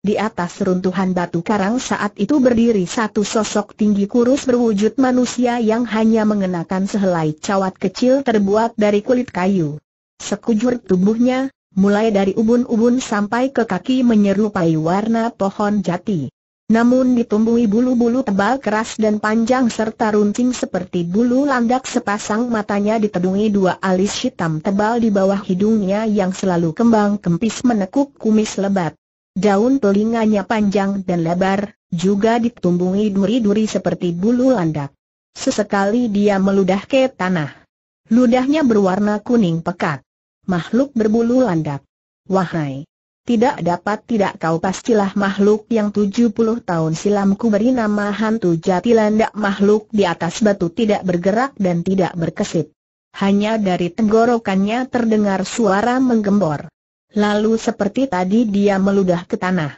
Di atas runtuhan batu karang saat itu berdiri satu sosok tinggi kurus berwujud manusia yang hanya mengenakan sehelai cawat kecil terbuat dari kulit kayu. Sekujur tubuhnya, mulai dari ubun-ubun sampai ke kaki menyerupai warna pohon jati. Namun ditumbuhi bulu-bulu tebal keras dan panjang serta runcing seperti bulu landak sepasang matanya ditedungi dua alis hitam tebal di bawah hidungnya yang selalu kembang kempis menekuk kumis lebat. Daun telinganya panjang dan lebar, juga ditumbungi duri-duri seperti bulu landak. Sesekali dia meludah ke tanah. Ludahnya berwarna kuning pekat. Makhluk berbulu landak. Wahai! Tidak dapat tidak kau pastilah makhluk yang tujuh puluh tahun silam ku beri nama hantu jati landak makhluk di atas batu tidak bergerak dan tidak berkesip, Hanya dari tenggorokannya terdengar suara menggembor. Lalu seperti tadi dia meludah ke tanah.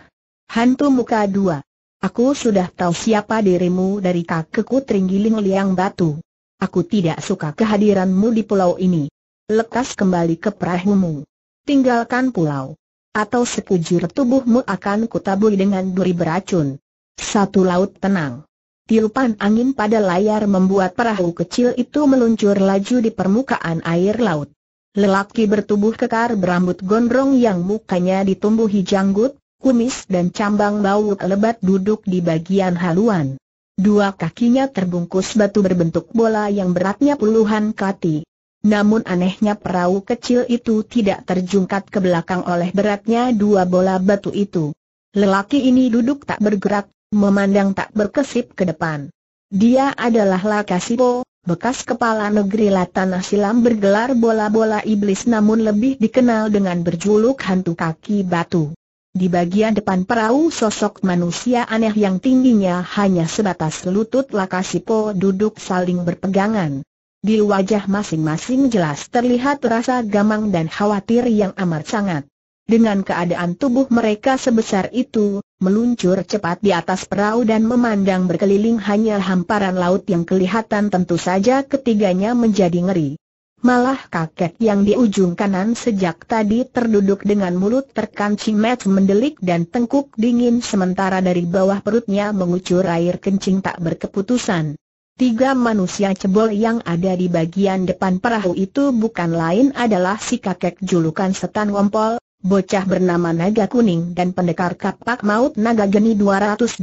Hantu muka dua. Aku sudah tahu siapa dirimu dari kakekku Tringgiling Liang Batu. Aku tidak suka kehadiranmu di pulau ini. Lekas kembali ke perahumu. Tinggalkan pulau. Atau sekujur tubuhmu akan kutabui dengan duri beracun. Satu laut tenang. Tiupan angin pada layar membuat perahu kecil itu meluncur laju di permukaan air laut. Lelaki bertubuh kekar berambut gondrong yang mukanya ditumbuhi janggut, kumis dan cambang bau lebat duduk di bagian haluan. Dua kakinya terbungkus batu berbentuk bola yang beratnya puluhan kati. Namun anehnya perahu kecil itu tidak terjungkat ke belakang oleh beratnya dua bola batu itu. Lelaki ini duduk tak bergerak, memandang tak berkesip ke depan. Dia adalah Lakasipo, bekas kepala negeri Latanah Silam bergelar bola-bola iblis namun lebih dikenal dengan berjuluk hantu kaki batu. Di bagian depan perahu sosok manusia aneh yang tingginya hanya sebatas lutut Lakasipo duduk saling berpegangan. Di wajah masing-masing jelas terlihat rasa gamang dan khawatir yang amat sangat. Dengan keadaan tubuh mereka sebesar itu, meluncur cepat di atas perahu dan memandang berkeliling hanya hamparan laut yang kelihatan tentu saja ketiganya menjadi ngeri. Malah kakek yang di ujung kanan sejak tadi terduduk dengan mulut terkancing mat mendelik dan tengkuk dingin sementara dari bawah perutnya mengucur air kencing tak berkeputusan. Tiga manusia cebol yang ada di bagian depan perahu itu bukan lain adalah si kakek julukan setan wompol, bocah bernama Naga Kuning dan pendekar kapak maut Naga Geni 212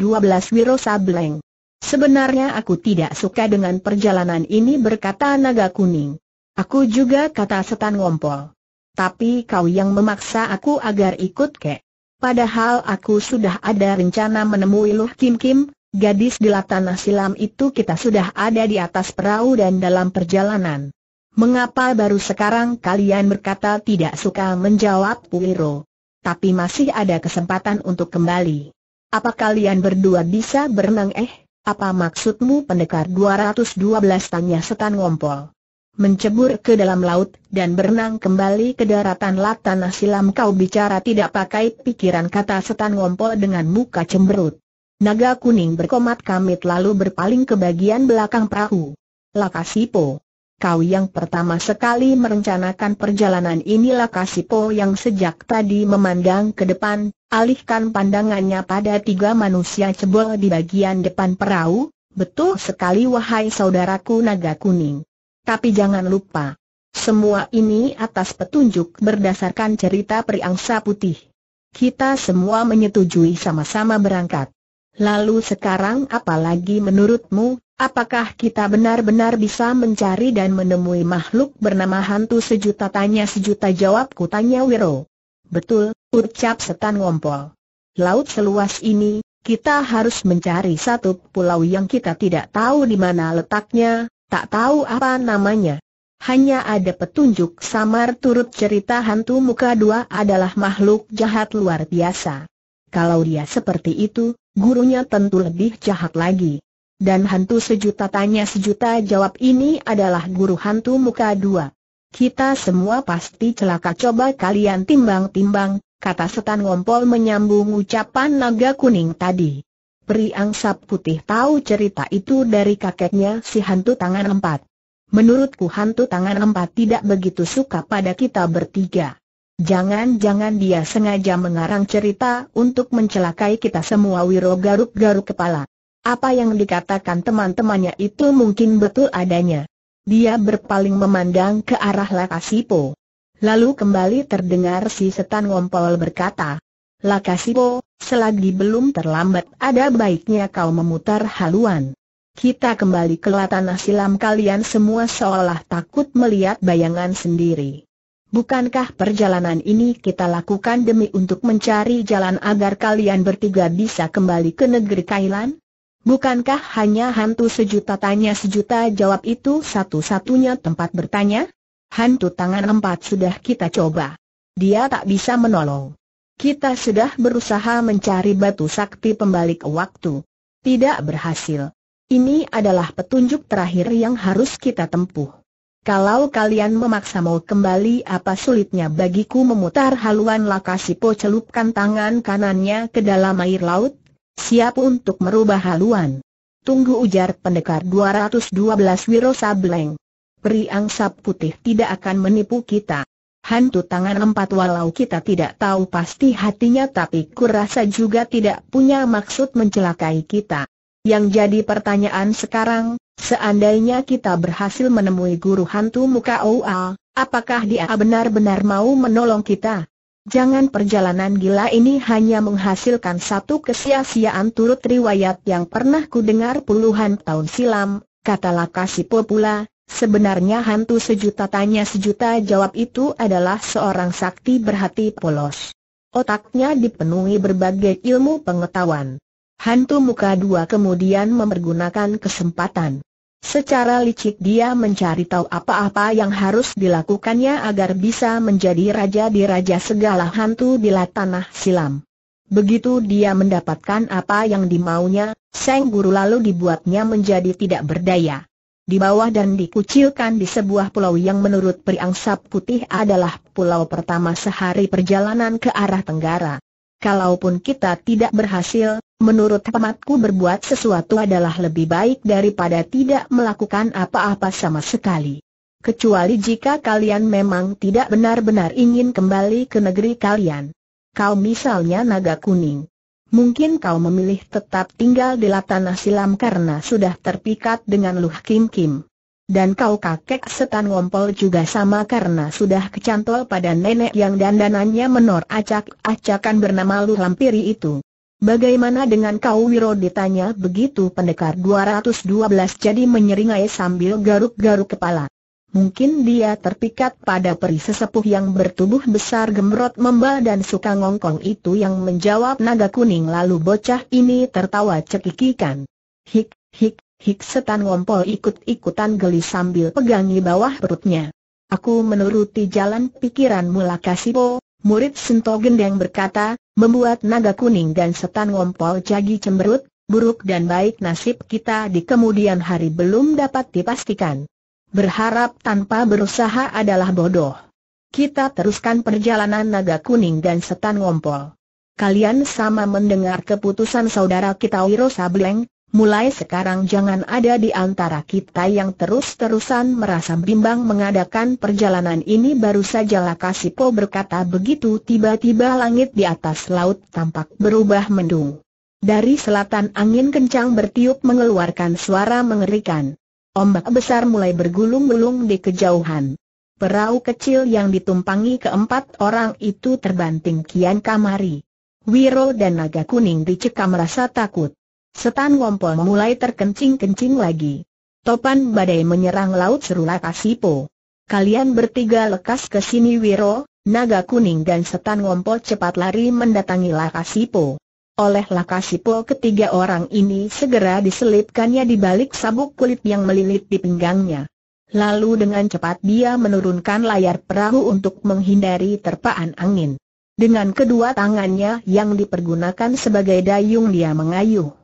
Wiro Sableng. Sebenarnya aku tidak suka dengan perjalanan ini berkata Naga Kuning. Aku juga kata setan ngompol. Tapi kau yang memaksa aku agar ikut ke. Padahal aku sudah ada rencana menemui Luh Kim Kim, gadis di tanah silam itu kita sudah ada di atas perahu dan dalam perjalanan. Mengapa baru sekarang kalian berkata tidak suka menjawab Puiro? Tapi masih ada kesempatan untuk kembali. Apa kalian berdua bisa berenang eh? Apa maksudmu pendekar 212 tanya setan ngompol? Mencebur ke dalam laut dan berenang kembali ke daratan tanah silam kau bicara tidak pakai pikiran kata setan ngompol dengan muka cemberut. Naga kuning berkomat kamit lalu berpaling ke bagian belakang perahu. Lakasipo kau yang pertama sekali merencanakan perjalanan inilah Kasipo yang sejak tadi memandang ke depan, alihkan pandangannya pada tiga manusia cebol di bagian depan perahu, betul sekali wahai saudaraku naga kuning. Tapi jangan lupa, semua ini atas petunjuk berdasarkan cerita periangsa putih. Kita semua menyetujui sama-sama berangkat. Lalu sekarang apalagi menurutmu, Apakah kita benar-benar bisa mencari dan menemui makhluk bernama hantu sejuta tanya sejuta jawab kutanya Wiro. Betul, ucap setan ngompol. Laut seluas ini, kita harus mencari satu pulau yang kita tidak tahu di mana letaknya, tak tahu apa namanya. Hanya ada petunjuk samar turut cerita hantu muka dua adalah makhluk jahat luar biasa. Kalau dia seperti itu, gurunya tentu lebih jahat lagi. Dan hantu sejuta tanya sejuta jawab ini adalah guru hantu muka dua. Kita semua pasti celaka coba kalian timbang-timbang, kata setan ngompol menyambung ucapan naga kuning tadi. Peri angsap putih tahu cerita itu dari kakeknya si hantu tangan empat. Menurutku hantu tangan empat tidak begitu suka pada kita bertiga. Jangan-jangan dia sengaja mengarang cerita untuk mencelakai kita semua wiro garuk-garuk kepala. Apa yang dikatakan teman-temannya itu mungkin betul adanya. Dia berpaling memandang ke arah Lakasipo. Lalu kembali terdengar si setan ngompol berkata, Lakasipo, selagi belum terlambat ada baiknya kau memutar haluan. Kita kembali ke tanah silam kalian semua seolah takut melihat bayangan sendiri. Bukankah perjalanan ini kita lakukan demi untuk mencari jalan agar kalian bertiga bisa kembali ke negeri Kailan? Bukankah hanya hantu sejuta tanya sejuta jawab itu satu-satunya tempat bertanya? Hantu tangan empat sudah kita coba. Dia tak bisa menolong. Kita sudah berusaha mencari batu sakti pembalik waktu. Tidak berhasil. Ini adalah petunjuk terakhir yang harus kita tempuh. Kalau kalian memaksa mau kembali apa sulitnya bagiku memutar haluan Lakasipo celupkan tangan kanannya ke dalam air laut, siap untuk merubah haluan. Tunggu ujar pendekar 212 Wiro Sableng. angsa putih tidak akan menipu kita. Hantu tangan empat walau kita tidak tahu pasti hatinya tapi kurasa juga tidak punya maksud mencelakai kita. Yang jadi pertanyaan sekarang, seandainya kita berhasil menemui guru hantu muka OA, apakah dia benar-benar mau menolong kita? Jangan perjalanan gila ini hanya menghasilkan satu kesia-siaan turut riwayat yang pernah kudengar puluhan tahun silam, kata Lakasi Popula, sebenarnya hantu sejuta tanya sejuta jawab itu adalah seorang sakti berhati polos. Otaknya dipenuhi berbagai ilmu pengetahuan. Hantu muka dua kemudian memergunakan kesempatan Secara licik dia mencari tahu apa-apa yang harus dilakukannya agar bisa menjadi raja di raja segala hantu bila tanah silam. Begitu dia mendapatkan apa yang dimaunya, Seng Guru lalu dibuatnya menjadi tidak berdaya. Di bawah dan dikucilkan di sebuah pulau yang menurut Priangsap Putih adalah pulau pertama sehari perjalanan ke arah tenggara. Kalaupun kita tidak berhasil, menurut hematku berbuat sesuatu adalah lebih baik daripada tidak melakukan apa-apa sama sekali. Kecuali jika kalian memang tidak benar-benar ingin kembali ke negeri kalian. Kau misalnya naga kuning. Mungkin kau memilih tetap tinggal di latanah silam karena sudah terpikat dengan Luh Kim Kim. Dan kau kakek setan ngompol juga sama karena sudah kecantol pada nenek yang dandanannya menor acak-acakan bernama Lu Lampiri itu. Bagaimana dengan kau Wiro ditanya begitu pendekar 212 jadi menyeringai sambil garuk-garuk kepala. Mungkin dia terpikat pada peri sesepuh yang bertubuh besar gemrot membal dan suka ngongkong itu yang menjawab naga kuning lalu bocah ini tertawa cekikikan. Hik, hik, Hik setan ngompol ikut-ikutan geli sambil pegangi bawah perutnya. Aku menuruti jalan pikiranmu Lakasibo, murid Sento Gendeng berkata, membuat naga kuning dan setan ngompol jadi cemberut, buruk dan baik nasib kita di kemudian hari belum dapat dipastikan. Berharap tanpa berusaha adalah bodoh. Kita teruskan perjalanan naga kuning dan setan ngompol. Kalian sama mendengar keputusan saudara kita Wiro Sableng, Mulai sekarang jangan ada di antara kita yang terus-terusan merasa bimbang mengadakan perjalanan ini baru saja Lakasipo berkata begitu tiba-tiba langit di atas laut tampak berubah mendung. Dari selatan angin kencang bertiup mengeluarkan suara mengerikan. Ombak besar mulai bergulung-gulung di kejauhan. Perahu kecil yang ditumpangi keempat orang itu terbanting kian kamari. Wiro dan Naga Kuning dicekam rasa takut. Setan Wompol mulai terkencing-kencing lagi. Topan badai menyerang laut serulah Kasipo. Kalian bertiga lekas ke sini Wiro, Naga Kuning dan Setan Wompol cepat lari mendatangi Lakasipo. Oleh Lakasipo ketiga orang ini segera diselipkannya di balik sabuk kulit yang melilit di pinggangnya. Lalu dengan cepat dia menurunkan layar perahu untuk menghindari terpaan angin. Dengan kedua tangannya yang dipergunakan sebagai dayung dia mengayuh.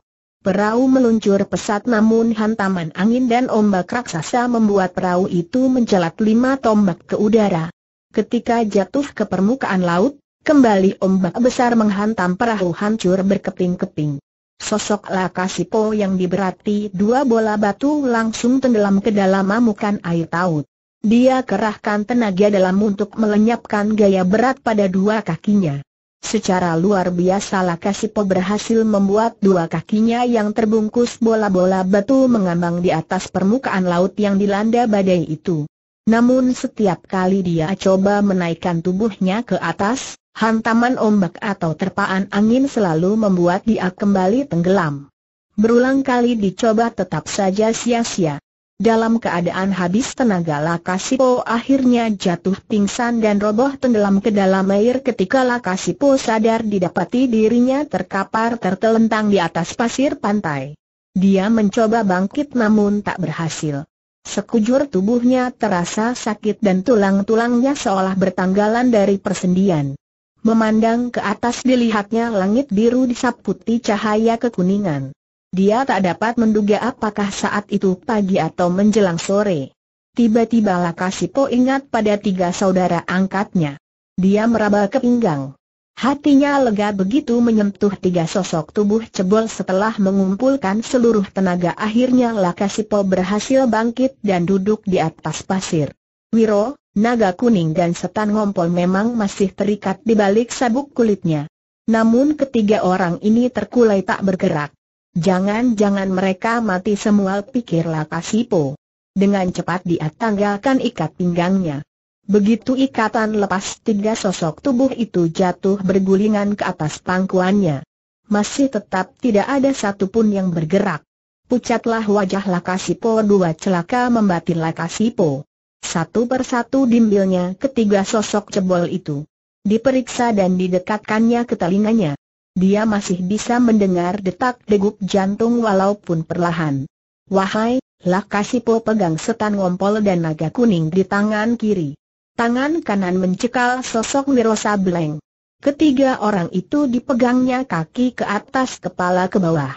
Perahu meluncur pesat namun hantaman angin dan ombak raksasa membuat perahu itu mencelat lima tombak ke udara. Ketika jatuh ke permukaan laut, kembali ombak besar menghantam perahu hancur berkeping-keping. Sosok Lakasipo yang diberati dua bola batu langsung tenggelam ke dalam amukan air taut. Dia kerahkan tenaga dalam untuk melenyapkan gaya berat pada dua kakinya. Secara luar biasa Lakasipo berhasil membuat dua kakinya yang terbungkus bola-bola batu mengambang di atas permukaan laut yang dilanda badai itu. Namun setiap kali dia coba menaikkan tubuhnya ke atas, hantaman ombak atau terpaan angin selalu membuat dia kembali tenggelam. Berulang kali dicoba tetap saja sia-sia. Dalam keadaan habis tenaga Lakasipo akhirnya jatuh pingsan dan roboh tenggelam ke dalam air ketika Lakasipo sadar didapati dirinya terkapar tertelentang di atas pasir pantai. Dia mencoba bangkit namun tak berhasil. Sekujur tubuhnya terasa sakit dan tulang-tulangnya seolah bertanggalan dari persendian. Memandang ke atas dilihatnya langit biru disaputi cahaya kekuningan. Dia tak dapat menduga apakah saat itu pagi atau menjelang sore. Tiba-tiba Lakasipo ingat pada tiga saudara angkatnya. Dia meraba ke pinggang. Hatinya lega begitu menyentuh tiga sosok tubuh cebol setelah mengumpulkan seluruh tenaga akhirnya Lakasipo berhasil bangkit dan duduk di atas pasir. Wiro, naga kuning dan setan ngompol memang masih terikat di balik sabuk kulitnya. Namun ketiga orang ini terkulai tak bergerak. Jangan-jangan mereka mati semua pikirlah Kasipo. Dengan cepat dia tanggalkan ikat pinggangnya. Begitu ikatan lepas tiga sosok tubuh itu jatuh bergulingan ke atas pangkuannya. Masih tetap tidak ada satupun yang bergerak. Pucatlah wajah Lakasipo dua celaka membatin Lakasipo. Satu persatu dimbilnya ketiga sosok cebol itu. Diperiksa dan didekatkannya ke telinganya dia masih bisa mendengar detak degup jantung walaupun perlahan. Wahai, Lakasipo pegang setan ngompol dan naga kuning di tangan kiri. Tangan kanan mencekal sosok Wirosa Bleng. Ketiga orang itu dipegangnya kaki ke atas kepala ke bawah.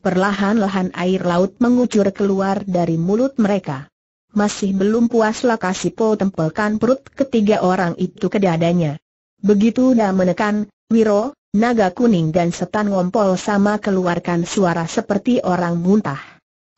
Perlahan-lahan air laut mengucur keluar dari mulut mereka. Masih belum puas Lakasipo tempelkan perut ketiga orang itu ke dadanya. Begitu dah menekan, Wiro, naga kuning dan setan ngompol sama keluarkan suara seperti orang muntah.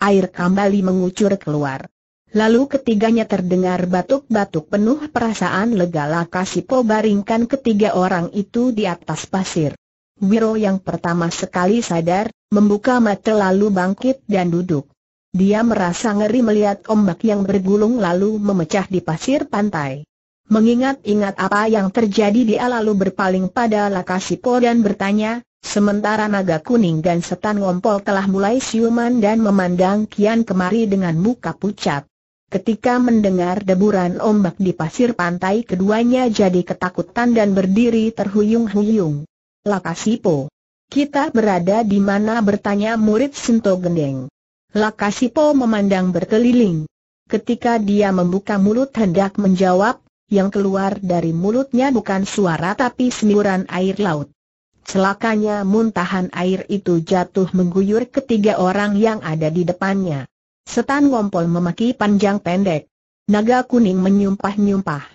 Air kembali mengucur keluar. Lalu ketiganya terdengar batuk-batuk penuh perasaan lega Lakasipo baringkan ketiga orang itu di atas pasir. Wiro yang pertama sekali sadar, membuka mata lalu bangkit dan duduk. Dia merasa ngeri melihat ombak yang bergulung lalu memecah di pasir pantai. Mengingat-ingat apa yang terjadi dia lalu berpaling pada Lakasipo dan bertanya, sementara naga kuning dan setan ngompol telah mulai siuman dan memandang kian kemari dengan muka pucat. Ketika mendengar deburan ombak di pasir pantai keduanya jadi ketakutan dan berdiri terhuyung-huyung. Lakasipo. Kita berada di mana bertanya murid Sinto Gendeng. Lakasipo memandang berkeliling. Ketika dia membuka mulut hendak menjawab, yang keluar dari mulutnya bukan suara tapi semburan air laut. Celakanya muntahan air itu jatuh mengguyur ketiga orang yang ada di depannya. Setan Ngompol memaki panjang pendek. Naga kuning menyumpah-nyumpah.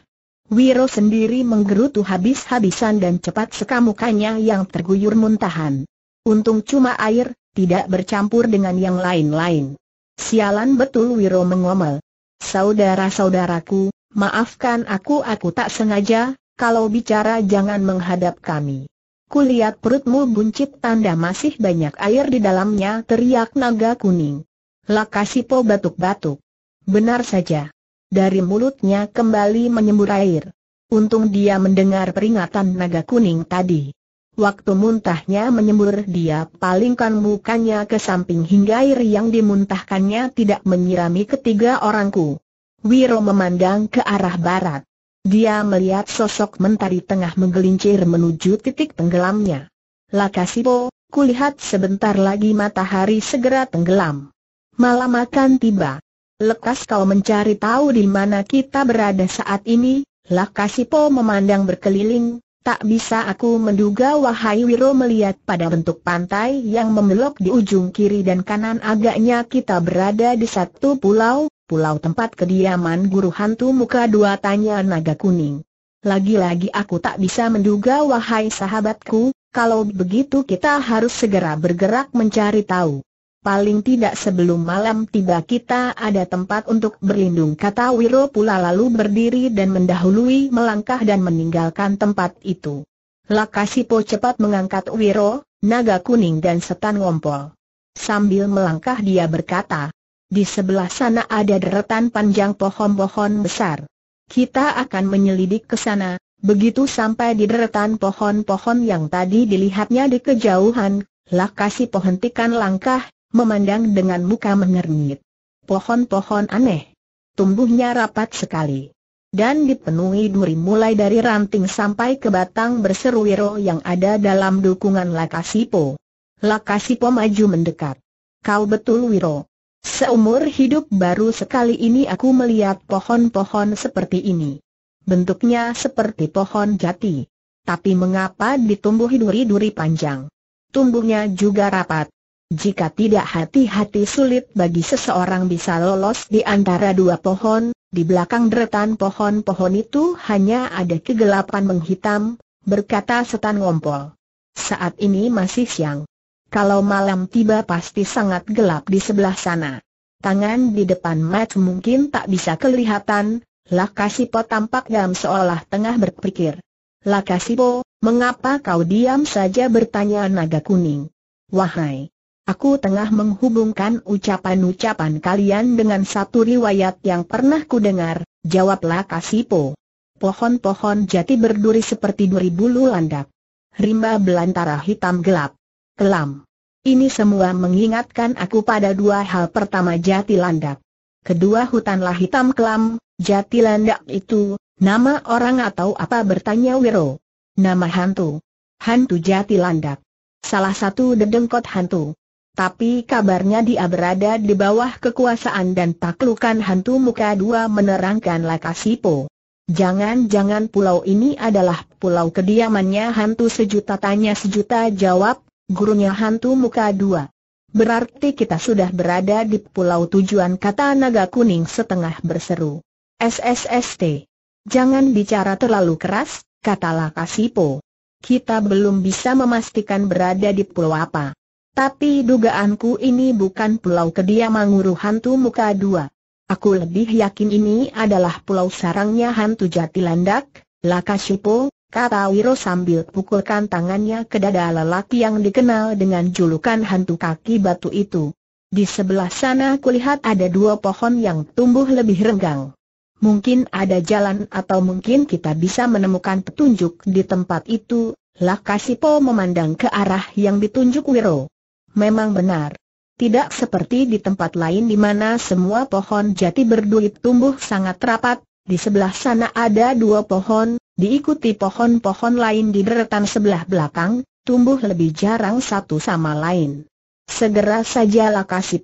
Wiro sendiri menggerutu habis-habisan dan cepat sekamukannya yang terguyur muntahan. Untung cuma air, tidak bercampur dengan yang lain-lain. Sialan betul Wiro mengomel. Saudara-saudaraku, Maafkan aku aku tak sengaja, kalau bicara jangan menghadap kami. Kulihat perutmu buncit tanda masih banyak air di dalamnya teriak naga kuning. Lakasipo batuk-batuk. Benar saja. Dari mulutnya kembali menyembur air. Untung dia mendengar peringatan naga kuning tadi. Waktu muntahnya menyembur dia palingkan mukanya ke samping hingga air yang dimuntahkannya tidak menyirami ketiga orangku. Wiro memandang ke arah barat. Dia melihat sosok mentari tengah menggelincir menuju titik tenggelamnya. Lakasipo, kulihat sebentar lagi matahari segera tenggelam. Malam akan tiba. Lekas kau mencari tahu di mana kita berada saat ini, Lakasipo memandang berkeliling, tak bisa aku menduga wahai Wiro melihat pada bentuk pantai yang membelok di ujung kiri dan kanan agaknya kita berada di satu pulau, pulau tempat kediaman guru hantu muka dua tanya naga kuning. Lagi-lagi aku tak bisa menduga wahai sahabatku, kalau begitu kita harus segera bergerak mencari tahu. Paling tidak sebelum malam tiba kita ada tempat untuk berlindung kata Wiro pula lalu berdiri dan mendahului melangkah dan meninggalkan tempat itu. Lakasipo cepat mengangkat Wiro, naga kuning dan setan ngompol. Sambil melangkah dia berkata, di sebelah sana ada deretan panjang pohon-pohon besar. Kita akan menyelidik ke sana. Begitu sampai di deretan pohon-pohon yang tadi dilihatnya di kejauhan, Lakasi pohentikan langkah, memandang dengan muka mengernyit. Pohon-pohon aneh. Tumbuhnya rapat sekali. Dan dipenuhi duri mulai dari ranting sampai ke batang berseru Wiro yang ada dalam dukungan Lakasipo. Lakasipo maju mendekat. Kau betul Wiro. Seumur hidup baru sekali ini aku melihat pohon-pohon seperti ini. Bentuknya seperti pohon jati. Tapi mengapa ditumbuhi duri-duri panjang? Tumbuhnya juga rapat. Jika tidak hati-hati sulit bagi seseorang bisa lolos di antara dua pohon, di belakang deretan pohon-pohon itu hanya ada kegelapan menghitam, berkata setan ngompol. Saat ini masih siang. Kalau malam tiba pasti sangat gelap di sebelah sana. Tangan di depan Mat mungkin tak bisa kelihatan, Lakasipo tampak diam seolah tengah berpikir. Lakasipo, mengapa kau diam saja bertanya naga kuning? Wahai, aku tengah menghubungkan ucapan-ucapan kalian dengan satu riwayat yang pernah kudengar, jawab Lakasipo. Pohon-pohon jati berduri seperti duri bulu landak. Rimba belantara hitam gelap kelam. Ini semua mengingatkan aku pada dua hal pertama jati landak. Kedua hutanlah hitam kelam, jati landak itu, nama orang atau apa bertanya Wiro. Nama hantu. Hantu jati landak. Salah satu dedengkot hantu. Tapi kabarnya dia berada di bawah kekuasaan dan taklukan hantu muka dua menerangkan Lakasipo. Jangan-jangan pulau ini adalah pulau kediamannya hantu sejuta tanya sejuta jawab, gurunya hantu muka dua. Berarti kita sudah berada di pulau tujuan kata naga kuning setengah berseru. SSST. Jangan bicara terlalu keras, kata Lakasipo. Kita belum bisa memastikan berada di pulau apa. Tapi dugaanku ini bukan pulau kediaman guru hantu muka dua. Aku lebih yakin ini adalah pulau sarangnya hantu jatilandak, Lakasipo, kata Wiro sambil pukulkan tangannya ke dada lelaki yang dikenal dengan julukan hantu kaki batu itu. Di sebelah sana kulihat ada dua pohon yang tumbuh lebih renggang. Mungkin ada jalan atau mungkin kita bisa menemukan petunjuk di tempat itu, Lah Kasipo memandang ke arah yang ditunjuk Wiro. Memang benar. Tidak seperti di tempat lain di mana semua pohon jati berduit tumbuh sangat rapat, di sebelah sana ada dua pohon, diikuti pohon-pohon lain di deretan sebelah belakang, tumbuh lebih jarang satu sama lain. Segera saja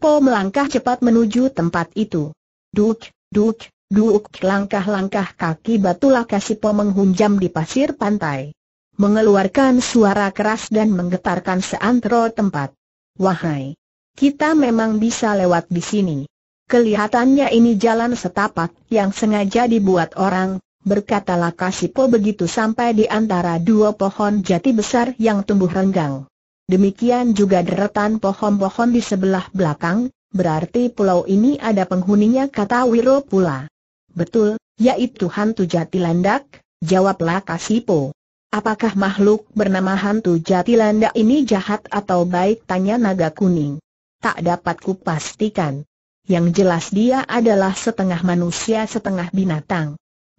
Po melangkah cepat menuju tempat itu. Duk, duk, duk langkah-langkah kaki batu Po menghunjam di pasir pantai. Mengeluarkan suara keras dan menggetarkan seantero tempat. Wahai, kita memang bisa lewat di sini. Kelihatannya ini jalan setapak yang sengaja dibuat orang, berkatalah Kasipo begitu sampai di antara dua pohon jati besar yang tumbuh renggang. Demikian juga deretan pohon-pohon di sebelah belakang, berarti pulau ini ada penghuninya kata Wiro pula. Betul, yaitu hantu jati landak, jawablah Kasipo. Apakah makhluk bernama hantu jati landak ini jahat atau baik tanya naga kuning. Tak dapat kupastikan. Yang jelas dia adalah setengah manusia setengah binatang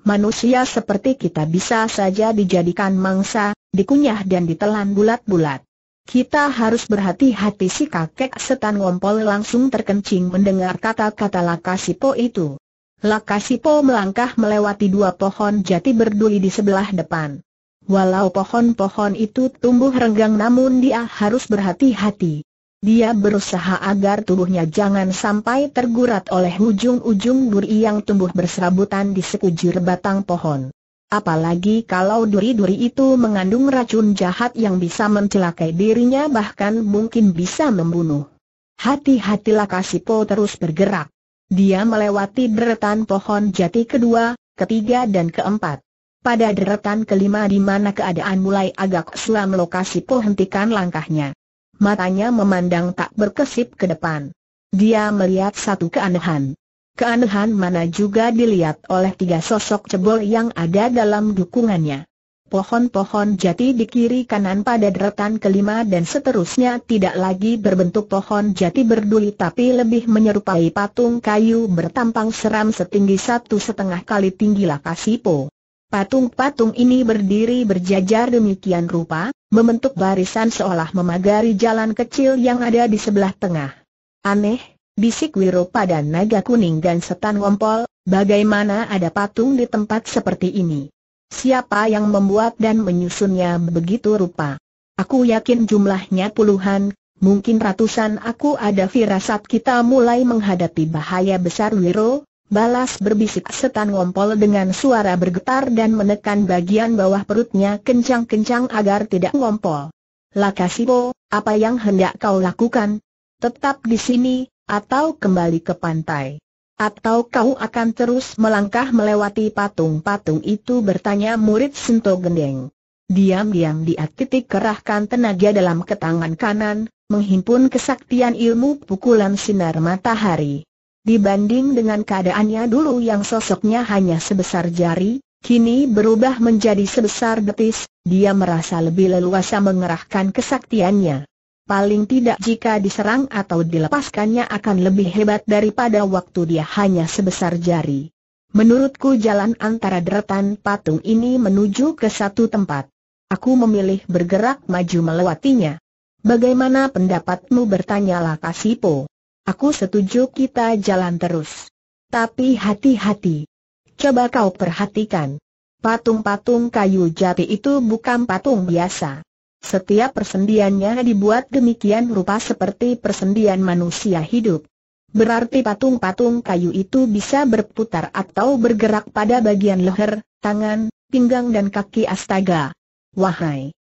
manusia seperti kita bisa saja dijadikan mangsa, dikunyah dan ditelan bulat-bulat. Kita harus berhati-hati si kakek setan ngompol langsung terkencing mendengar kata-kata Lakasipo itu. Lakasipo melangkah melewati dua pohon jati berduri di sebelah depan. Walau pohon-pohon itu tumbuh renggang namun dia harus berhati-hati. Dia berusaha agar tubuhnya jangan sampai tergurat oleh ujung-ujung duri yang tumbuh berserabutan di sekujur batang pohon. Apalagi kalau duri-duri itu mengandung racun jahat yang bisa mencelakai dirinya bahkan mungkin bisa membunuh. Hati-hatilah Po terus bergerak. Dia melewati deretan pohon jati kedua, ketiga dan keempat. Pada deretan kelima di mana keadaan mulai agak sulam, lokasi Po hentikan langkahnya matanya memandang tak berkesip ke depan. Dia melihat satu keanehan. Keanehan mana juga dilihat oleh tiga sosok cebol yang ada dalam dukungannya. Pohon-pohon jati di kiri kanan pada deretan kelima dan seterusnya tidak lagi berbentuk pohon jati berduri tapi lebih menyerupai patung kayu bertampang seram setinggi satu setengah kali tinggi lakasipo. Patung-patung ini berdiri berjajar demikian rupa, membentuk barisan seolah memagari jalan kecil yang ada di sebelah tengah. Aneh, bisik Wiro pada Naga Kuning dan Setan Ngompol, bagaimana ada patung di tempat seperti ini? Siapa yang membuat dan menyusunnya begitu rupa? Aku yakin jumlahnya puluhan, mungkin ratusan aku ada firasat kita mulai menghadapi bahaya besar Wiro, Balas berbisik setan ngompol dengan suara bergetar dan menekan bagian bawah perutnya kencang-kencang agar tidak ngompol. Lakasibo, oh, apa yang hendak kau lakukan? Tetap di sini, atau kembali ke pantai? Atau kau akan terus melangkah melewati patung-patung itu bertanya murid Sento Gendeng. Diam-diam dia titik kerahkan tenaga dalam ketangan kanan, menghimpun kesaktian ilmu pukulan sinar matahari. Dibanding dengan keadaannya dulu yang sosoknya hanya sebesar jari, kini berubah menjadi sebesar betis, dia merasa lebih leluasa mengerahkan kesaktiannya. Paling tidak jika diserang atau dilepaskannya akan lebih hebat daripada waktu dia hanya sebesar jari. Menurutku jalan antara deretan patung ini menuju ke satu tempat. Aku memilih bergerak maju melewatinya. Bagaimana pendapatmu bertanyalah Kasipo. Aku setuju kita jalan terus. Tapi hati-hati. Coba kau perhatikan. Patung-patung kayu jati itu bukan patung biasa. Setiap persendiannya dibuat demikian rupa seperti persendian manusia hidup. Berarti patung-patung kayu itu bisa berputar atau bergerak pada bagian leher, tangan, pinggang dan kaki astaga. Wahai!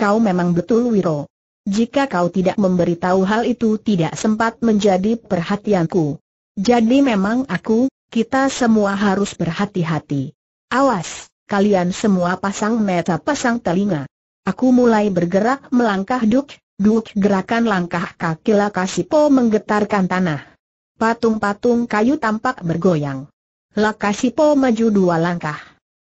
Kau memang betul Wiro. Jika kau tidak memberitahu hal itu tidak sempat menjadi perhatianku. Jadi memang aku, kita semua harus berhati-hati. Awas, kalian semua pasang mata pasang telinga. Aku mulai bergerak melangkah duk, duk gerakan langkah kaki Lakasipo menggetarkan tanah. Patung-patung kayu tampak bergoyang. Lakasipo maju dua langkah.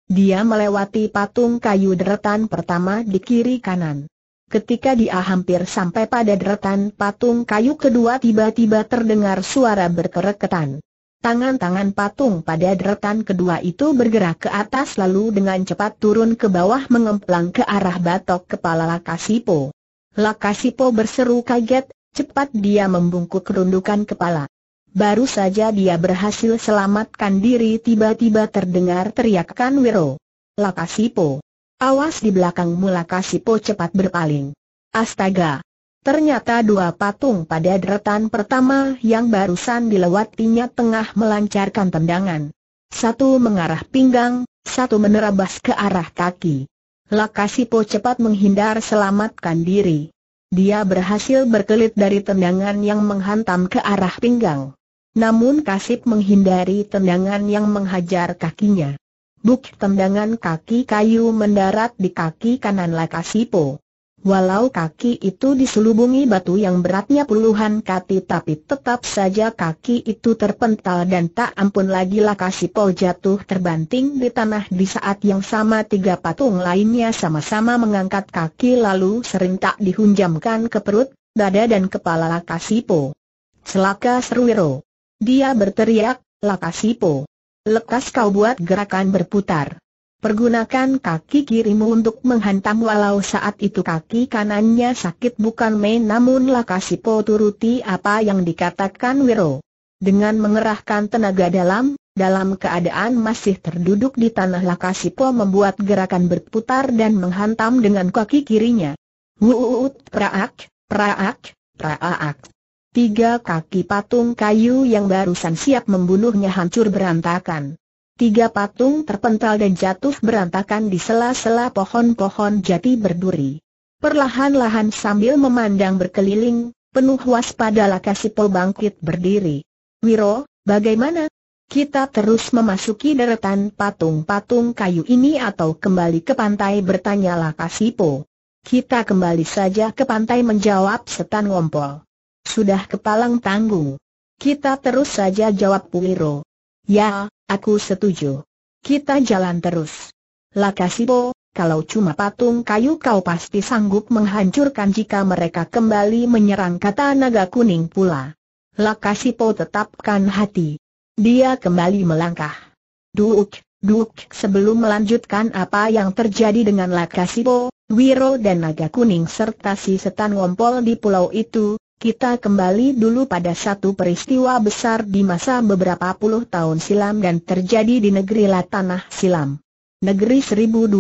Dia melewati patung kayu deretan pertama di kiri kanan. Ketika dia hampir sampai pada deretan patung kayu kedua tiba-tiba terdengar suara berkereketan. Tangan-tangan patung pada deretan kedua itu bergerak ke atas lalu dengan cepat turun ke bawah mengemplang ke arah batok kepala Lakasipo. Lakasipo berseru kaget, cepat dia membungkuk kerundukan kepala. Baru saja dia berhasil selamatkan diri tiba-tiba terdengar teriakan Wiro. Lakasipo, Awas di belakang mula Kasipo cepat berpaling. Astaga! Ternyata dua patung pada deretan pertama yang barusan dilewatinya tengah melancarkan tendangan. Satu mengarah pinggang, satu menerabas ke arah kaki. Lakasipo cepat menghindar selamatkan diri. Dia berhasil berkelit dari tendangan yang menghantam ke arah pinggang. Namun Kasip menghindari tendangan yang menghajar kakinya. Buk tendangan kaki kayu mendarat di kaki kanan Lakasipo. Walau kaki itu diselubungi batu yang beratnya puluhan kati tapi tetap saja kaki itu terpental dan tak ampun lagi Lakasipo jatuh terbanting di tanah di saat yang sama tiga patung lainnya sama-sama mengangkat kaki lalu serentak dihunjamkan ke perut, dada dan kepala Lakasipo. Celaka Serwiro. Dia berteriak, Lakasipo. Lekas kau buat gerakan berputar. Pergunakan kaki kirimu untuk menghantam walau saat itu kaki kanannya sakit bukan main namun Lakasipo turuti apa yang dikatakan Wiro. Dengan mengerahkan tenaga dalam, dalam keadaan masih terduduk di tanah Lakasipo membuat gerakan berputar dan menghantam dengan kaki kirinya. Wuut praak, praak, praak. Tiga kaki patung kayu yang barusan siap membunuhnya hancur berantakan. Tiga patung terpental dan jatuh berantakan di sela-sela pohon-pohon jati berduri. Perlahan-lahan sambil memandang berkeliling, penuh waspada laka si bangkit berdiri. Wiro, bagaimana? Kita terus memasuki deretan patung-patung kayu ini atau kembali ke pantai bertanya Lakasipo. Kita kembali saja ke pantai menjawab setan ngompol sudah kepalang tanggung. Kita terus saja jawab Puwiro. Ya, aku setuju. Kita jalan terus. Lakasibo, kalau cuma patung kayu kau pasti sanggup menghancurkan jika mereka kembali menyerang kata naga kuning pula. Lakasipo tetapkan hati. Dia kembali melangkah. Duk, duk sebelum melanjutkan apa yang terjadi dengan Lakasipo, Wiro dan naga kuning serta si setan ngompol di pulau itu, kita kembali dulu pada satu peristiwa besar di masa beberapa puluh tahun silam dan terjadi di negeri Tanah Silam. Negeri 1200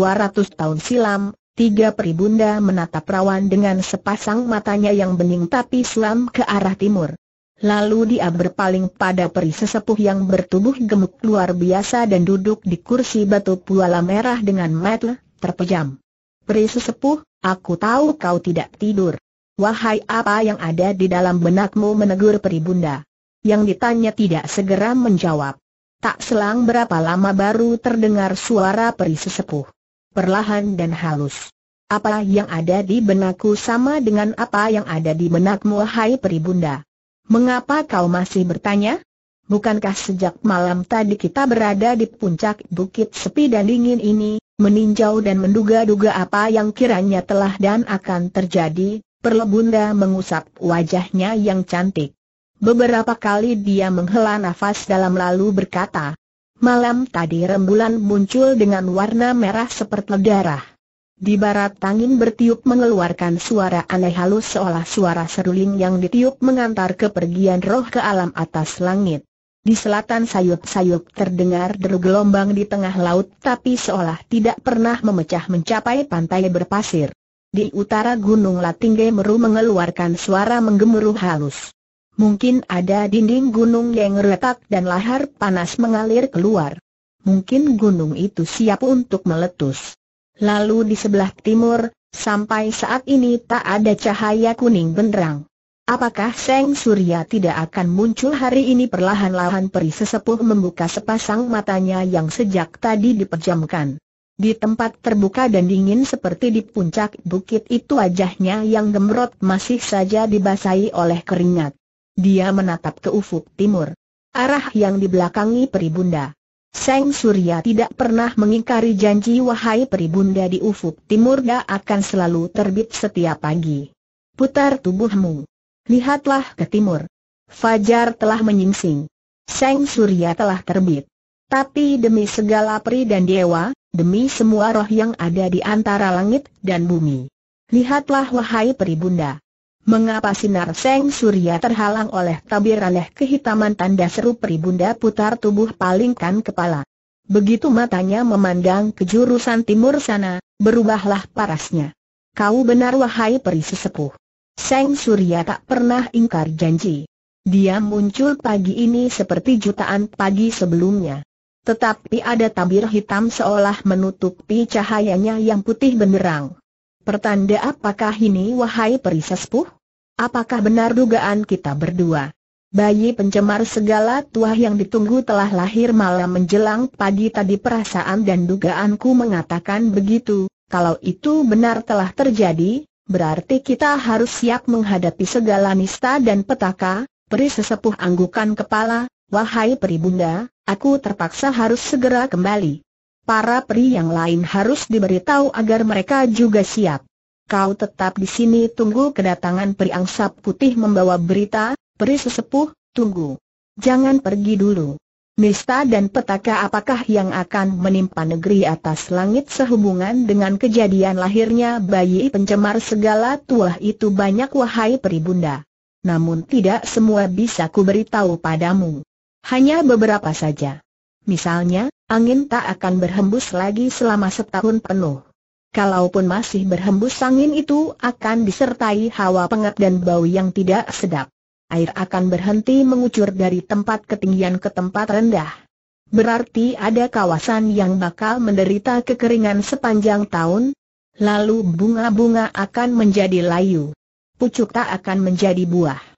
tahun silam, tiga peribunda menatap rawan dengan sepasang matanya yang bening tapi suam ke arah timur. Lalu dia berpaling pada peri sesepuh yang bertubuh gemuk luar biasa dan duduk di kursi batu puala merah dengan metel, terpejam. Peri sesepuh, aku tahu kau tidak tidur. Wahai apa yang ada di dalam benakmu menegur peribunda. Yang ditanya tidak segera menjawab. Tak selang berapa lama baru terdengar suara peri sesepuh. Perlahan dan halus. Apa yang ada di benakku sama dengan apa yang ada di benakmu wahai peribunda. Mengapa kau masih bertanya? Bukankah sejak malam tadi kita berada di puncak bukit sepi dan dingin ini, meninjau dan menduga-duga apa yang kiranya telah dan akan terjadi, Perlebunda mengusap wajahnya yang cantik. Beberapa kali dia menghela nafas dalam lalu berkata, Malam tadi rembulan muncul dengan warna merah seperti darah. Di barat angin bertiup mengeluarkan suara aneh halus seolah suara seruling yang ditiup mengantar kepergian roh ke alam atas langit. Di selatan sayup-sayup terdengar deru gelombang di tengah laut tapi seolah tidak pernah memecah mencapai pantai berpasir. Di utara Gunung Latingge Meru mengeluarkan suara menggemuruh halus. Mungkin ada dinding gunung yang retak dan lahar panas mengalir keluar. Mungkin gunung itu siap untuk meletus. Lalu di sebelah timur, sampai saat ini tak ada cahaya kuning benderang. Apakah Seng Surya tidak akan muncul hari ini perlahan-lahan peri sesepuh membuka sepasang matanya yang sejak tadi diperjamkan. Di tempat terbuka dan dingin seperti di puncak bukit itu wajahnya yang gemrot masih saja dibasahi oleh keringat. Dia menatap ke ufuk timur. Arah yang dibelakangi peribunda. Seng Surya tidak pernah mengingkari janji wahai peribunda di ufuk timur dia akan selalu terbit setiap pagi. Putar tubuhmu. Lihatlah ke timur. Fajar telah menyingsing. Seng Surya telah terbit. Tapi demi segala peri dan dewa, demi semua roh yang ada di antara langit dan bumi. Lihatlah wahai peri bunda. Mengapa sinar seng surya terhalang oleh tabir aleh kehitaman tanda seru peri bunda? putar tubuh palingkan kepala. Begitu matanya memandang ke jurusan timur sana, berubahlah parasnya. Kau benar wahai peri sesepuh. Seng Surya tak pernah ingkar janji. Dia muncul pagi ini seperti jutaan pagi sebelumnya. Tetapi ada tabir hitam seolah menutupi cahayanya yang putih benderang. Pertanda apakah ini wahai perisespuh? Apakah benar dugaan kita berdua? Bayi pencemar segala tuah yang ditunggu telah lahir malam menjelang pagi tadi perasaan dan dugaanku mengatakan begitu, kalau itu benar telah terjadi, berarti kita harus siap menghadapi segala nista dan petaka, peri sesepuh anggukan kepala, Wahai peribunda, aku terpaksa harus segera kembali. Para peri yang lain harus diberitahu agar mereka juga siap. Kau tetap di sini tunggu kedatangan peri angsa putih membawa berita, peri sesepuh, tunggu. Jangan pergi dulu. Nista dan petaka apakah yang akan menimpa negeri atas langit sehubungan dengan kejadian lahirnya bayi pencemar segala tuah itu banyak wahai peribunda. Namun tidak semua bisa ku beritahu padamu. Hanya beberapa saja. Misalnya, angin tak akan berhembus lagi selama setahun penuh. Kalaupun masih berhembus angin itu akan disertai hawa pengap dan bau yang tidak sedap. Air akan berhenti mengucur dari tempat ketinggian ke tempat rendah. Berarti ada kawasan yang bakal menderita kekeringan sepanjang tahun, lalu bunga-bunga akan menjadi layu. Pucuk tak akan menjadi buah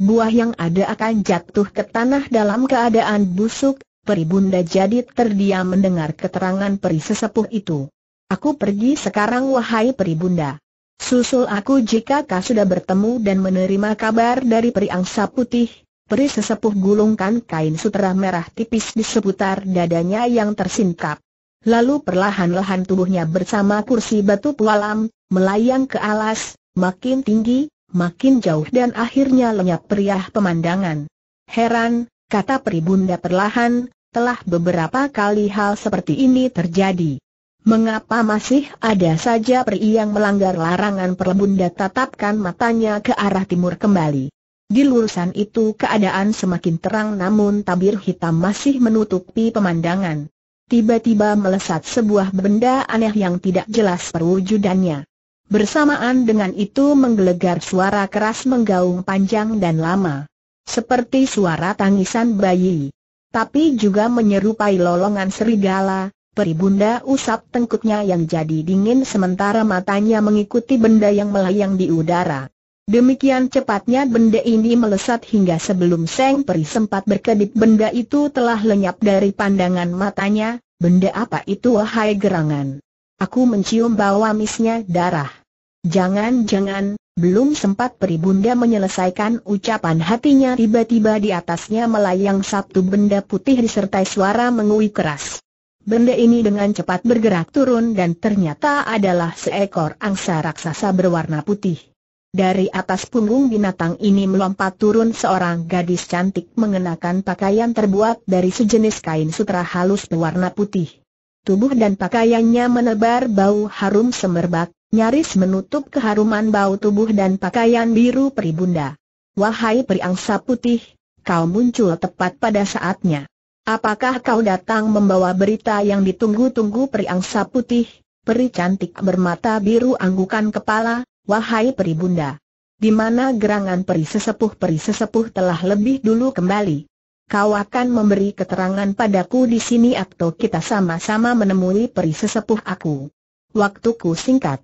buah yang ada akan jatuh ke tanah dalam keadaan busuk, peribunda jadi terdiam mendengar keterangan peri sesepuh itu. Aku pergi sekarang wahai peribunda. Susul aku jika kau sudah bertemu dan menerima kabar dari peri angsa putih, peri sesepuh gulungkan kain sutera merah tipis di seputar dadanya yang tersingkap. Lalu perlahan-lahan tubuhnya bersama kursi batu pualam, melayang ke alas, makin tinggi, makin jauh dan akhirnya lenyap periah pemandangan. Heran, kata peribunda perlahan, telah beberapa kali hal seperti ini terjadi. Mengapa masih ada saja peri yang melanggar larangan perlebunda tatapkan matanya ke arah timur kembali? Di lurusan itu keadaan semakin terang namun tabir hitam masih menutupi pemandangan. Tiba-tiba melesat sebuah benda aneh yang tidak jelas perwujudannya. Bersamaan dengan itu menggelegar suara keras menggaung panjang dan lama. Seperti suara tangisan bayi. Tapi juga menyerupai lolongan serigala, peribunda usap tengkuknya yang jadi dingin sementara matanya mengikuti benda yang melayang di udara. Demikian cepatnya benda ini melesat hingga sebelum Seng Peri sempat berkedip benda itu telah lenyap dari pandangan matanya, benda apa itu wahai gerangan. Aku mencium bau amisnya darah. Jangan-jangan, belum sempat peribunda menyelesaikan ucapan hatinya tiba-tiba di atasnya melayang satu benda putih disertai suara mengui keras. Benda ini dengan cepat bergerak turun dan ternyata adalah seekor angsa raksasa berwarna putih. Dari atas punggung binatang ini melompat turun seorang gadis cantik mengenakan pakaian terbuat dari sejenis kain sutra halus berwarna putih. Tubuh dan pakaiannya menebar bau harum semerbak, nyaris menutup keharuman bau tubuh dan pakaian biru peribunda. Wahai periangsa putih, kau muncul tepat pada saatnya. Apakah kau datang membawa berita yang ditunggu-tunggu periangsa putih? Peri cantik bermata biru anggukan kepala, wahai peribunda. Di mana gerangan peri sesepuh peri sesepuh telah lebih dulu kembali. Kau akan memberi keterangan padaku di sini atau kita sama-sama menemui peri sesepuh aku. Waktuku singkat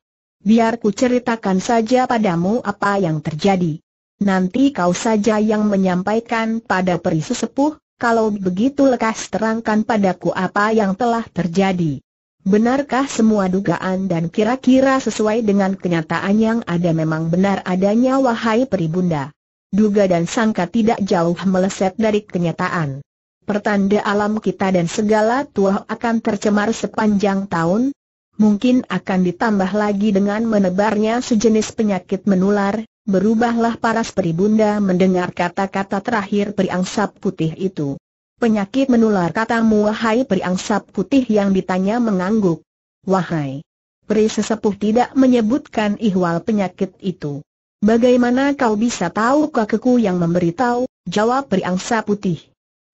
biar ku ceritakan saja padamu apa yang terjadi. Nanti kau saja yang menyampaikan pada perisu sesepuh. kalau begitu lekas terangkan padaku apa yang telah terjadi. Benarkah semua dugaan dan kira-kira sesuai dengan kenyataan yang ada memang benar adanya wahai peribunda? Duga dan sangka tidak jauh meleset dari kenyataan. Pertanda alam kita dan segala tuah akan tercemar sepanjang tahun, mungkin akan ditambah lagi dengan menebarnya sejenis penyakit menular, berubahlah paras peribunda mendengar kata-kata terakhir periangsap putih itu. Penyakit menular katamu wahai periangsap putih yang ditanya mengangguk. Wahai, peri sesepuh tidak menyebutkan ihwal penyakit itu. Bagaimana kau bisa tahu kakekku yang memberitahu, jawab periangsa putih.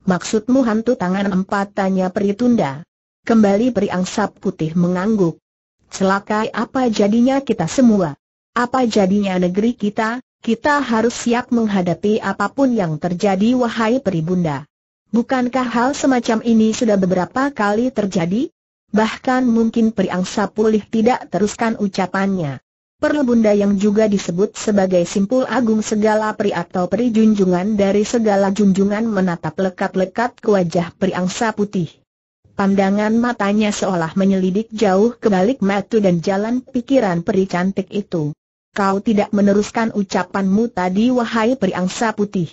Maksudmu hantu tangan empat tanya peri tunda. Kembali beriangsap putih mengangguk. Celakai apa jadinya kita semua? Apa jadinya negeri kita? Kita harus siap menghadapi apapun yang terjadi wahai peri bunda. Bukankah hal semacam ini sudah beberapa kali terjadi? Bahkan mungkin periangsa pulih tidak teruskan ucapannya. bunda yang juga disebut sebagai simpul agung segala peri atau peri junjungan dari segala junjungan menatap lekat-lekat ke wajah periangsa putih. Pandangan matanya seolah menyelidik jauh ke balik mata dan jalan pikiran peri cantik itu. Kau tidak meneruskan ucapanmu tadi wahai peri angsa putih.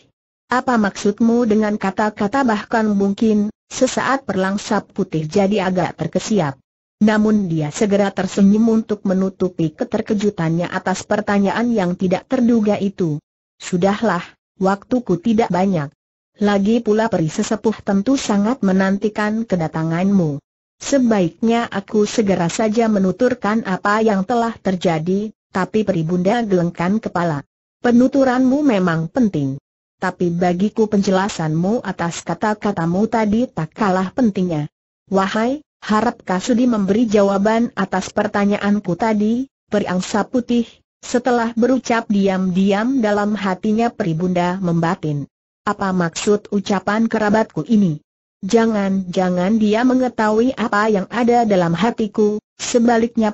Apa maksudmu dengan kata-kata bahkan mungkin, sesaat perlangsa putih jadi agak terkesiap. Namun dia segera tersenyum untuk menutupi keterkejutannya atas pertanyaan yang tidak terduga itu. Sudahlah, waktuku tidak banyak. Lagi pula peri sesepuh tentu sangat menantikan kedatanganmu. Sebaiknya aku segera saja menuturkan apa yang telah terjadi, tapi peri bunda gelengkan kepala. Penuturanmu memang penting. Tapi bagiku penjelasanmu atas kata-katamu tadi tak kalah pentingnya. Wahai, harap Kasudi memberi jawaban atas pertanyaanku tadi, periangsa putih, setelah berucap diam-diam dalam hatinya peribunda membatin. Apa maksud ucapan kerabatku ini? Jangan-jangan dia mengetahui apa yang ada dalam hatiku, sebaliknya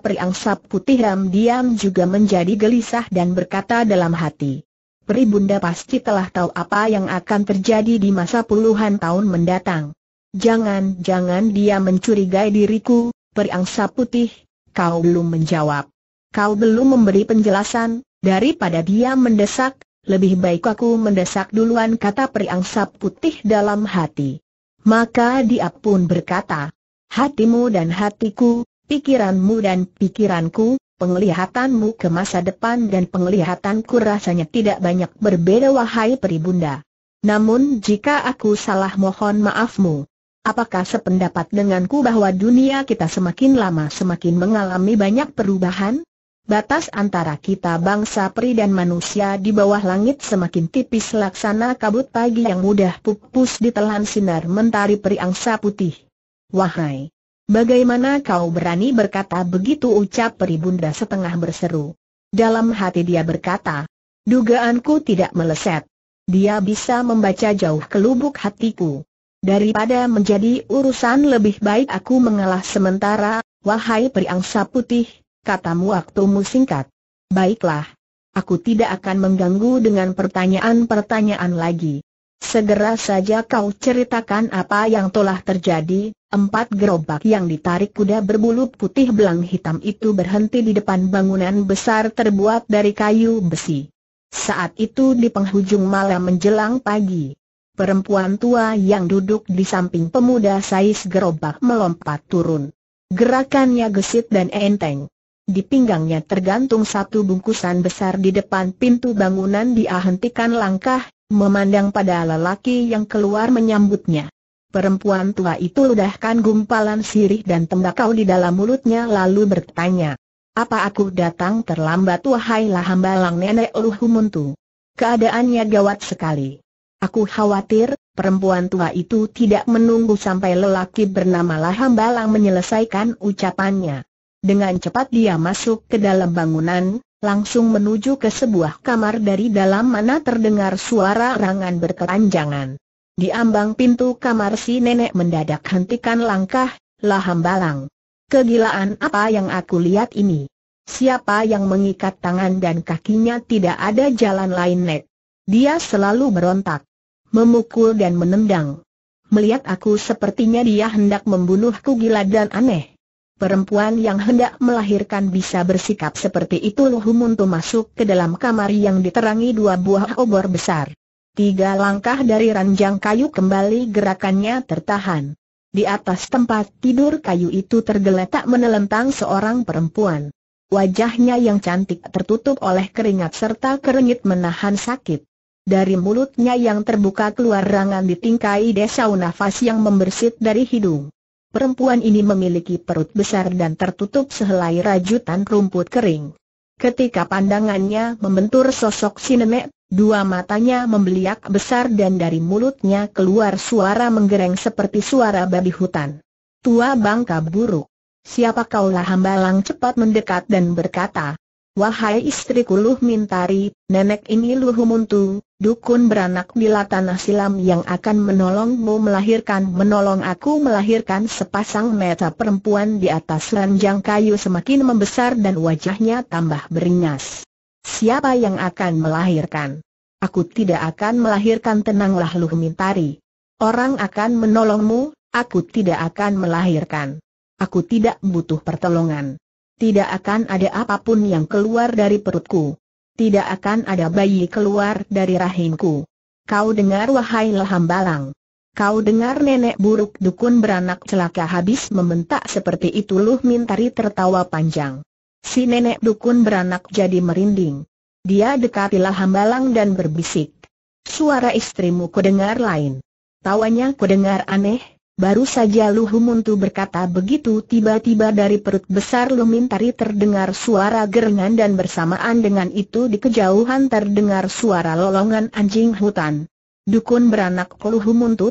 putih ram diam juga menjadi gelisah dan berkata dalam hati. peri bunda pasti telah tahu apa yang akan terjadi di masa puluhan tahun mendatang. Jangan-jangan dia mencurigai diriku, Priang putih, kau belum menjawab. Kau belum memberi penjelasan, daripada dia mendesak, lebih baik aku mendesak duluan kata periangsa putih dalam hati. Maka dia pun berkata, hatimu dan hatiku, pikiranmu dan pikiranku, penglihatanmu ke masa depan dan penglihatanku rasanya tidak banyak berbeda wahai peribunda. Namun jika aku salah mohon maafmu. Apakah sependapat denganku bahwa dunia kita semakin lama semakin mengalami banyak perubahan? Batas antara kita bangsa peri dan manusia di bawah langit semakin tipis laksana kabut pagi yang mudah pupus ditelan sinar mentari peri angsa putih. Wahai! Bagaimana kau berani berkata begitu ucap peri bunda setengah berseru. Dalam hati dia berkata, dugaanku tidak meleset. Dia bisa membaca jauh ke lubuk hatiku. Daripada menjadi urusan lebih baik aku mengalah sementara, wahai peri angsa putih, katamu waktumu singkat. Baiklah. Aku tidak akan mengganggu dengan pertanyaan-pertanyaan lagi. Segera saja kau ceritakan apa yang telah terjadi, empat gerobak yang ditarik kuda berbulu putih belang hitam itu berhenti di depan bangunan besar terbuat dari kayu besi. Saat itu di penghujung malam menjelang pagi, perempuan tua yang duduk di samping pemuda sais gerobak melompat turun. Gerakannya gesit dan enteng. Di pinggangnya tergantung satu bungkusan besar di depan pintu bangunan dia hentikan langkah, memandang pada lelaki yang keluar menyambutnya. Perempuan tua itu ludahkan gumpalan sirih dan tembakau di dalam mulutnya lalu bertanya. Apa aku datang terlambat wahailah hamba lang nenek Luhumuntu? Keadaannya gawat sekali. Aku khawatir, perempuan tua itu tidak menunggu sampai lelaki bernama Lahambalang menyelesaikan ucapannya. Dengan cepat dia masuk ke dalam bangunan, langsung menuju ke sebuah kamar dari dalam mana terdengar suara rangan berkeranjangan. Di ambang pintu kamar si nenek mendadak hentikan langkah, laham balang. Kegilaan apa yang aku lihat ini? Siapa yang mengikat tangan dan kakinya tidak ada jalan lain nek? Dia selalu berontak, memukul dan menendang. Melihat aku sepertinya dia hendak membunuhku gila dan aneh. Perempuan yang hendak melahirkan bisa bersikap seperti itu Luhumuntu masuk ke dalam kamar yang diterangi dua buah obor besar. Tiga langkah dari ranjang kayu kembali gerakannya tertahan. Di atas tempat tidur kayu itu tergeletak menelentang seorang perempuan. Wajahnya yang cantik tertutup oleh keringat serta kerengit menahan sakit. Dari mulutnya yang terbuka keluar rangan ditingkai desau nafas yang membersit dari hidung. Perempuan ini memiliki perut besar dan tertutup sehelai rajutan rumput kering. Ketika pandangannya membentur sosok sinema, dua matanya membeliak besar dan dari mulutnya keluar suara menggereng seperti suara babi hutan. Tua bangka buruk. Siapa kaulah hamba lang cepat mendekat dan berkata, Wahai istriku Luh Mintari, nenek ini Luh Muntu, dukun beranak bila tanah silam yang akan menolongmu melahirkan menolong aku melahirkan sepasang meta perempuan di atas ranjang kayu semakin membesar dan wajahnya tambah beringas. Siapa yang akan melahirkan? Aku tidak akan melahirkan tenanglah Luh Mintari. Orang akan menolongmu, aku tidak akan melahirkan. Aku tidak butuh pertolongan. Tidak akan ada apapun yang keluar dari perutku. Tidak akan ada bayi keluar dari rahimku. Kau dengar wahai leham balang. Kau dengar nenek buruk dukun beranak celaka habis membentak seperti itu Luh Mintari tertawa panjang. Si nenek dukun beranak jadi merinding. Dia dekatilah hambalang dan berbisik. Suara istrimu kudengar lain. Tawanya kudengar aneh, Baru saja Lu berkata begitu tiba-tiba dari perut besar Lumintari terdengar suara gerengan dan bersamaan dengan itu di kejauhan terdengar suara lolongan anjing hutan. Dukun beranak Lu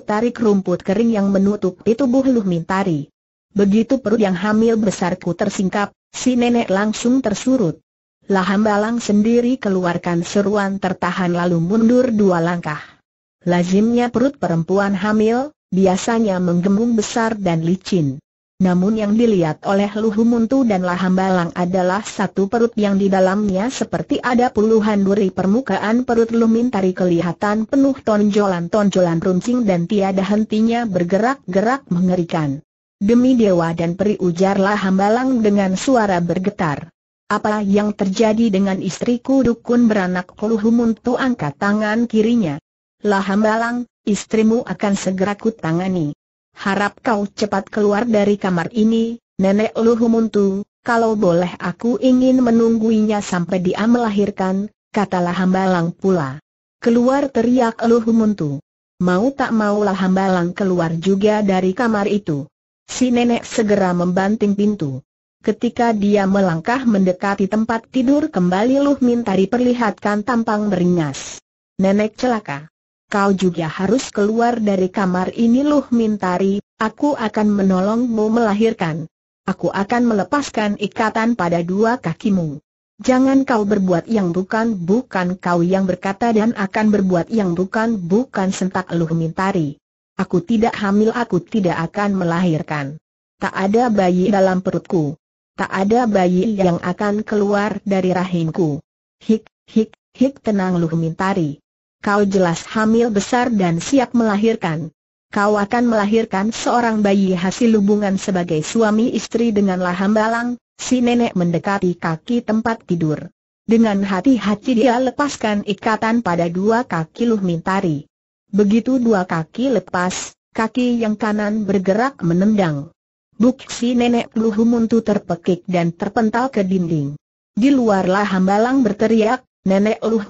tarik rumput kering yang menutupi tubuh Lumintari. Begitu perut yang hamil besarku tersingkap, si nenek langsung tersurut. Lahambalang sendiri keluarkan seruan tertahan lalu mundur dua langkah. Lazimnya perut perempuan hamil, biasanya menggembung besar dan licin. Namun yang dilihat oleh Luhumuntu dan Lahambalang adalah satu perut yang di dalamnya seperti ada puluhan duri permukaan perut Lumintari kelihatan penuh tonjolan-tonjolan runcing dan tiada hentinya bergerak-gerak mengerikan. Demi dewa dan peri ujar Lahambalang dengan suara bergetar. Apa yang terjadi dengan istriku dukun beranak Luhumuntu angkat tangan kirinya. Lahambalang, istrimu akan segera kutangani. Harap kau cepat keluar dari kamar ini, nenek Luhumuntu, kalau boleh aku ingin menungguinya sampai dia melahirkan, katalah Hambalang pula. Keluar teriak Luhumuntu. Mau tak maulah Hambalang keluar juga dari kamar itu. Si nenek segera membanting pintu. Ketika dia melangkah mendekati tempat tidur kembali Luh Mintari perlihatkan tampang beringas. Nenek celaka kau juga harus keluar dari kamar ini Luh Mintari, aku akan menolongmu melahirkan. Aku akan melepaskan ikatan pada dua kakimu. Jangan kau berbuat yang bukan-bukan kau yang berkata dan akan berbuat yang bukan-bukan sentak Luh Mintari. Aku tidak hamil aku tidak akan melahirkan. Tak ada bayi dalam perutku. Tak ada bayi yang akan keluar dari rahimku. Hik, hik, hik tenang Luh Mintari. Kau jelas hamil besar dan siap melahirkan. Kau akan melahirkan seorang bayi hasil hubungan sebagai suami istri laham balang, si nenek mendekati kaki tempat tidur. Dengan hati-hati dia lepaskan ikatan pada dua kaki Luh Mintari. Begitu dua kaki lepas, kaki yang kanan bergerak menendang. Buk si nenek Luh terpekik dan terpental ke dinding. Di luarlah hambalang berteriak, nenek Luh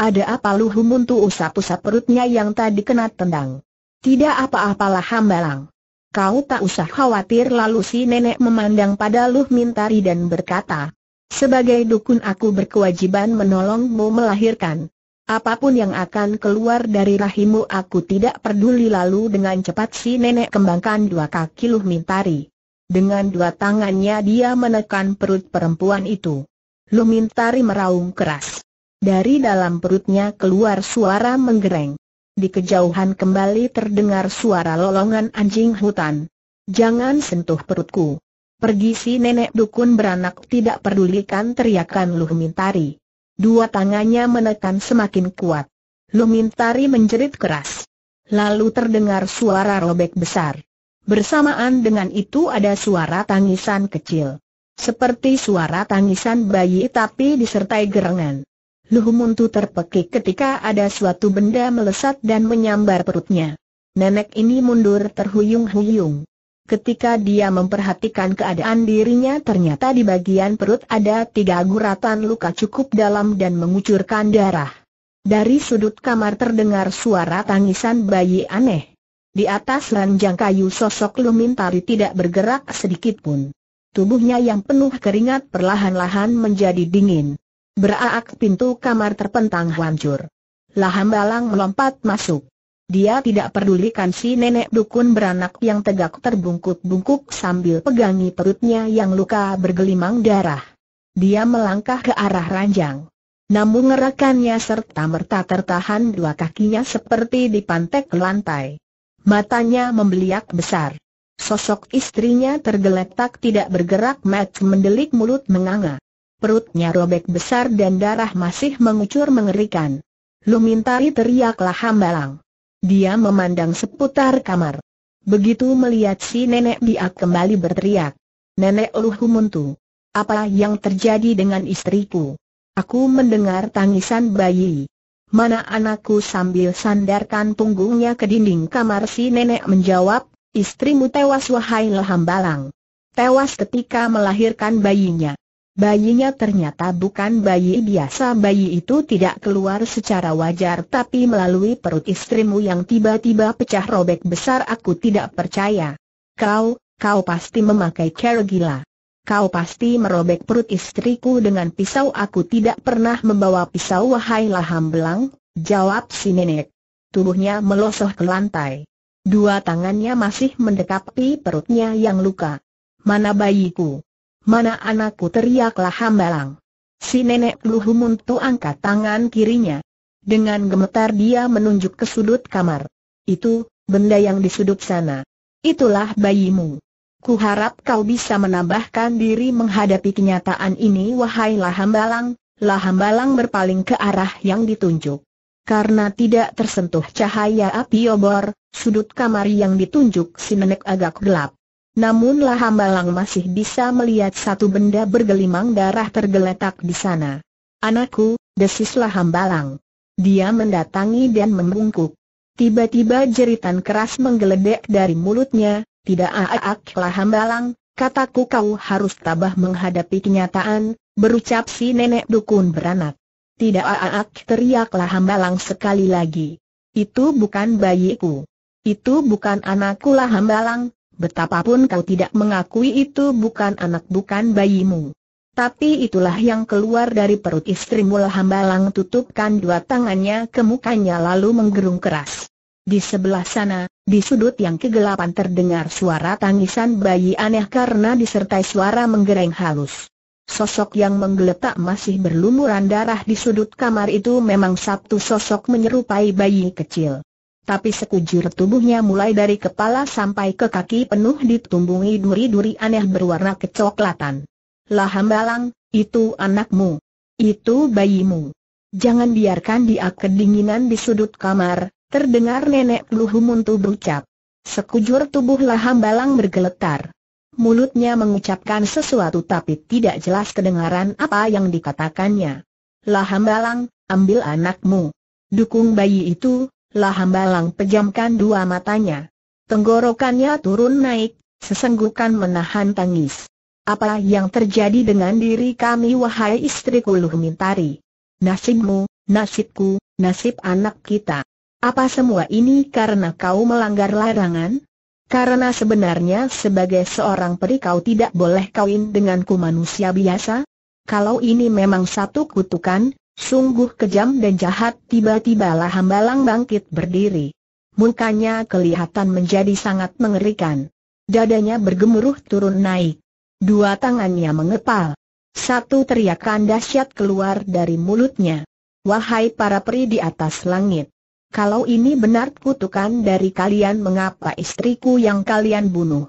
ada apa luhu muntu usap-usap perutnya yang tadi kena tendang? Tidak apa-apalah hambalang. Kau tak usah khawatir lalu si nenek memandang pada Luh Mintari dan berkata, sebagai dukun aku berkewajiban menolongmu melahirkan. Apapun yang akan keluar dari rahimu aku tidak peduli lalu dengan cepat si nenek kembangkan dua kaki Luh Mintari. Dengan dua tangannya dia menekan perut perempuan itu. Luh Mintari meraung keras. Dari dalam perutnya keluar suara menggereng. Di kejauhan kembali terdengar suara lolongan anjing hutan. Jangan sentuh perutku. Pergi si nenek dukun beranak tidak pedulikan teriakan Luhmintari. Dua tangannya menekan semakin kuat. Luhmintari menjerit keras. Lalu terdengar suara robek besar. Bersamaan dengan itu ada suara tangisan kecil. Seperti suara tangisan bayi tapi disertai gerengan. Luhumuntu terpekik ketika ada suatu benda melesat dan menyambar perutnya. Nenek ini mundur terhuyung-huyung. Ketika dia memperhatikan keadaan dirinya ternyata di bagian perut ada tiga guratan luka cukup dalam dan mengucurkan darah. Dari sudut kamar terdengar suara tangisan bayi aneh. Di atas ranjang kayu sosok Lumintari tidak bergerak sedikit pun. Tubuhnya yang penuh keringat perlahan-lahan menjadi dingin. Beraak pintu kamar terpentang hancur. Laham Balang melompat masuk. Dia tidak pedulikan si nenek dukun beranak yang tegak terbungkuk-bungkuk sambil pegangi perutnya yang luka bergelimang darah. Dia melangkah ke arah ranjang. Namun gerakannya serta merta tertahan dua kakinya seperti dipantek ke lantai. Matanya membeliak besar. Sosok istrinya tergeletak tidak bergerak mat mendelik mulut menganga perutnya robek besar dan darah masih mengucur mengerikan. Lumintari teriaklah Hambalang. Dia memandang seputar kamar. Begitu melihat si nenek dia kembali berteriak. Nenek muntu. Apa yang terjadi dengan istriku? Aku mendengar tangisan bayi. Mana anakku sambil sandarkan punggungnya ke dinding kamar si nenek menjawab, istrimu tewas wahai lehambalang. Tewas ketika melahirkan bayinya. Bayinya ternyata bukan bayi biasa Bayi itu tidak keluar secara wajar tapi melalui perut istrimu yang tiba-tiba pecah robek besar Aku tidak percaya Kau, kau pasti memakai cara gila Kau pasti merobek perut istriku dengan pisau Aku tidak pernah membawa pisau Wahai laham belang, jawab si nenek Tubuhnya melosoh ke lantai Dua tangannya masih mendekapi perutnya yang luka Mana bayiku? Mana anakku teriaklah Hambalang. Si nenek Luhumuntu angkat tangan kirinya. Dengan gemetar dia menunjuk ke sudut kamar. Itu, benda yang di sudut sana. Itulah bayimu. Kuharap kau bisa menambahkan diri menghadapi kenyataan ini wahai Lahambalang. Lahambalang berpaling ke arah yang ditunjuk. Karena tidak tersentuh cahaya api obor, sudut kamar yang ditunjuk si nenek agak gelap namun Lahambalang masih bisa melihat satu benda bergelimang darah tergeletak di sana. Anakku, desis Lahambalang. Dia mendatangi dan membungkuk. Tiba-tiba jeritan keras menggeledek dari mulutnya, tidak aak Lahambalang, kataku kau harus tabah menghadapi kenyataan, berucap si nenek dukun beranak. Tidak aak teriak Lahambalang sekali lagi. Itu bukan bayiku. Itu bukan anakku Lahambalang betapapun kau tidak mengakui itu bukan anak bukan bayimu. Tapi itulah yang keluar dari perut istri mula hambalang tutupkan dua tangannya ke mukanya lalu menggerung keras. Di sebelah sana, di sudut yang kegelapan terdengar suara tangisan bayi aneh karena disertai suara menggereng halus. Sosok yang menggeletak masih berlumuran darah di sudut kamar itu memang satu sosok menyerupai bayi kecil. Tapi sekujur tubuhnya mulai dari kepala sampai ke kaki penuh ditumbungi duri-duri aneh berwarna kecoklatan. Lah Lahambalang, itu anakmu. Itu bayimu. Jangan biarkan dia kedinginan di sudut kamar, terdengar nenek Luhumuntu berucap. Sekujur tubuh Lahambalang bergeletar. Mulutnya mengucapkan sesuatu tapi tidak jelas kedengaran apa yang dikatakannya. Lah Lahambalang, ambil anakmu. Dukung bayi itu, hambalang pejamkan dua matanya. Tenggorokannya turun naik, sesenggukan menahan tangis. Apa yang terjadi dengan diri kami wahai istriku Luhmintari? Nasibmu, nasibku, nasib anak kita. Apa semua ini karena kau melanggar larangan? Karena sebenarnya sebagai seorang peri kau tidak boleh kawin denganku manusia biasa? Kalau ini memang satu kutukan, Sungguh kejam dan jahat tiba tiba laham hambalang bangkit berdiri. Mukanya kelihatan menjadi sangat mengerikan. Dadanya bergemuruh turun naik. Dua tangannya mengepal. Satu teriakan dahsyat keluar dari mulutnya. Wahai para peri di atas langit. Kalau ini benar kutukan dari kalian mengapa istriku yang kalian bunuh?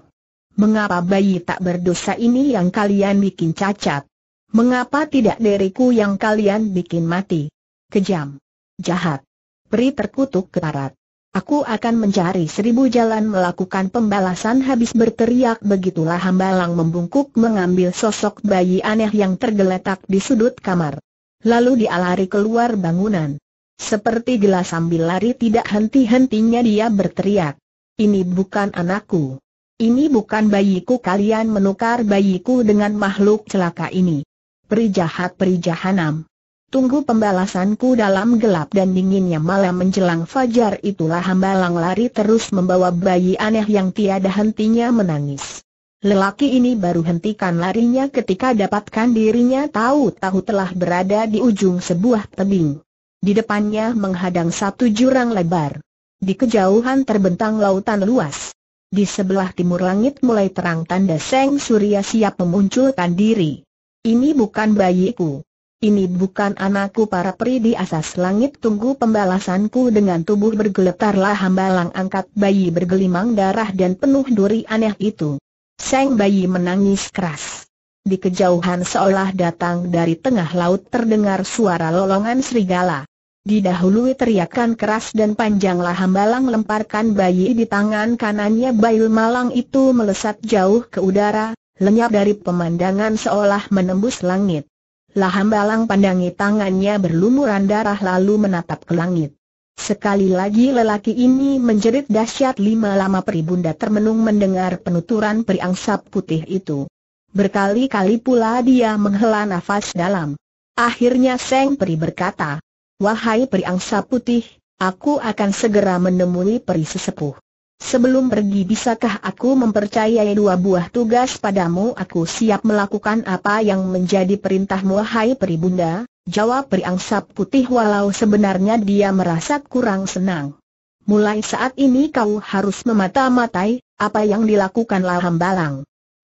Mengapa bayi tak berdosa ini yang kalian bikin cacat? Mengapa tidak deriku yang kalian bikin mati? Kejam. Jahat. Peri terkutuk ke keparat. Aku akan mencari seribu jalan melakukan pembalasan habis berteriak begitulah hambalang membungkuk mengambil sosok bayi aneh yang tergeletak di sudut kamar. Lalu dia lari keluar bangunan. Seperti gelas sambil lari tidak henti-hentinya dia berteriak. Ini bukan anakku. Ini bukan bayiku kalian menukar bayiku dengan makhluk celaka ini. Perijahat perijahanam. Tunggu pembalasanku dalam gelap dan dinginnya malam menjelang fajar itulah hambalang lari terus membawa bayi aneh yang tiada hentinya menangis. Lelaki ini baru hentikan larinya ketika dapatkan dirinya tahu-tahu telah berada di ujung sebuah tebing. Di depannya menghadang satu jurang lebar. Di kejauhan terbentang lautan luas. Di sebelah timur langit mulai terang tanda Seng Surya siap memunculkan diri. Ini bukan bayiku. Ini bukan anakku para peri di asas langit tunggu pembalasanku dengan tubuh bergeletarlah hambalang angkat bayi bergelimang darah dan penuh duri aneh itu. Seng bayi menangis keras. Di kejauhan seolah datang dari tengah laut terdengar suara lolongan serigala. Didahului teriakan keras dan panjanglah hambalang lemparkan bayi di tangan kanannya Bayu Malang itu melesat jauh ke udara, lenyap dari pemandangan seolah menembus langit. balang pandangi tangannya berlumuran darah lalu menatap ke langit. Sekali lagi lelaki ini menjerit dahsyat lima lama peribunda termenung mendengar penuturan periangsap putih itu. Berkali-kali pula dia menghela nafas dalam. Akhirnya Seng Peri berkata, Wahai periangsap putih, aku akan segera menemui peri sesepuh. Sebelum pergi bisakah aku mempercayai dua buah tugas padamu aku siap melakukan apa yang menjadi perintahmu hai peribunda, jawab periangsap putih walau sebenarnya dia merasa kurang senang. Mulai saat ini kau harus memata-matai, apa yang dilakukan Laham Balang.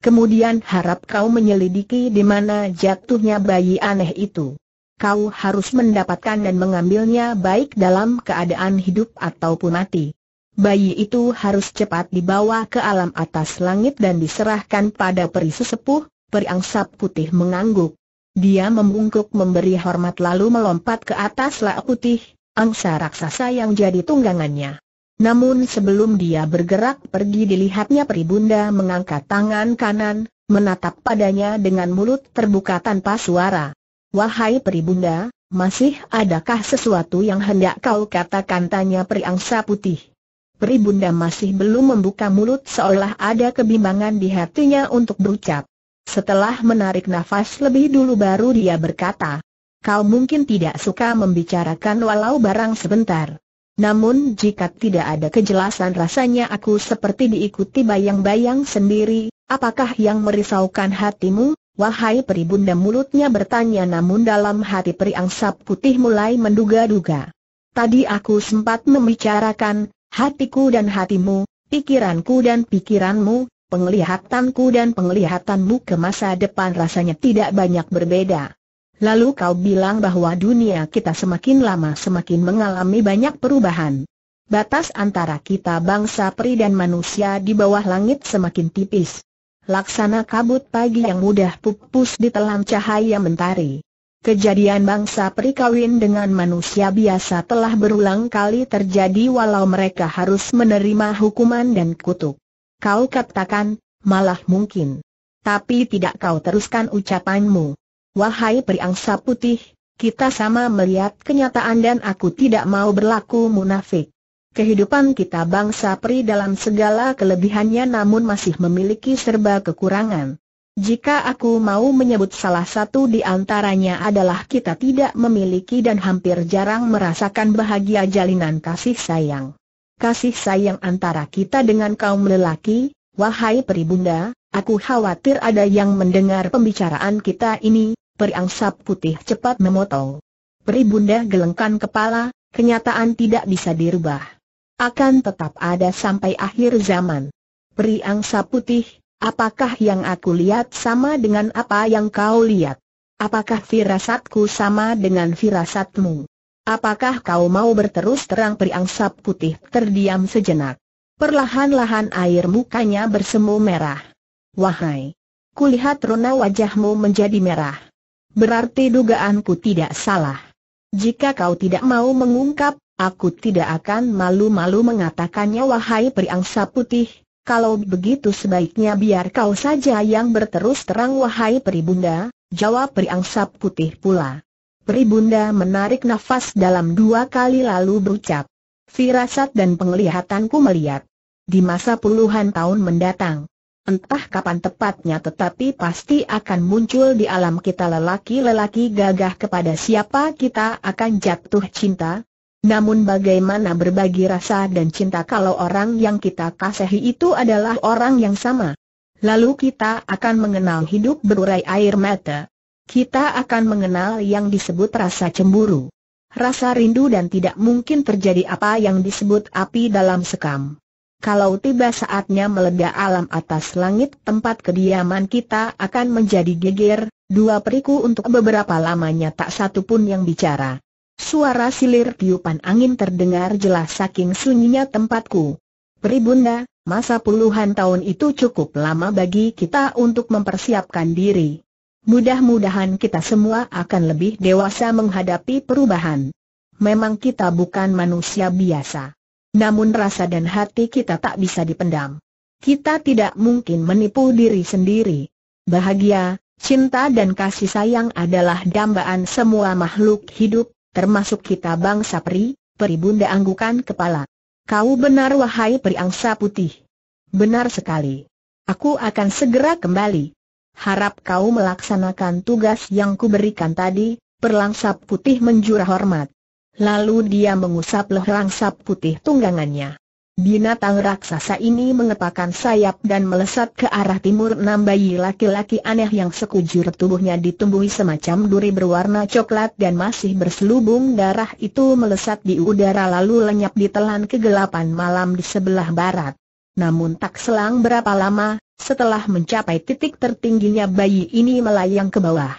Kemudian harap kau menyelidiki di mana jatuhnya bayi aneh itu. Kau harus mendapatkan dan mengambilnya baik dalam keadaan hidup ataupun mati bayi itu harus cepat dibawa ke alam atas langit dan diserahkan pada peri sesepuh, peri angsa putih mengangguk. Dia membungkuk memberi hormat lalu melompat ke atas laak putih, angsa raksasa yang jadi tunggangannya. Namun sebelum dia bergerak pergi dilihatnya peri bunda mengangkat tangan kanan, menatap padanya dengan mulut terbuka tanpa suara. Wahai bunda, masih adakah sesuatu yang hendak kau katakan tanya peri angsa putih? Peribunda masih belum membuka mulut seolah ada kebimbangan di hatinya untuk berucap. Setelah menarik nafas lebih dulu baru dia berkata, Kau mungkin tidak suka membicarakan walau barang sebentar. Namun jika tidak ada kejelasan rasanya aku seperti diikuti bayang-bayang sendiri, apakah yang merisaukan hatimu? Wahai peribunda mulutnya bertanya namun dalam hati Peri periangsap putih mulai menduga-duga. Tadi aku sempat membicarakan, hatiku dan hatimu, pikiranku dan pikiranmu, penglihatanku dan penglihatanmu ke masa depan rasanya tidak banyak berbeda. Lalu kau bilang bahwa dunia kita semakin lama semakin mengalami banyak perubahan. Batas antara kita bangsa peri dan manusia di bawah langit semakin tipis. Laksana kabut pagi yang mudah pupus di ditelan cahaya mentari. Kejadian bangsa perikawin dengan manusia biasa telah berulang kali terjadi walau mereka harus menerima hukuman dan kutuk. Kau katakan, malah mungkin. Tapi tidak kau teruskan ucapanmu. Wahai periangsa putih, kita sama melihat kenyataan dan aku tidak mau berlaku munafik. Kehidupan kita bangsa peri dalam segala kelebihannya namun masih memiliki serba kekurangan. Jika aku mau menyebut salah satu di antaranya adalah kita tidak memiliki dan hampir jarang merasakan bahagia jalinan kasih sayang. Kasih sayang antara kita dengan kaum lelaki, wahai peribunda, aku khawatir ada yang mendengar pembicaraan kita ini, periangsap putih cepat memotong. Peribunda gelengkan kepala, kenyataan tidak bisa dirubah. Akan tetap ada sampai akhir zaman. Periangsa putih, Apakah yang aku lihat sama dengan apa yang kau lihat? Apakah firasatku sama dengan firasatmu? Apakah kau mau berterus terang periangsap putih terdiam sejenak? Perlahan-lahan air mukanya bersemu merah. Wahai! Kulihat rona wajahmu menjadi merah. Berarti dugaanku tidak salah. Jika kau tidak mau mengungkap, Aku tidak akan malu-malu mengatakannya wahai periangsa putih, kalau begitu sebaiknya biar kau saja yang berterus terang wahai peribunda, jawab periangsa putih pula. Peribunda menarik nafas dalam dua kali lalu berucap. Firasat dan penglihatanku melihat. Di masa puluhan tahun mendatang. Entah kapan tepatnya tetapi pasti akan muncul di alam kita lelaki-lelaki gagah kepada siapa kita akan jatuh cinta, namun bagaimana berbagi rasa dan cinta kalau orang yang kita kasihi itu adalah orang yang sama? Lalu kita akan mengenal hidup berurai air mata. Kita akan mengenal yang disebut rasa cemburu. Rasa rindu dan tidak mungkin terjadi apa yang disebut api dalam sekam. Kalau tiba saatnya meledak alam atas langit tempat kediaman kita akan menjadi geger, dua periku untuk beberapa lamanya tak satu pun yang bicara. Suara silir tiupan angin terdengar jelas saking sunyinya tempatku. Peribunda, masa puluhan tahun itu cukup lama bagi kita untuk mempersiapkan diri. Mudah-mudahan kita semua akan lebih dewasa menghadapi perubahan. Memang kita bukan manusia biasa. Namun rasa dan hati kita tak bisa dipendam. Kita tidak mungkin menipu diri sendiri. Bahagia, cinta dan kasih sayang adalah dambaan semua makhluk hidup, termasuk kita bangsa peri, bunda anggukan kepala. Kau benar wahai peri angsa putih. Benar sekali. Aku akan segera kembali. Harap kau melaksanakan tugas yang kuberikan tadi, perlangsap putih menjura hormat. Lalu dia mengusap leher langsap putih tunggangannya. Binatang raksasa ini mengepakkan sayap dan melesat ke arah timur enam bayi laki-laki aneh yang sekujur tubuhnya ditumbuhi semacam duri berwarna coklat dan masih berselubung darah itu melesat di udara lalu lenyap di telan kegelapan malam di sebelah barat. Namun tak selang berapa lama, setelah mencapai titik tertingginya bayi ini melayang ke bawah.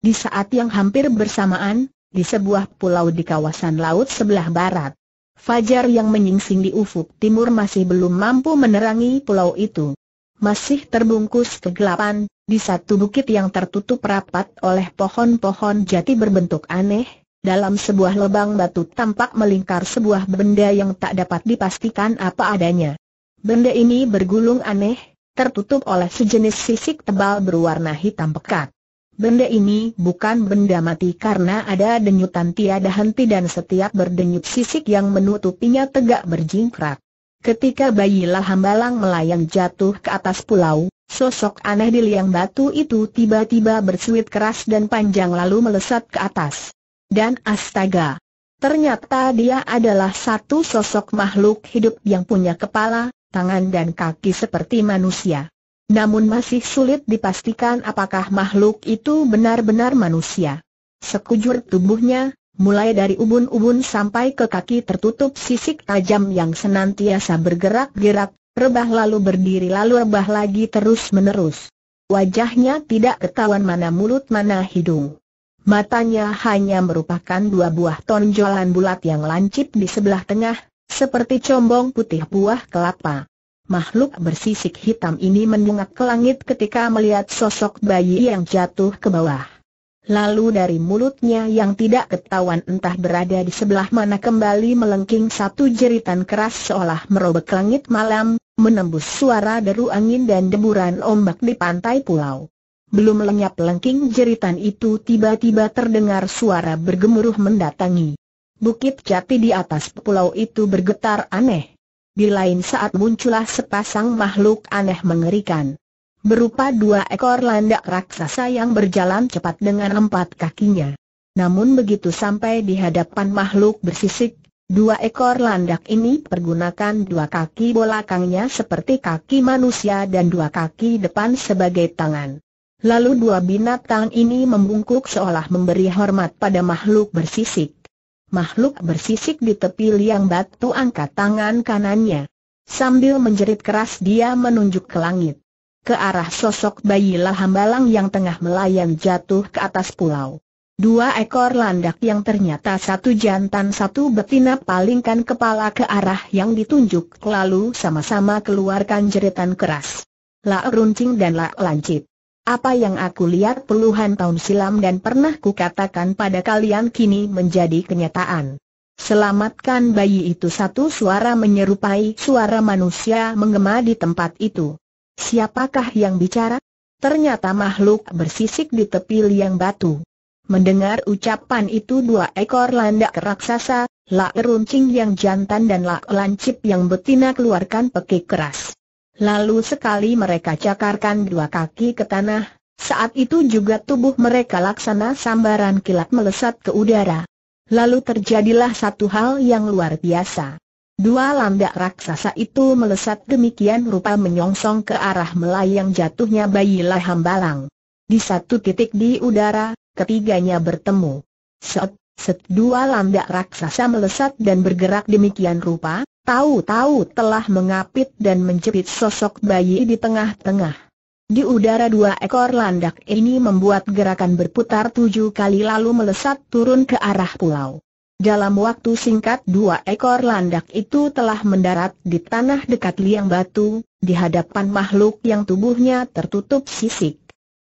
Di saat yang hampir bersamaan, di sebuah pulau di kawasan laut sebelah barat Fajar yang menyingsing di ufuk timur masih belum mampu menerangi pulau itu. Masih terbungkus kegelapan, di satu bukit yang tertutup rapat oleh pohon-pohon jati berbentuk aneh, dalam sebuah lubang batu tampak melingkar sebuah benda yang tak dapat dipastikan apa adanya. Benda ini bergulung aneh, tertutup oleh sejenis sisik tebal berwarna hitam pekat. Benda ini bukan benda mati karena ada denyutan tiada henti dan setiap berdenyut sisik yang menutupinya tegak berjingkrak. Ketika bayi Lahambalang melayang jatuh ke atas pulau, sosok aneh di liang batu itu tiba-tiba bersuit keras dan panjang lalu melesat ke atas. Dan astaga! Ternyata dia adalah satu sosok makhluk hidup yang punya kepala, tangan dan kaki seperti manusia. Namun masih sulit dipastikan apakah makhluk itu benar-benar manusia. Sekujur tubuhnya, mulai dari ubun-ubun sampai ke kaki tertutup sisik tajam yang senantiasa bergerak-gerak, rebah lalu berdiri lalu rebah lagi terus-menerus. Wajahnya tidak ketahuan mana mulut mana hidung. Matanya hanya merupakan dua buah tonjolan bulat yang lancip di sebelah tengah, seperti combong putih buah kelapa. Makhluk bersisik hitam ini mendongak ke langit ketika melihat sosok bayi yang jatuh ke bawah. Lalu dari mulutnya yang tidak ketahuan entah berada di sebelah mana kembali melengking satu jeritan keras seolah merobek langit malam, menembus suara deru angin dan deburan ombak di pantai pulau. Belum lenyap lengking jeritan itu tiba-tiba terdengar suara bergemuruh mendatangi. Bukit jati di atas pulau itu bergetar aneh. Di lain saat muncullah sepasang makhluk aneh mengerikan. Berupa dua ekor landak raksasa yang berjalan cepat dengan empat kakinya. Namun begitu sampai di hadapan makhluk bersisik, Dua ekor landak ini pergunakan dua kaki belakangnya seperti kaki manusia dan dua kaki depan sebagai tangan. Lalu dua binatang ini membungkuk seolah memberi hormat pada makhluk bersisik makhluk bersisik di tepi liang batu angkat tangan kanannya. Sambil menjerit keras dia menunjuk ke langit. Ke arah sosok bayi lahambalang yang tengah melayang jatuh ke atas pulau. Dua ekor landak yang ternyata satu jantan satu betina palingkan kepala ke arah yang ditunjuk lalu sama-sama keluarkan jeritan keras. La runcing dan la lancip. Apa yang aku lihat puluhan tahun silam dan pernah kukatakan pada kalian kini menjadi kenyataan. Selamatkan bayi itu satu suara menyerupai suara manusia menggema di tempat itu. Siapakah yang bicara? Ternyata makhluk bersisik di tepi liang batu. Mendengar ucapan itu dua ekor landak raksasa, lak runcing yang jantan dan lak lancip yang betina keluarkan pekik keras. Lalu sekali mereka cakarkan dua kaki ke tanah, saat itu juga tubuh mereka laksana sambaran kilat melesat ke udara. Lalu terjadilah satu hal yang luar biasa. Dua landak raksasa itu melesat demikian rupa menyongsong ke arah melayang jatuhnya bayi lahambalang. Di satu titik di udara, ketiganya bertemu. Set, Set dua landak raksasa melesat dan bergerak demikian rupa, tahu-tahu telah mengapit dan menjepit sosok bayi di tengah-tengah. Di udara dua ekor landak ini membuat gerakan berputar tujuh kali lalu melesat turun ke arah pulau. Dalam waktu singkat dua ekor landak itu telah mendarat di tanah dekat liang batu, di hadapan makhluk yang tubuhnya tertutup sisik.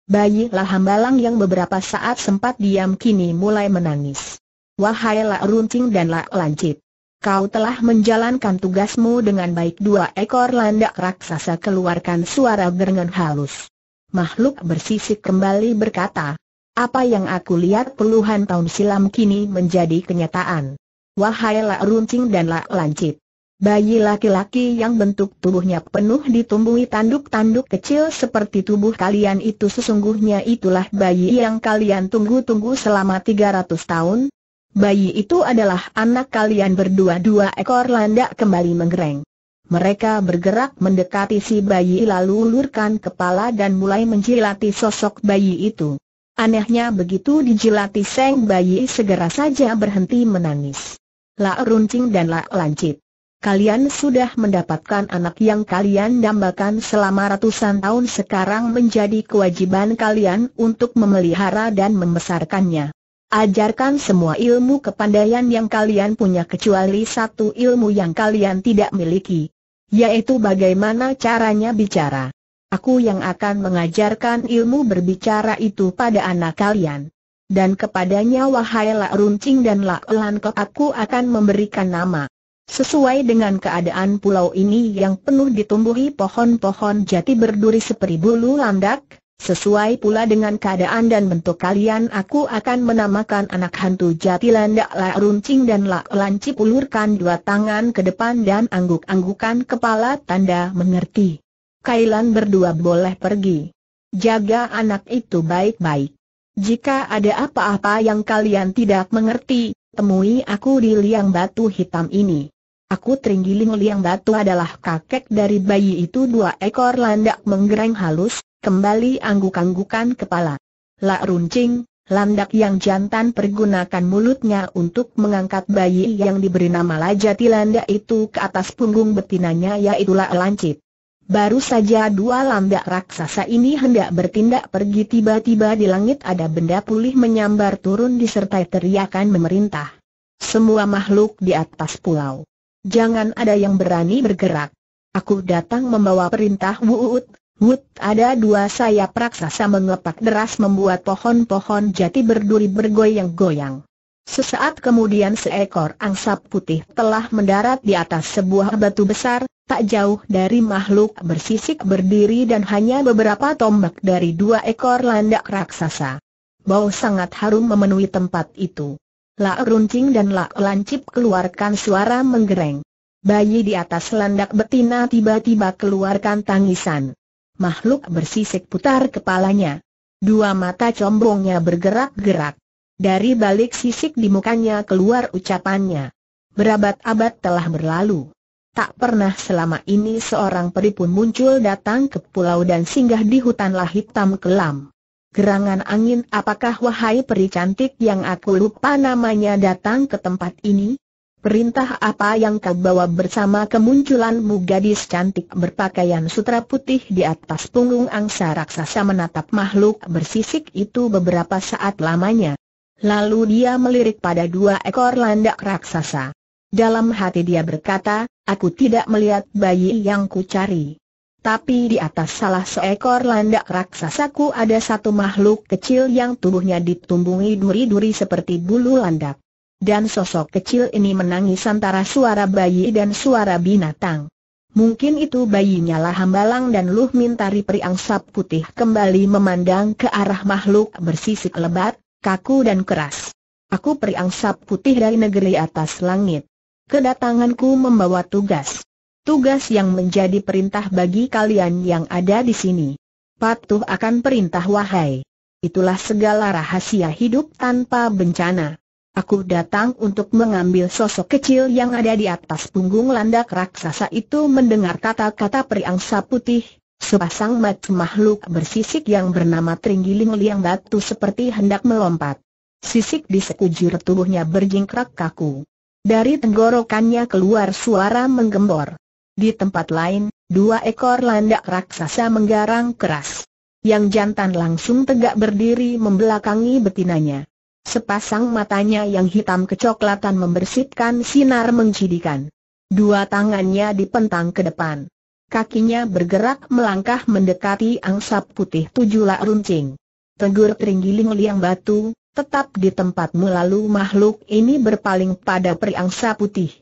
Bayi Lahambalang yang beberapa saat sempat diam kini mulai menangis. Wahai Lak Runcing dan Lak Lancip. Kau telah menjalankan tugasmu dengan baik dua ekor landak raksasa keluarkan suara gerengan halus. Makhluk bersisik kembali berkata, apa yang aku lihat puluhan tahun silam kini menjadi kenyataan. Wahai lak runcing dan lak lancip. Bayi laki-laki yang bentuk tubuhnya penuh ditumbuhi tanduk-tanduk kecil seperti tubuh kalian itu sesungguhnya itulah bayi yang kalian tunggu-tunggu selama 300 tahun, Bayi itu adalah anak kalian berdua dua ekor landak kembali menggereng. Mereka bergerak mendekati si bayi lalu ulurkan kepala dan mulai menjilati sosok bayi itu. Anehnya begitu dijilati seng bayi segera saja berhenti menangis. La runcing dan la lancip. Kalian sudah mendapatkan anak yang kalian dambakan selama ratusan tahun sekarang menjadi kewajiban kalian untuk memelihara dan membesarkannya. Ajarkan semua ilmu kepandaian yang kalian punya kecuali satu ilmu yang kalian tidak miliki. Yaitu bagaimana caranya bicara. Aku yang akan mengajarkan ilmu berbicara itu pada anak kalian. Dan kepadanya wahai Lak Runcing dan Lak Lankot aku akan memberikan nama. Sesuai dengan keadaan pulau ini yang penuh ditumbuhi pohon-pohon jati berduri seperti bulu landak, Sesuai pula dengan keadaan dan bentuk kalian aku akan menamakan anak hantu jati landak la runcing dan lak lanci pulurkan dua tangan ke depan dan angguk-anggukan kepala tanda mengerti. Kailan berdua boleh pergi. Jaga anak itu baik-baik. Jika ada apa-apa yang kalian tidak mengerti, temui aku di liang batu hitam ini. Aku Teringgiling Liang Batu adalah kakek dari bayi itu dua ekor landak menggereng halus, kembali angguk-anggukan kepala. Lak runcing, landak yang jantan pergunakan mulutnya untuk mengangkat bayi yang diberi nama Lajati Landa itu ke atas punggung betinanya yaitu Lak Lancip. Baru saja dua landak raksasa ini hendak bertindak pergi tiba-tiba di langit ada benda pulih menyambar turun disertai teriakan memerintah. Semua makhluk di atas pulau. Jangan ada yang berani bergerak. Aku datang membawa perintah Wuut, Wut ada dua sayap raksasa mengepak deras membuat pohon-pohon jati berduri bergoyang-goyang. Sesaat kemudian seekor angsa putih telah mendarat di atas sebuah batu besar, tak jauh dari makhluk bersisik berdiri dan hanya beberapa tombak dari dua ekor landak raksasa. Bau sangat harum memenuhi tempat itu. Lak runcing dan lak lancip keluarkan suara menggereng. Bayi di atas landak betina tiba-tiba keluarkan tangisan makhluk bersisik putar kepalanya. Dua mata combongnya bergerak-gerak. Dari balik sisik di mukanya keluar ucapannya. Berabad-abad telah berlalu. Tak pernah selama ini seorang peri pun muncul datang ke pulau dan singgah di hutanlah hitam kelam. Gerangan angin apakah wahai peri cantik yang aku lupa namanya datang ke tempat ini? Perintah apa yang kau bawa bersama kemunculanmu gadis cantik berpakaian sutra putih di atas punggung angsa raksasa menatap makhluk bersisik itu beberapa saat lamanya. Lalu dia melirik pada dua ekor landak raksasa. Dalam hati dia berkata, aku tidak melihat bayi yang ku cari. Tapi di atas salah seekor landak raksasaku ada satu makhluk kecil yang tubuhnya ditumbungi duri-duri seperti bulu landak. Dan sosok kecil ini menangis antara suara bayi dan suara binatang. Mungkin itu bayinya lah hambalang dan luh mintari priangsap putih kembali memandang ke arah makhluk bersisik lebat, kaku dan keras. Aku priangsap putih dari negeri atas langit. Kedatanganku membawa tugas. Tugas yang menjadi perintah bagi kalian yang ada di sini. Patuh akan perintah wahai. Itulah segala rahasia hidup tanpa bencana. Aku datang untuk mengambil sosok kecil yang ada di atas punggung landak raksasa itu mendengar kata-kata periangsa putih. Sepasang mata makhluk bersisik yang bernama Tringgiling Liang Batu seperti hendak melompat. Sisik di sekujur tubuhnya berjingkrak kaku. Dari tenggorokannya keluar suara menggembor. Di tempat lain, dua ekor landak raksasa menggarang keras. Yang jantan langsung tegak berdiri membelakangi betinanya. Sepasang matanya yang hitam kecoklatan membersihkan sinar mencidikan. Dua tangannya dipentang ke depan. Kakinya bergerak melangkah mendekati angsa putih tujulah runcing. Tegur teringgiling liang batu, tetap di tempat lalu makhluk ini berpaling pada peri angsa putih.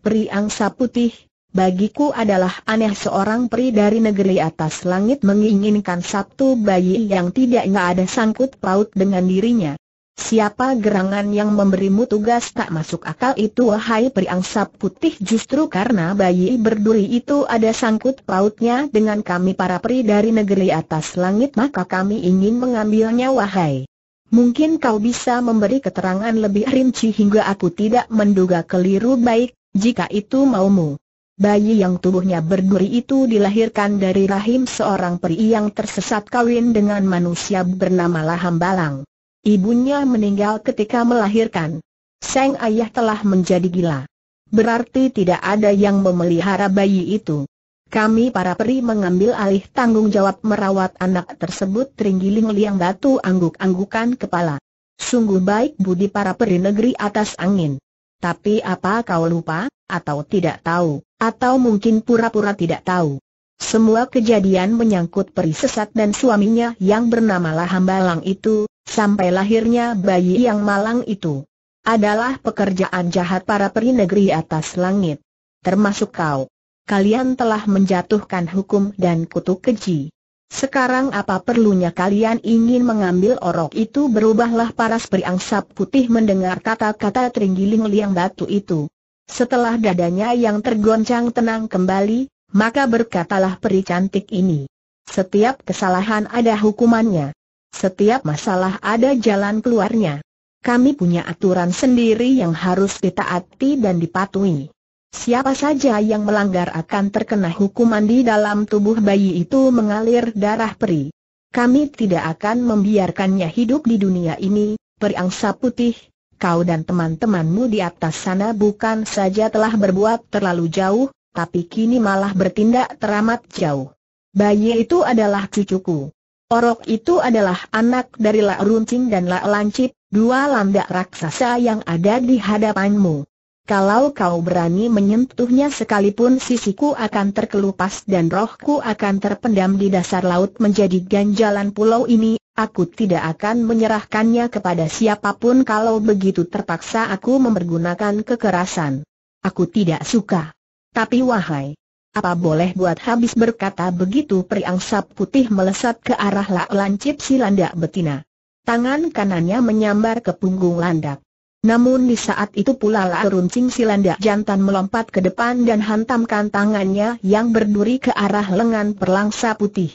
Peri angsa putih, bagiku adalah aneh seorang peri dari negeri atas langit menginginkan satu bayi yang tidak ada sangkut paut dengan dirinya. Siapa gerangan yang memberimu tugas tak masuk akal itu wahai periangsa putih justru karena bayi berduri itu ada sangkut pautnya dengan kami para peri dari negeri atas langit maka kami ingin mengambilnya wahai. Mungkin kau bisa memberi keterangan lebih rinci hingga aku tidak menduga keliru baik, jika itu maumu. Bayi yang tubuhnya berduri itu dilahirkan dari rahim seorang peri yang tersesat kawin dengan manusia bernama Lahambalang. Ibunya meninggal ketika melahirkan. Seng ayah telah menjadi gila. Berarti tidak ada yang memelihara bayi itu. Kami para peri mengambil alih tanggung jawab merawat anak tersebut teringgiling Liang Batu angguk-anggukan kepala. Sungguh baik budi para peri negeri atas angin. Tapi apa kau lupa, atau tidak tahu, atau mungkin pura-pura tidak tahu. Semua kejadian menyangkut peri sesat dan suaminya yang bernama Lahambalang itu, sampai lahirnya bayi yang malang itu. Adalah pekerjaan jahat para peri negeri atas langit. Termasuk kau. Kalian telah menjatuhkan hukum dan kutuk keji. Sekarang apa perlunya kalian ingin mengambil orok itu berubahlah paras periangsap putih mendengar kata-kata terenggiling liang batu itu. Setelah dadanya yang tergoncang tenang kembali, maka berkatalah peri cantik ini. Setiap kesalahan ada hukumannya. Setiap masalah ada jalan keluarnya. Kami punya aturan sendiri yang harus ditaati dan dipatuhi. Siapa saja yang melanggar akan terkena hukuman di dalam tubuh bayi itu mengalir darah peri. Kami tidak akan membiarkannya hidup di dunia ini, periangsa putih, kau dan teman-temanmu di atas sana bukan saja telah berbuat terlalu jauh, tapi kini malah bertindak teramat jauh. Bayi itu adalah cucuku. Orok itu adalah anak dari La Runcing dan La Lancip, dua landak raksasa yang ada di hadapanmu. Kalau kau berani menyentuhnya sekalipun sisiku akan terkelupas dan rohku akan terpendam di dasar laut menjadi ganjalan pulau ini, aku tidak akan menyerahkannya kepada siapapun kalau begitu terpaksa aku mempergunakan kekerasan. Aku tidak suka. Tapi wahai, apa boleh buat habis berkata begitu periangsap putih melesat ke arah Lak Lancip si landak betina. Tangan kanannya menyambar ke punggung landak. Namun di saat itu pula Lak Runcing si landak jantan melompat ke depan dan hantamkan tangannya yang berduri ke arah lengan perlangsa putih.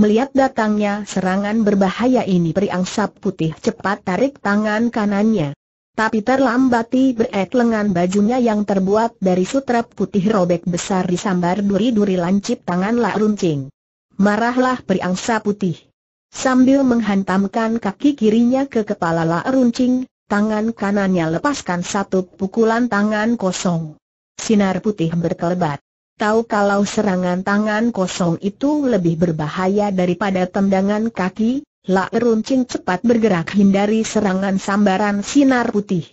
Melihat datangnya serangan berbahaya ini periangsap putih cepat tarik tangan kanannya. Tapi terlambati tibet lengan bajunya yang terbuat dari sutra putih robek besar disambar duri-duri lancip tangan lak Runcing. Marahlah periangsa putih. Sambil menghantamkan kaki kirinya ke kepala La Runcing, tangan kanannya lepaskan satu pukulan tangan kosong. Sinar putih berkelebat. Tahu kalau serangan tangan kosong itu lebih berbahaya daripada tendangan kaki, Lak runcing cepat bergerak hindari serangan sambaran sinar putih.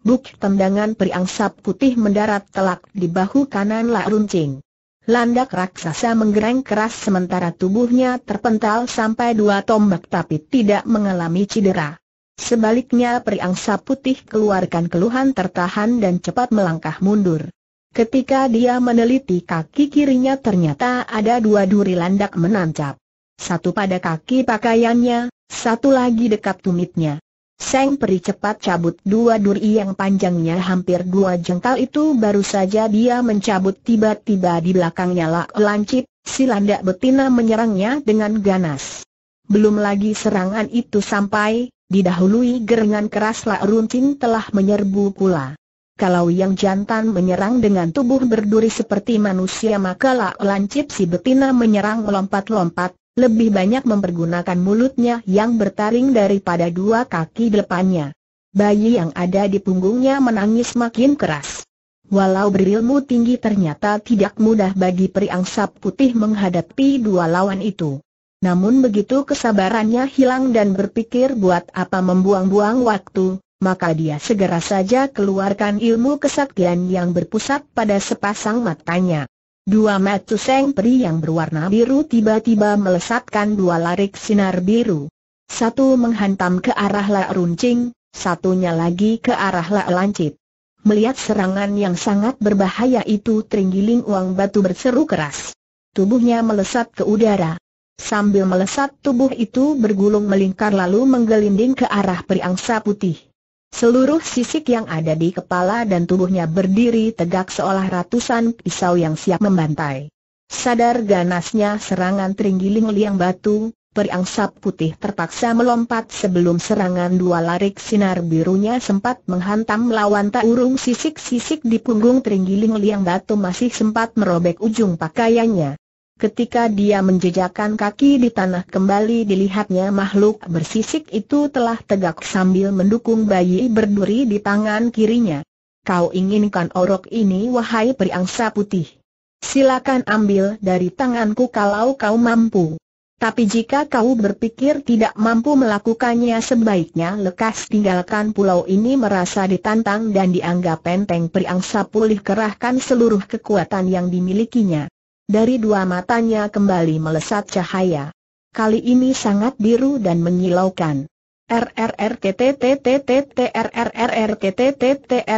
Buk tendangan periangsap putih mendarat telak di bahu kanan Lak runcing. Landak raksasa menggereng keras sementara tubuhnya terpental sampai dua tombak tapi tidak mengalami cedera. Sebaliknya periangsa putih keluarkan keluhan tertahan dan cepat melangkah mundur. Ketika dia meneliti kaki kirinya ternyata ada dua duri landak menancap. Satu pada kaki pakaiannya, satu lagi dekat tumitnya. Seng Peri cepat cabut dua duri yang panjangnya hampir dua jengkal itu baru saja dia mencabut tiba-tiba di belakangnya Lak Lancip, si landak betina menyerangnya dengan ganas. Belum lagi serangan itu sampai, didahului gerengan keras Lak Runcing telah menyerbu pula. Kalau yang jantan menyerang dengan tubuh berduri seperti manusia maka Lak Lancip si betina menyerang melompat-lompat, lebih banyak mempergunakan mulutnya yang bertaring daripada dua kaki depannya. Bayi yang ada di punggungnya menangis makin keras. Walau berilmu tinggi ternyata tidak mudah bagi periangsa putih menghadapi dua lawan itu. Namun begitu kesabarannya hilang dan berpikir buat apa membuang-buang waktu, maka dia segera saja keluarkan ilmu kesaktian yang berpusat pada sepasang matanya. Dua mata Seng Peri yang berwarna biru tiba-tiba melesatkan dua larik sinar biru. Satu menghantam ke arah La Runcing, satunya lagi ke arah La Lancip. Melihat serangan yang sangat berbahaya itu Tringiling Uang Batu berseru keras. Tubuhnya melesat ke udara. Sambil melesat tubuh itu bergulung melingkar lalu menggelinding ke arah periangsa putih. Seluruh sisik yang ada di kepala dan tubuhnya berdiri tegak seolah ratusan pisau yang siap membantai. Sadar ganasnya serangan teringgiling Liang Batu, periangsap putih terpaksa melompat sebelum serangan dua larik sinar birunya sempat menghantam lawan tak urung sisik-sisik di punggung teringgiling Liang Batu masih sempat merobek ujung pakaiannya. Ketika dia menjejakkan kaki di tanah kembali dilihatnya makhluk bersisik itu telah tegak sambil mendukung bayi berduri di tangan kirinya. Kau inginkan orok ini wahai periangsa putih. Silakan ambil dari tanganku kalau kau mampu. Tapi jika kau berpikir tidak mampu melakukannya sebaiknya lekas tinggalkan pulau ini merasa ditantang dan dianggap penteng periangsa pulih kerahkan seluruh kekuatan yang dimilikinya. Dari dua matanya kembali melesat cahaya. Kali ini sangat biru dan menyilaukan. R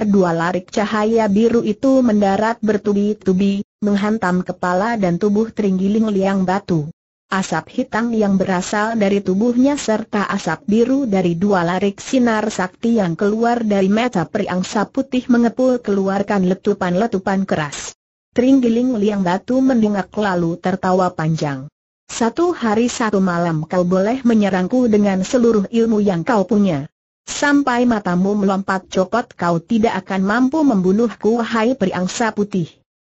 dua larik cahaya biru itu mendarat bertubi-tubi, menghantam kepala dan tubuh terenggiling liang batu. Asap hitam yang berasal dari tubuhnya serta asap biru dari dua larik sinar sakti yang keluar dari mata periangsa putih mengepul keluarkan letupan-letupan keras. Teringgiling Liang Batu mendengak lalu tertawa panjang. Satu hari satu malam kau boleh menyerangku dengan seluruh ilmu yang kau punya. Sampai matamu melompat copot kau tidak akan mampu membunuhku hai periangsa putih.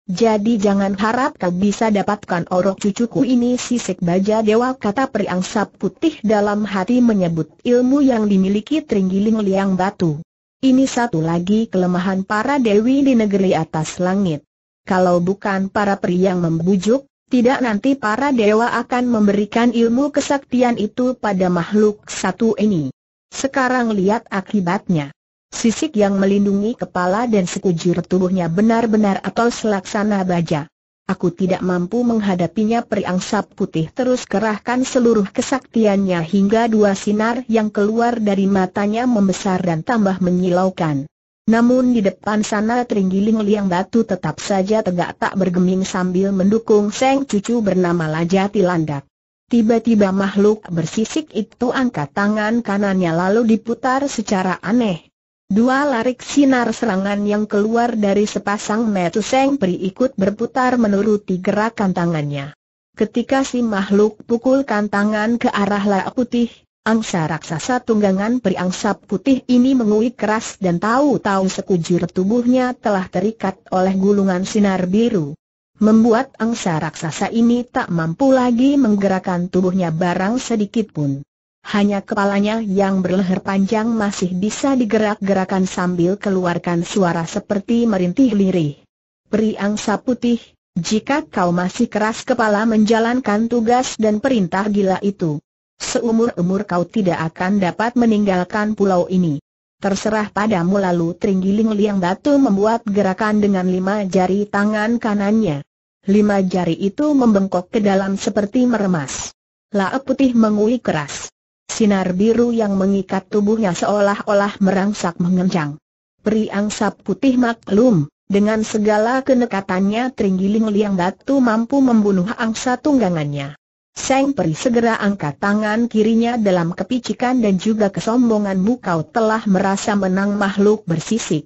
Jadi jangan harap kau bisa dapatkan orok cucuku ini sisik baja dewa kata periangsa putih dalam hati menyebut ilmu yang dimiliki Teringgiling Liang Batu. Ini satu lagi kelemahan para dewi di negeri atas langit kalau bukan para peri yang membujuk, tidak nanti para dewa akan memberikan ilmu kesaktian itu pada makhluk satu ini. Sekarang lihat akibatnya. Sisik yang melindungi kepala dan sekujur tubuhnya benar-benar atau selaksana baja. Aku tidak mampu menghadapinya sap putih terus kerahkan seluruh kesaktiannya hingga dua sinar yang keluar dari matanya membesar dan tambah menyilaukan. Namun di depan sana Teringgiling Liang Batu tetap saja tegak tak bergeming sambil mendukung Seng Cucu bernama Lajati Landak. Tiba-tiba makhluk bersisik itu angkat tangan kanannya lalu diputar secara aneh. Dua larik sinar serangan yang keluar dari sepasang metu Seng Pri ikut berputar menuruti gerakan tangannya. Ketika si makhluk pukulkan tangan ke arah La Putih, Angsa raksasa tunggangan periangsa putih ini menguik keras dan tahu-tahu sekujur tubuhnya telah terikat oleh gulungan sinar biru. Membuat angsa raksasa ini tak mampu lagi menggerakkan tubuhnya barang sedikitpun. Hanya kepalanya yang berleher panjang masih bisa digerak-gerakan sambil keluarkan suara seperti merintih lirih. Peri angsa putih, jika kau masih keras kepala menjalankan tugas dan perintah gila itu, seumur-umur kau tidak akan dapat meninggalkan pulau ini. Terserah padamu lalu Tringgiling Liang Batu membuat gerakan dengan lima jari tangan kanannya. Lima jari itu membengkok ke dalam seperti meremas. Laa putih mengui keras. Sinar biru yang mengikat tubuhnya seolah-olah merangsak mengencang. Peri angsa putih maklum, dengan segala kenekatannya Tringgiling Liang Batu mampu membunuh angsa tunggangannya. Seng Peri segera angkat tangan kirinya dalam kepicikan dan juga kesombongan. Muka telah merasa menang makhluk bersisik.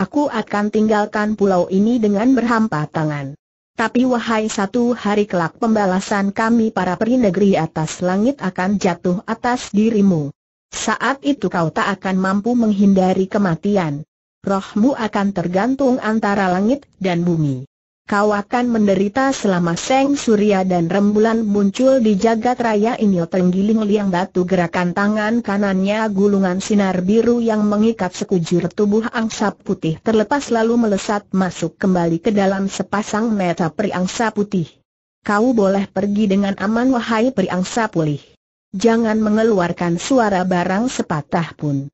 Aku akan tinggalkan pulau ini dengan berhampa tangan. Tapi wahai satu hari kelak pembalasan kami para peri negeri atas langit akan jatuh atas dirimu. Saat itu kau tak akan mampu menghindari kematian. Rohmu akan tergantung antara langit dan bumi kau akan menderita selama Seng Surya dan Rembulan muncul di jagat raya ini terenggiling liang batu gerakan tangan kanannya gulungan sinar biru yang mengikat sekujur tubuh angsa putih terlepas lalu melesat masuk kembali ke dalam sepasang mata angsa putih. Kau boleh pergi dengan aman wahai angsa pulih. Jangan mengeluarkan suara barang sepatah pun.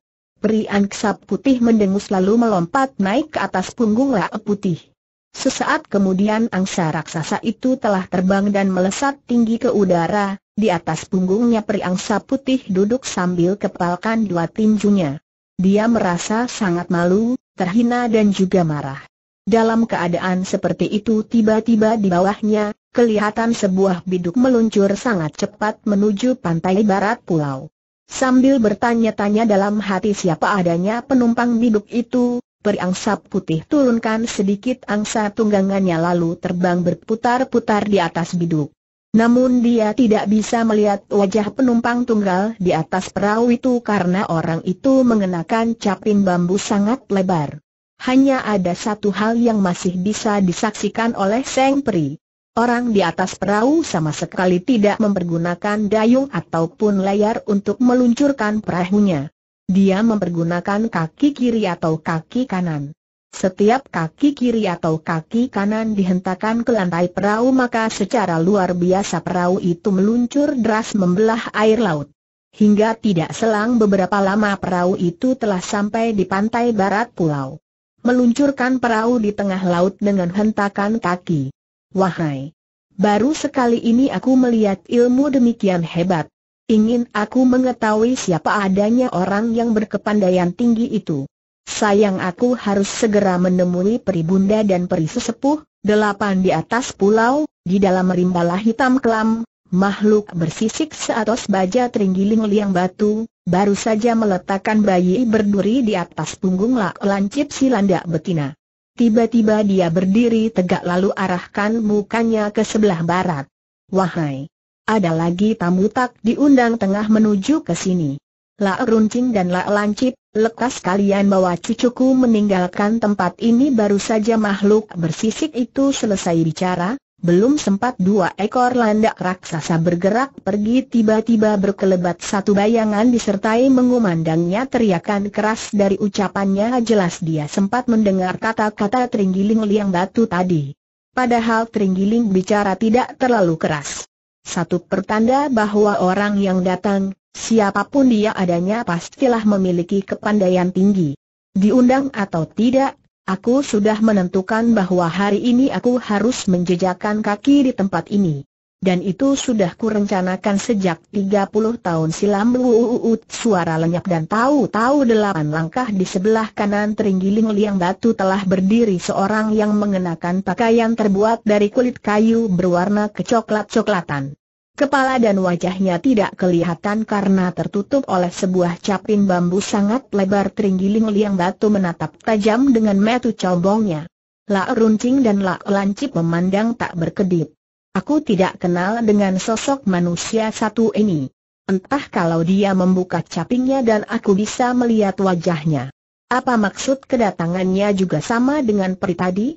angsa putih mendengus lalu melompat naik ke atas punggung Lae putih. Sesaat kemudian angsa raksasa itu telah terbang dan melesat tinggi ke udara, di atas punggungnya peri putih duduk sambil kepalkan dua tinjunya. Dia merasa sangat malu, terhina dan juga marah. Dalam keadaan seperti itu tiba-tiba di bawahnya, kelihatan sebuah biduk meluncur sangat cepat menuju pantai barat pulau. Sambil bertanya-tanya dalam hati siapa adanya penumpang biduk itu, Periangsap putih turunkan sedikit angsa tunggangannya lalu terbang berputar-putar di atas biduk. Namun dia tidak bisa melihat wajah penumpang tunggal di atas perahu itu karena orang itu mengenakan caping bambu sangat lebar. Hanya ada satu hal yang masih bisa disaksikan oleh Seng Peri. Orang di atas perahu sama sekali tidak mempergunakan dayung ataupun layar untuk meluncurkan perahunya. Dia mempergunakan kaki kiri atau kaki kanan. Setiap kaki kiri atau kaki kanan dihentakkan ke lantai perahu maka secara luar biasa perahu itu meluncur deras membelah air laut. Hingga tidak selang beberapa lama perahu itu telah sampai di pantai barat pulau. Meluncurkan perahu di tengah laut dengan hentakan kaki. Wahai! Baru sekali ini aku melihat ilmu demikian hebat. Ingin aku mengetahui siapa adanya orang yang berkepandaian tinggi itu. Sayang aku harus segera menemui peribunda dan peri sepuh, delapan di atas pulau, di dalam rimbalah hitam kelam, makhluk bersisik seatos baja teringgiling liang batu, baru saja meletakkan bayi berduri di atas punggung lak lancip si landak betina. Tiba-tiba dia berdiri tegak lalu arahkan mukanya ke sebelah barat. Wahai! Ada lagi tamu tak diundang tengah menuju ke sini. La Runcing dan La Lancip, lekas kalian bawa cucuku meninggalkan tempat ini baru saja makhluk bersisik itu selesai bicara, belum sempat dua ekor landak raksasa bergerak pergi tiba-tiba berkelebat satu bayangan disertai mengumandangnya teriakan keras dari ucapannya jelas dia sempat mendengar kata-kata Tringgiling Liang Batu tadi. Padahal Tringgiling bicara tidak terlalu keras satu pertanda bahwa orang yang datang, siapapun dia adanya pastilah memiliki kepandaian tinggi. Diundang atau tidak, aku sudah menentukan bahwa hari ini aku harus menjejakkan kaki di tempat ini. Dan itu sudah kurencanakan sejak 30 tahun silam Wuuut suara lenyap dan tahu-tahu delapan langkah di sebelah kanan terenggiling liang batu telah berdiri seorang yang mengenakan pakaian terbuat dari kulit kayu berwarna kecoklat-coklatan. Kepala dan wajahnya tidak kelihatan karena tertutup oleh sebuah caping bambu sangat lebar teringgiling liang batu menatap tajam dengan metu combongnya. Lak runcing dan lak lancip memandang tak berkedip. Aku tidak kenal dengan sosok manusia satu ini. Entah kalau dia membuka capingnya dan aku bisa melihat wajahnya. Apa maksud kedatangannya juga sama dengan peri tadi?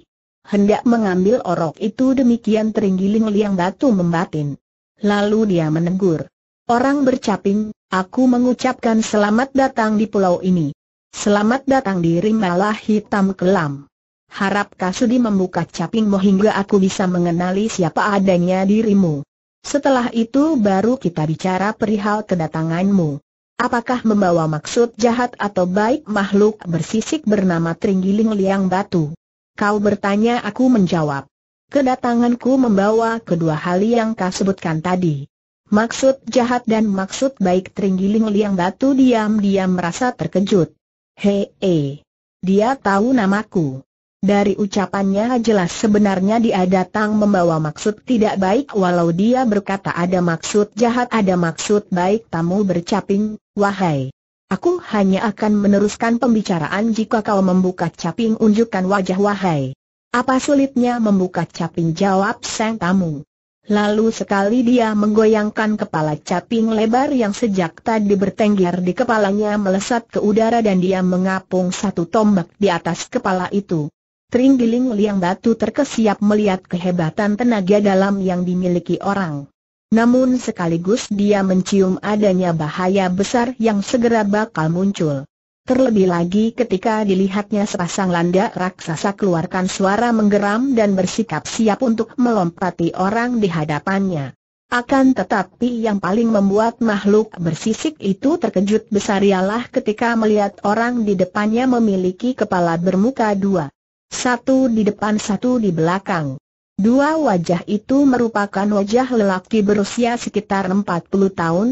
Hendak mengambil orok itu demikian teringgiling liang batu membatin. Lalu dia menegur. Orang bercaping, aku mengucapkan selamat datang di pulau ini. Selamat datang di Rimalah Hitam Kelam. Harap Kasudi membuka capingmu hingga aku bisa mengenali siapa adanya dirimu. Setelah itu baru kita bicara perihal kedatanganmu. Apakah membawa maksud jahat atau baik makhluk bersisik bernama Tringiling Liang Batu? Kau bertanya aku menjawab kedatanganku membawa kedua hal yang kau sebutkan tadi. Maksud jahat dan maksud baik Tringgiling Liang Batu diam-diam merasa terkejut. Hei, dia tahu namaku. Dari ucapannya jelas sebenarnya dia datang membawa maksud tidak baik walau dia berkata ada maksud jahat ada maksud baik tamu bercaping, wahai. Aku hanya akan meneruskan pembicaraan jika kau membuka caping unjukkan wajah wahai. Apa sulitnya membuka caping jawab sang tamu. Lalu sekali dia menggoyangkan kepala caping lebar yang sejak tadi bertengger di kepalanya melesat ke udara dan dia mengapung satu tombak di atas kepala itu. Tringgiling liang batu terkesiap melihat kehebatan tenaga dalam yang dimiliki orang. Namun sekaligus dia mencium adanya bahaya besar yang segera bakal muncul. Terlebih lagi ketika dilihatnya sepasang landak raksasa keluarkan suara menggeram dan bersikap siap untuk melompati orang di hadapannya. Akan tetapi yang paling membuat makhluk bersisik itu terkejut besar ialah ketika melihat orang di depannya memiliki kepala bermuka dua. Satu di depan satu di belakang. Dua wajah itu merupakan wajah lelaki berusia sekitar 40 tahun,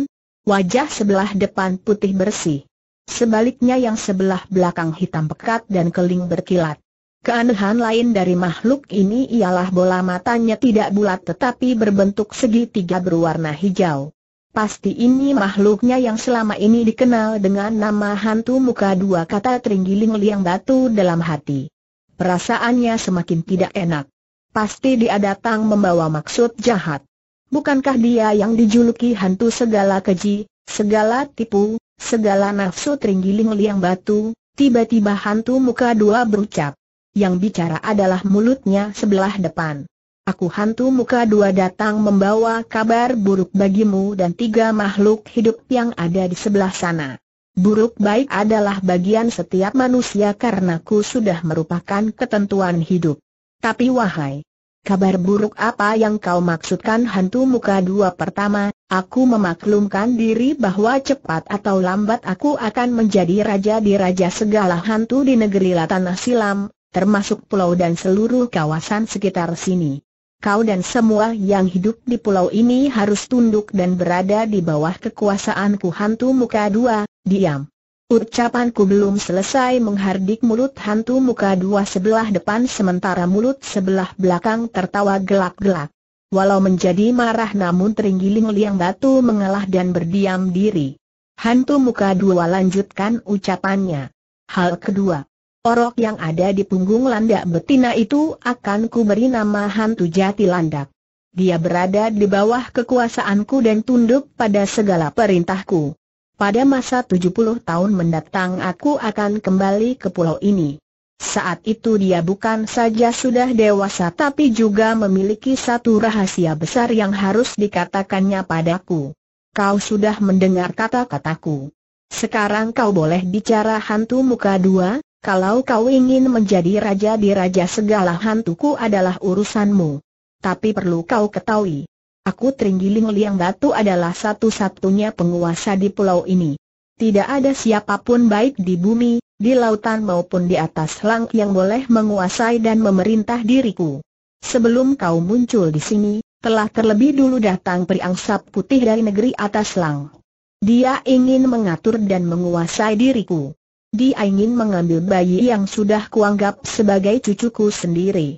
wajah sebelah depan putih bersih Sebaliknya yang sebelah belakang hitam pekat dan keling berkilat. Keanehan lain dari makhluk ini ialah bola matanya tidak bulat tetapi berbentuk segitiga berwarna hijau. Pasti ini makhluknya yang selama ini dikenal dengan nama hantu muka dua kata Teringgiling Liang Batu dalam hati. Perasaannya semakin tidak enak. Pasti dia datang membawa maksud jahat. Bukankah dia yang dijuluki hantu segala keji, segala tipu, Segala nafsu teringgiling liang batu, tiba-tiba hantu muka dua berucap. Yang bicara adalah mulutnya sebelah depan. Aku hantu muka dua datang membawa kabar buruk bagimu dan tiga makhluk hidup yang ada di sebelah sana. Buruk baik adalah bagian setiap manusia karena ku sudah merupakan ketentuan hidup. Tapi wahai, Kabar buruk apa yang kau maksudkan hantu muka dua pertama, aku memaklumkan diri bahwa cepat atau lambat aku akan menjadi raja di raja segala hantu di negeri Tanah Silam, termasuk pulau dan seluruh kawasan sekitar sini. Kau dan semua yang hidup di pulau ini harus tunduk dan berada di bawah kekuasaanku hantu muka dua, diam. Ucapanku belum selesai menghardik mulut hantu muka dua sebelah depan sementara mulut sebelah belakang tertawa gelak-gelak. Walau menjadi marah namun teringgiling liang batu mengalah dan berdiam diri. Hantu muka dua lanjutkan ucapannya. Hal kedua. Orok yang ada di punggung landak betina itu akan ku beri nama hantu jati landak. Dia berada di bawah kekuasaanku dan tunduk pada segala perintahku. Pada masa 70 tahun mendatang aku akan kembali ke pulau ini. Saat itu dia bukan saja sudah dewasa tapi juga memiliki satu rahasia besar yang harus dikatakannya padaku. Kau sudah mendengar kata-kataku. Sekarang kau boleh bicara hantu muka dua, kalau kau ingin menjadi raja di raja segala hantuku adalah urusanmu. Tapi perlu kau ketahui, Aku Trenggiling Liang Batu adalah satu-satunya penguasa di pulau ini. Tidak ada siapapun baik di bumi, di lautan maupun di atas lang yang boleh menguasai dan memerintah diriku. Sebelum kau muncul di sini, telah terlebih dulu datang periangsap putih dari negeri atas lang. Dia ingin mengatur dan menguasai diriku. Dia ingin mengambil bayi yang sudah kuanggap sebagai cucuku sendiri.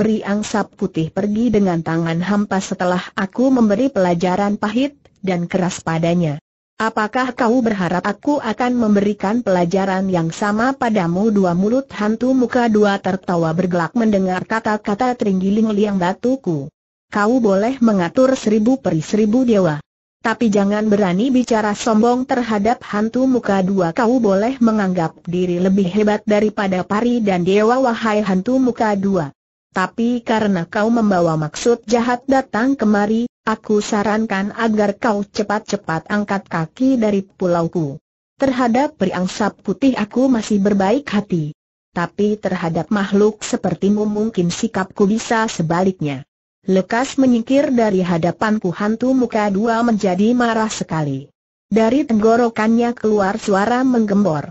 Beri angsap putih pergi dengan tangan hampa setelah aku memberi pelajaran pahit dan keras padanya. Apakah kau berharap aku akan memberikan pelajaran yang sama padamu dua mulut hantu muka dua tertawa bergelak mendengar kata-kata terenggiling liang batuku. Kau boleh mengatur seribu peri seribu dewa. Tapi jangan berani bicara sombong terhadap hantu muka dua kau boleh menganggap diri lebih hebat daripada pari dan dewa wahai hantu muka dua. Tapi karena kau membawa maksud jahat datang kemari, aku sarankan agar kau cepat-cepat angkat kaki dari pulauku. Terhadap periangsa putih aku masih berbaik hati. Tapi terhadap makhluk sepertimu mungkin sikapku bisa sebaliknya. Lekas menyingkir dari hadapanku hantu muka dua menjadi marah sekali. Dari tenggorokannya keluar suara menggembor.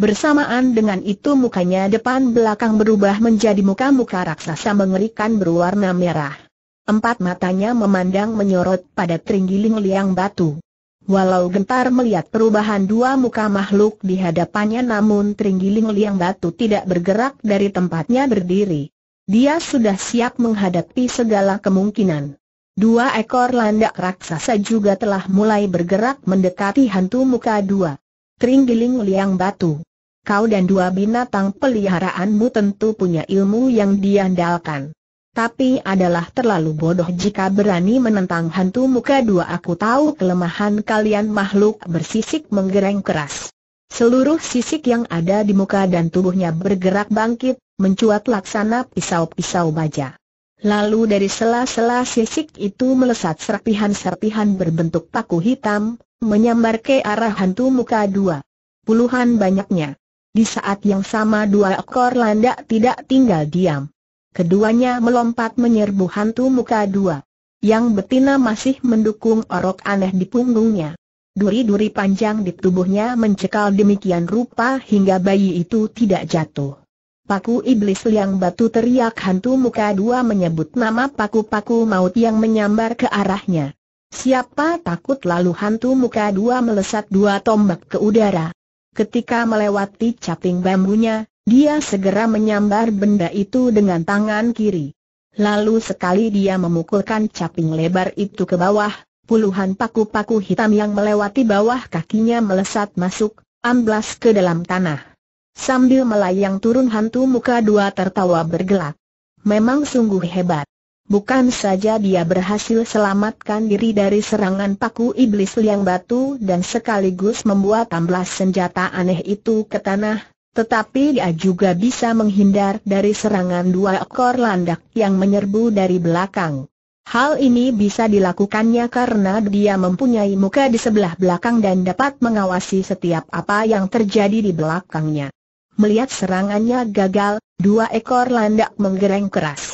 Bersamaan dengan itu mukanya depan belakang berubah menjadi muka-muka raksasa mengerikan berwarna merah. Empat matanya memandang menyorot pada terenggiling liang batu. Walau gentar melihat perubahan dua muka makhluk di hadapannya namun terenggiling liang batu tidak bergerak dari tempatnya berdiri. Dia sudah siap menghadapi segala kemungkinan. Dua ekor landak raksasa juga telah mulai bergerak mendekati hantu muka dua. Teringgiling liang batu kau dan dua binatang peliharaanmu tentu punya ilmu yang diandalkan. Tapi adalah terlalu bodoh jika berani menentang hantu muka dua aku tahu kelemahan kalian makhluk bersisik menggereng keras. Seluruh sisik yang ada di muka dan tubuhnya bergerak bangkit, mencuat laksana pisau-pisau baja. Lalu dari sela-sela sisik itu melesat serpihan-serpihan berbentuk paku hitam, menyambar ke arah hantu muka dua. Puluhan banyaknya. Di saat yang sama dua ekor landak tidak tinggal diam. Keduanya melompat menyerbu hantu muka dua. Yang betina masih mendukung orok aneh di punggungnya. Duri-duri panjang di tubuhnya mencekal demikian rupa hingga bayi itu tidak jatuh. Paku iblis liang batu teriak hantu muka dua menyebut nama paku-paku maut yang menyambar ke arahnya. Siapa takut lalu hantu muka dua melesat dua tombak ke udara. Ketika melewati caping bambunya, dia segera menyambar benda itu dengan tangan kiri. Lalu sekali dia memukulkan caping lebar itu ke bawah, puluhan paku-paku hitam yang melewati bawah kakinya melesat masuk, amblas ke dalam tanah. Sambil melayang turun hantu muka dua tertawa bergelak. Memang sungguh hebat. Bukan saja dia berhasil selamatkan diri dari serangan paku iblis liang batu dan sekaligus membuat tamblas senjata aneh itu ke tanah, tetapi dia juga bisa menghindar dari serangan dua ekor landak yang menyerbu dari belakang. Hal ini bisa dilakukannya karena dia mempunyai muka di sebelah belakang dan dapat mengawasi setiap apa yang terjadi di belakangnya. Melihat serangannya gagal, dua ekor landak menggereng keras.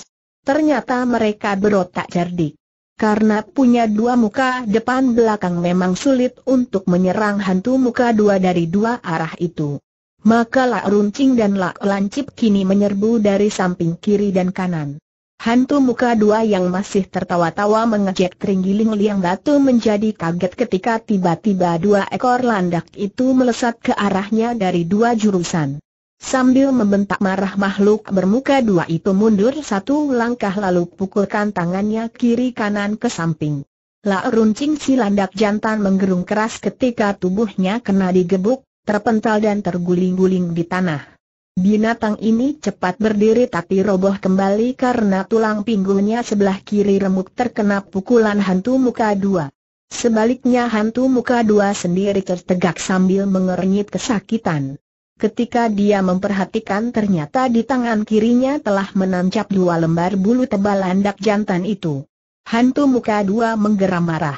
Ternyata mereka berotak cerdik. Karena punya dua muka depan belakang memang sulit untuk menyerang hantu muka dua dari dua arah itu. Maka Lak Runcing dan Lak Lancip kini menyerbu dari samping kiri dan kanan. Hantu muka dua yang masih tertawa-tawa mengejek Tringgiling Liang Batu menjadi kaget ketika tiba-tiba dua ekor landak itu melesat ke arahnya dari dua jurusan. Sambil membentak marah makhluk bermuka dua itu mundur satu langkah lalu pukulkan tangannya kiri kanan ke samping. La runcing si landak jantan menggerung keras ketika tubuhnya kena digebuk, terpental dan terguling-guling di tanah. Binatang ini cepat berdiri tapi roboh kembali karena tulang pinggulnya sebelah kiri remuk terkena pukulan hantu muka dua. Sebaliknya hantu muka dua sendiri tertegak sambil mengernyit kesakitan. Ketika dia memperhatikan ternyata di tangan kirinya telah menancap dua lembar bulu tebal landak jantan itu. Hantu muka dua menggeram marah.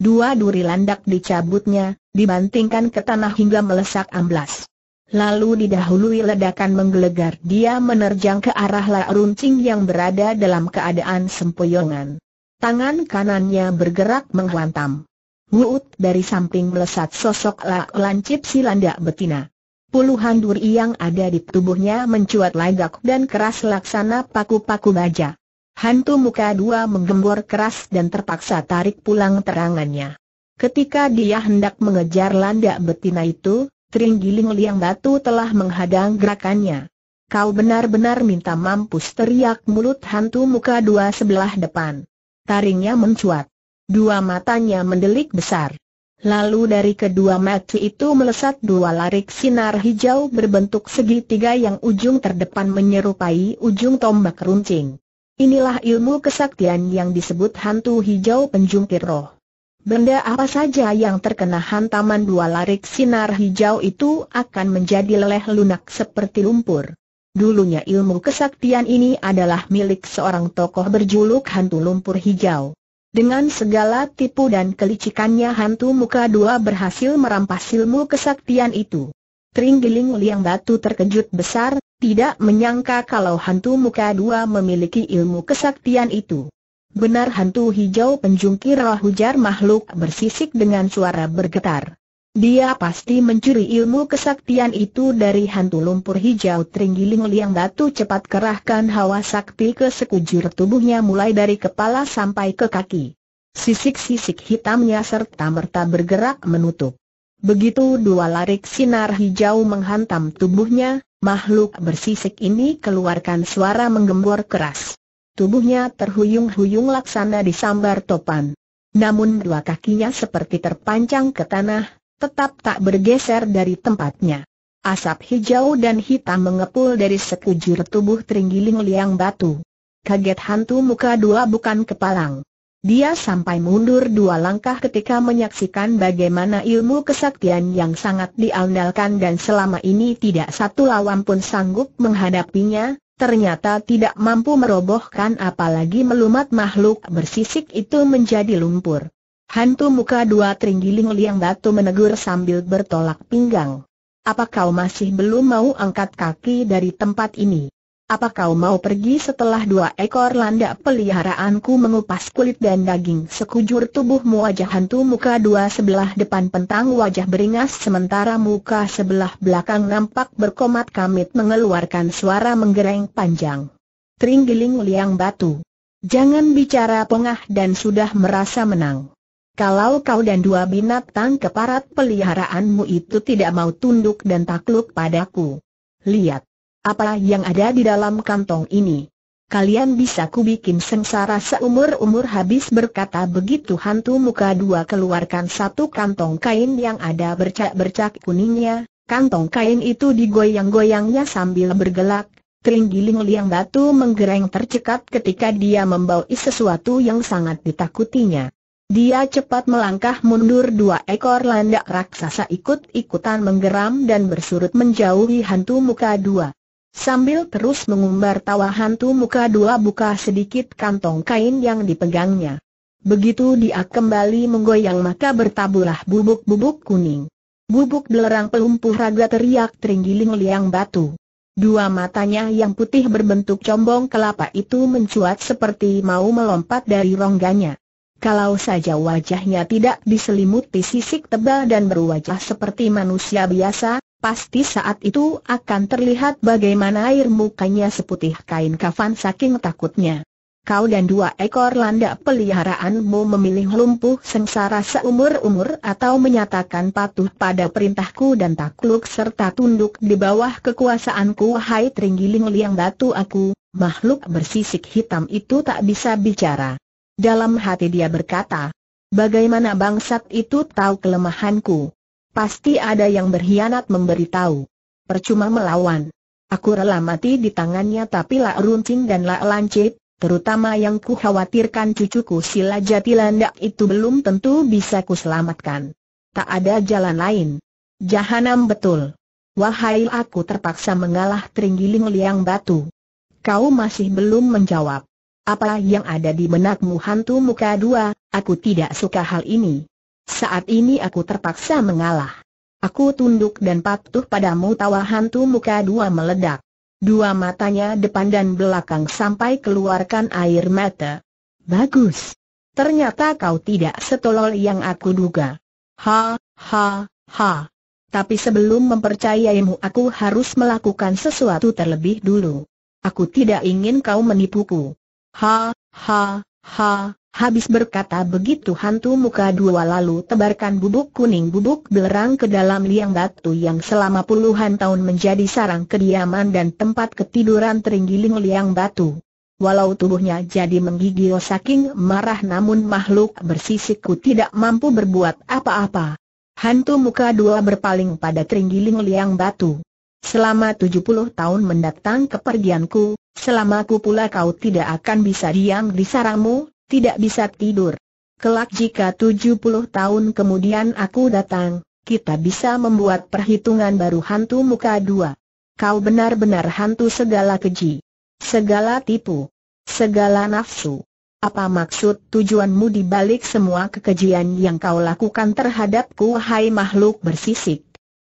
Dua duri landak dicabutnya, dibantingkan ke tanah hingga melesak amblas. Lalu didahului ledakan menggelegar dia menerjang ke arah La Runcing yang berada dalam keadaan sempoyongan. Tangan kanannya bergerak menghantam. Wuut dari samping melesat sosok La Lancip si landak betina. Puluhan duri yang ada di tubuhnya mencuat lagak dan keras laksana paku-paku baja. Hantu muka dua menggembor keras dan terpaksa tarik pulang terangannya. Ketika dia hendak mengejar landak betina itu, Tringgiling Liang Batu telah menghadang gerakannya. Kau benar-benar minta mampus teriak mulut hantu muka dua sebelah depan. Taringnya mencuat. Dua matanya mendelik besar. Lalu dari kedua mata itu melesat dua larik sinar hijau berbentuk segitiga yang ujung terdepan menyerupai ujung tombak runcing. Inilah ilmu kesaktian yang disebut hantu hijau penjungkir roh. Benda apa saja yang terkena hantaman dua larik sinar hijau itu akan menjadi leleh lunak seperti lumpur. Dulunya ilmu kesaktian ini adalah milik seorang tokoh berjuluk hantu lumpur hijau. Dengan segala tipu dan kelicikannya hantu muka dua berhasil merampas ilmu kesaktian itu. Tringgiling Liang Batu terkejut besar, tidak menyangka kalau hantu muka dua memiliki ilmu kesaktian itu. Benar hantu hijau penjungkir roh hujar makhluk bersisik dengan suara bergetar. Dia pasti mencuri ilmu kesaktian itu dari hantu lumpur hijau Tringgiling Liang Batu cepat kerahkan hawa sakti ke sekujur tubuhnya mulai dari kepala sampai ke kaki. Sisik-sisik hitamnya serta merta bergerak menutup. Begitu dua larik sinar hijau menghantam tubuhnya, makhluk bersisik ini keluarkan suara menggembor keras. Tubuhnya terhuyung-huyung laksana disambar topan. Namun dua kakinya seperti terpancang ke tanah, tetap tak bergeser dari tempatnya. Asap hijau dan hitam mengepul dari sekujur tubuh terenggiling liang batu. Kaget hantu muka dua bukan kepalang. Dia sampai mundur dua langkah ketika menyaksikan bagaimana ilmu kesaktian yang sangat diandalkan dan selama ini tidak satu lawan pun sanggup menghadapinya, ternyata tidak mampu merobohkan apalagi melumat makhluk bersisik itu menjadi lumpur. Hantu muka dua terenggiling liang batu menegur sambil bertolak pinggang. Apa kau masih belum mau angkat kaki dari tempat ini? Apa kau mau pergi setelah dua ekor landak peliharaanku mengupas kulit dan daging sekujur tubuhmu? Wajah hantu muka dua sebelah depan pentang wajah beringas sementara muka sebelah belakang nampak berkomat kamit mengeluarkan suara menggereng panjang. Teringgiling liang batu. Jangan bicara pongah dan sudah merasa menang. Kalau kau dan dua binatang keparat peliharaanmu itu tidak mau tunduk dan takluk padaku. Lihat. Apa yang ada di dalam kantong ini. Kalian bisa kubikin sengsara seumur-umur habis berkata begitu hantu muka dua keluarkan satu kantong kain yang ada bercak-bercak kuningnya, kantong kain itu digoyang-goyangnya sambil bergelak, Teringgiling liang batu menggereng tercekat ketika dia membawa sesuatu yang sangat ditakutinya. Dia cepat melangkah mundur dua ekor landak raksasa ikut-ikutan menggeram dan bersurut menjauhi hantu muka dua. Sambil terus mengumbar tawa hantu muka dua buka sedikit kantong kain yang dipegangnya. Begitu dia kembali menggoyang maka bertabulah bubuk-bubuk kuning. Bubuk belerang pelumpuh raga teriak teringgiling liang batu. Dua matanya yang putih berbentuk combong kelapa itu mencuat seperti mau melompat dari rongganya. Kalau saja wajahnya tidak diselimuti sisik tebal dan berwajah seperti manusia biasa, pasti saat itu akan terlihat bagaimana air mukanya seputih kain kafan saking takutnya. Kau dan dua ekor landak peliharaanmu memilih lumpuh sengsara seumur-umur atau menyatakan patuh pada perintahku dan takluk serta tunduk di bawah kekuasaanku Hai tringgiling Liang Batu aku, makhluk bersisik hitam itu tak bisa bicara. Dalam hati dia berkata, bagaimana bangsat itu tahu kelemahanku? Pasti ada yang berkhianat memberitahu. Percuma melawan. Aku rela mati di tangannya tapi lah Runcing dan La Lancip, terutama yang ku khawatirkan cucuku Sila landak itu belum tentu bisa ku selamatkan. Tak ada jalan lain. Jahanam betul. Wahai aku terpaksa mengalah teringgiling Liang Batu. Kau masih belum menjawab. Apa yang ada di benakmu hantu muka dua, aku tidak suka hal ini. Saat ini aku terpaksa mengalah. Aku tunduk dan patuh padamu tawa hantu muka dua meledak. Dua matanya depan dan belakang sampai keluarkan air mata. Bagus. Ternyata kau tidak setolol yang aku duga. Ha, ha, ha. Tapi sebelum mempercayaimu aku harus melakukan sesuatu terlebih dulu. Aku tidak ingin kau menipuku. Ha, ha, ha, habis berkata begitu hantu muka dua lalu tebarkan bubuk kuning bubuk belerang ke dalam liang batu yang selama puluhan tahun menjadi sarang kediaman dan tempat ketiduran teringgiling liang batu. Walau tubuhnya jadi menggigil saking marah namun makhluk bersisiku tidak mampu berbuat apa-apa. Hantu muka dua berpaling pada teringgiling liang batu selama 70 tahun mendatang kepergianku, selama ku pula kau tidak akan bisa diam di sarangmu, tidak bisa tidur. Kelak jika 70 tahun kemudian aku datang, kita bisa membuat perhitungan baru hantu muka dua. Kau benar-benar hantu segala keji, segala tipu, segala nafsu. Apa maksud tujuanmu di balik semua kekejian yang kau lakukan terhadapku hai makhluk bersisik?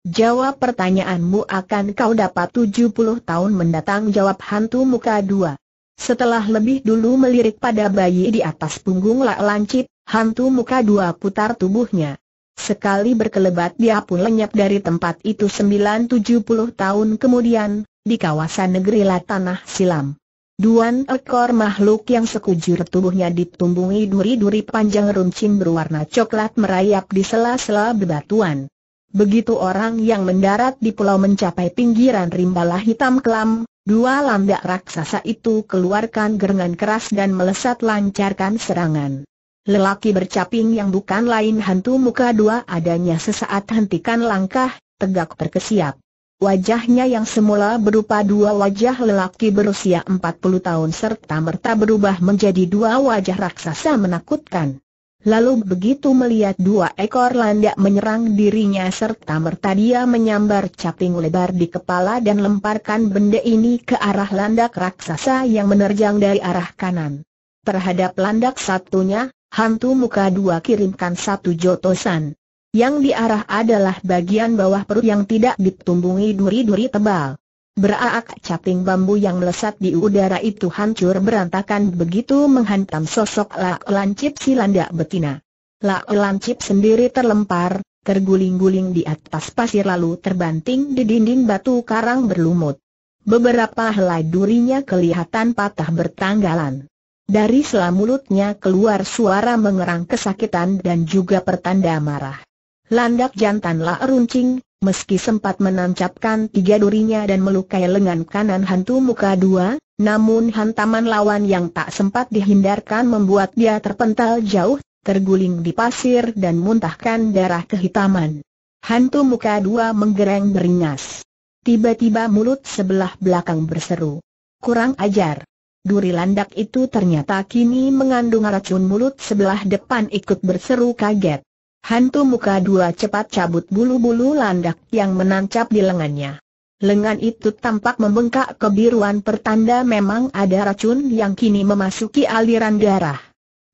Jawab pertanyaanmu akan kau dapat 70 tahun mendatang jawab hantu muka dua. Setelah lebih dulu melirik pada bayi di atas punggung Lak Lancip, hantu muka dua putar tubuhnya. Sekali berkelebat dia pun lenyap dari tempat itu 970 tahun kemudian, di kawasan negeri tanah Silam. Duan ekor makhluk yang sekujur tubuhnya ditumbungi duri-duri panjang runcing berwarna coklat merayap di sela-sela bebatuan. Begitu orang yang mendarat di pulau mencapai pinggiran rimbalah hitam kelam, dua landak raksasa itu keluarkan gerengan keras dan melesat lancarkan serangan. Lelaki bercaping yang bukan lain hantu muka dua adanya sesaat hentikan langkah, tegak berkesiap. Wajahnya yang semula berupa dua wajah lelaki berusia 40 tahun serta merta berubah menjadi dua wajah raksasa menakutkan. Lalu begitu melihat dua ekor landak menyerang dirinya serta merta dia menyambar caping lebar di kepala dan lemparkan benda ini ke arah landak raksasa yang menerjang dari arah kanan. Terhadap landak satunya, hantu muka dua kirimkan satu jotosan. Yang diarah adalah bagian bawah perut yang tidak ditumbungi duri-duri tebal. Beraak caping bambu yang melesat di udara itu hancur berantakan begitu menghantam sosok Lak Lancip si landak betina. Lak Lancip sendiri terlempar, terguling-guling di atas pasir lalu terbanting di dinding batu karang berlumut. Beberapa helai durinya kelihatan patah bertanggalan. Dari selamulutnya mulutnya keluar suara mengerang kesakitan dan juga pertanda marah. Landak jantanlah runcing, meski sempat menancapkan tiga durinya dan melukai lengan kanan hantu muka dua, namun hantaman lawan yang tak sempat dihindarkan membuat dia terpental jauh, terguling di pasir dan muntahkan darah kehitaman. Hantu muka dua menggereng beringas. Tiba-tiba mulut sebelah belakang berseru. Kurang ajar. Duri landak itu ternyata kini mengandung racun mulut sebelah depan ikut berseru kaget. Hantu muka dua cepat cabut bulu-bulu landak yang menancap di lengannya. Lengan itu tampak membengkak kebiruan pertanda memang ada racun yang kini memasuki aliran darah.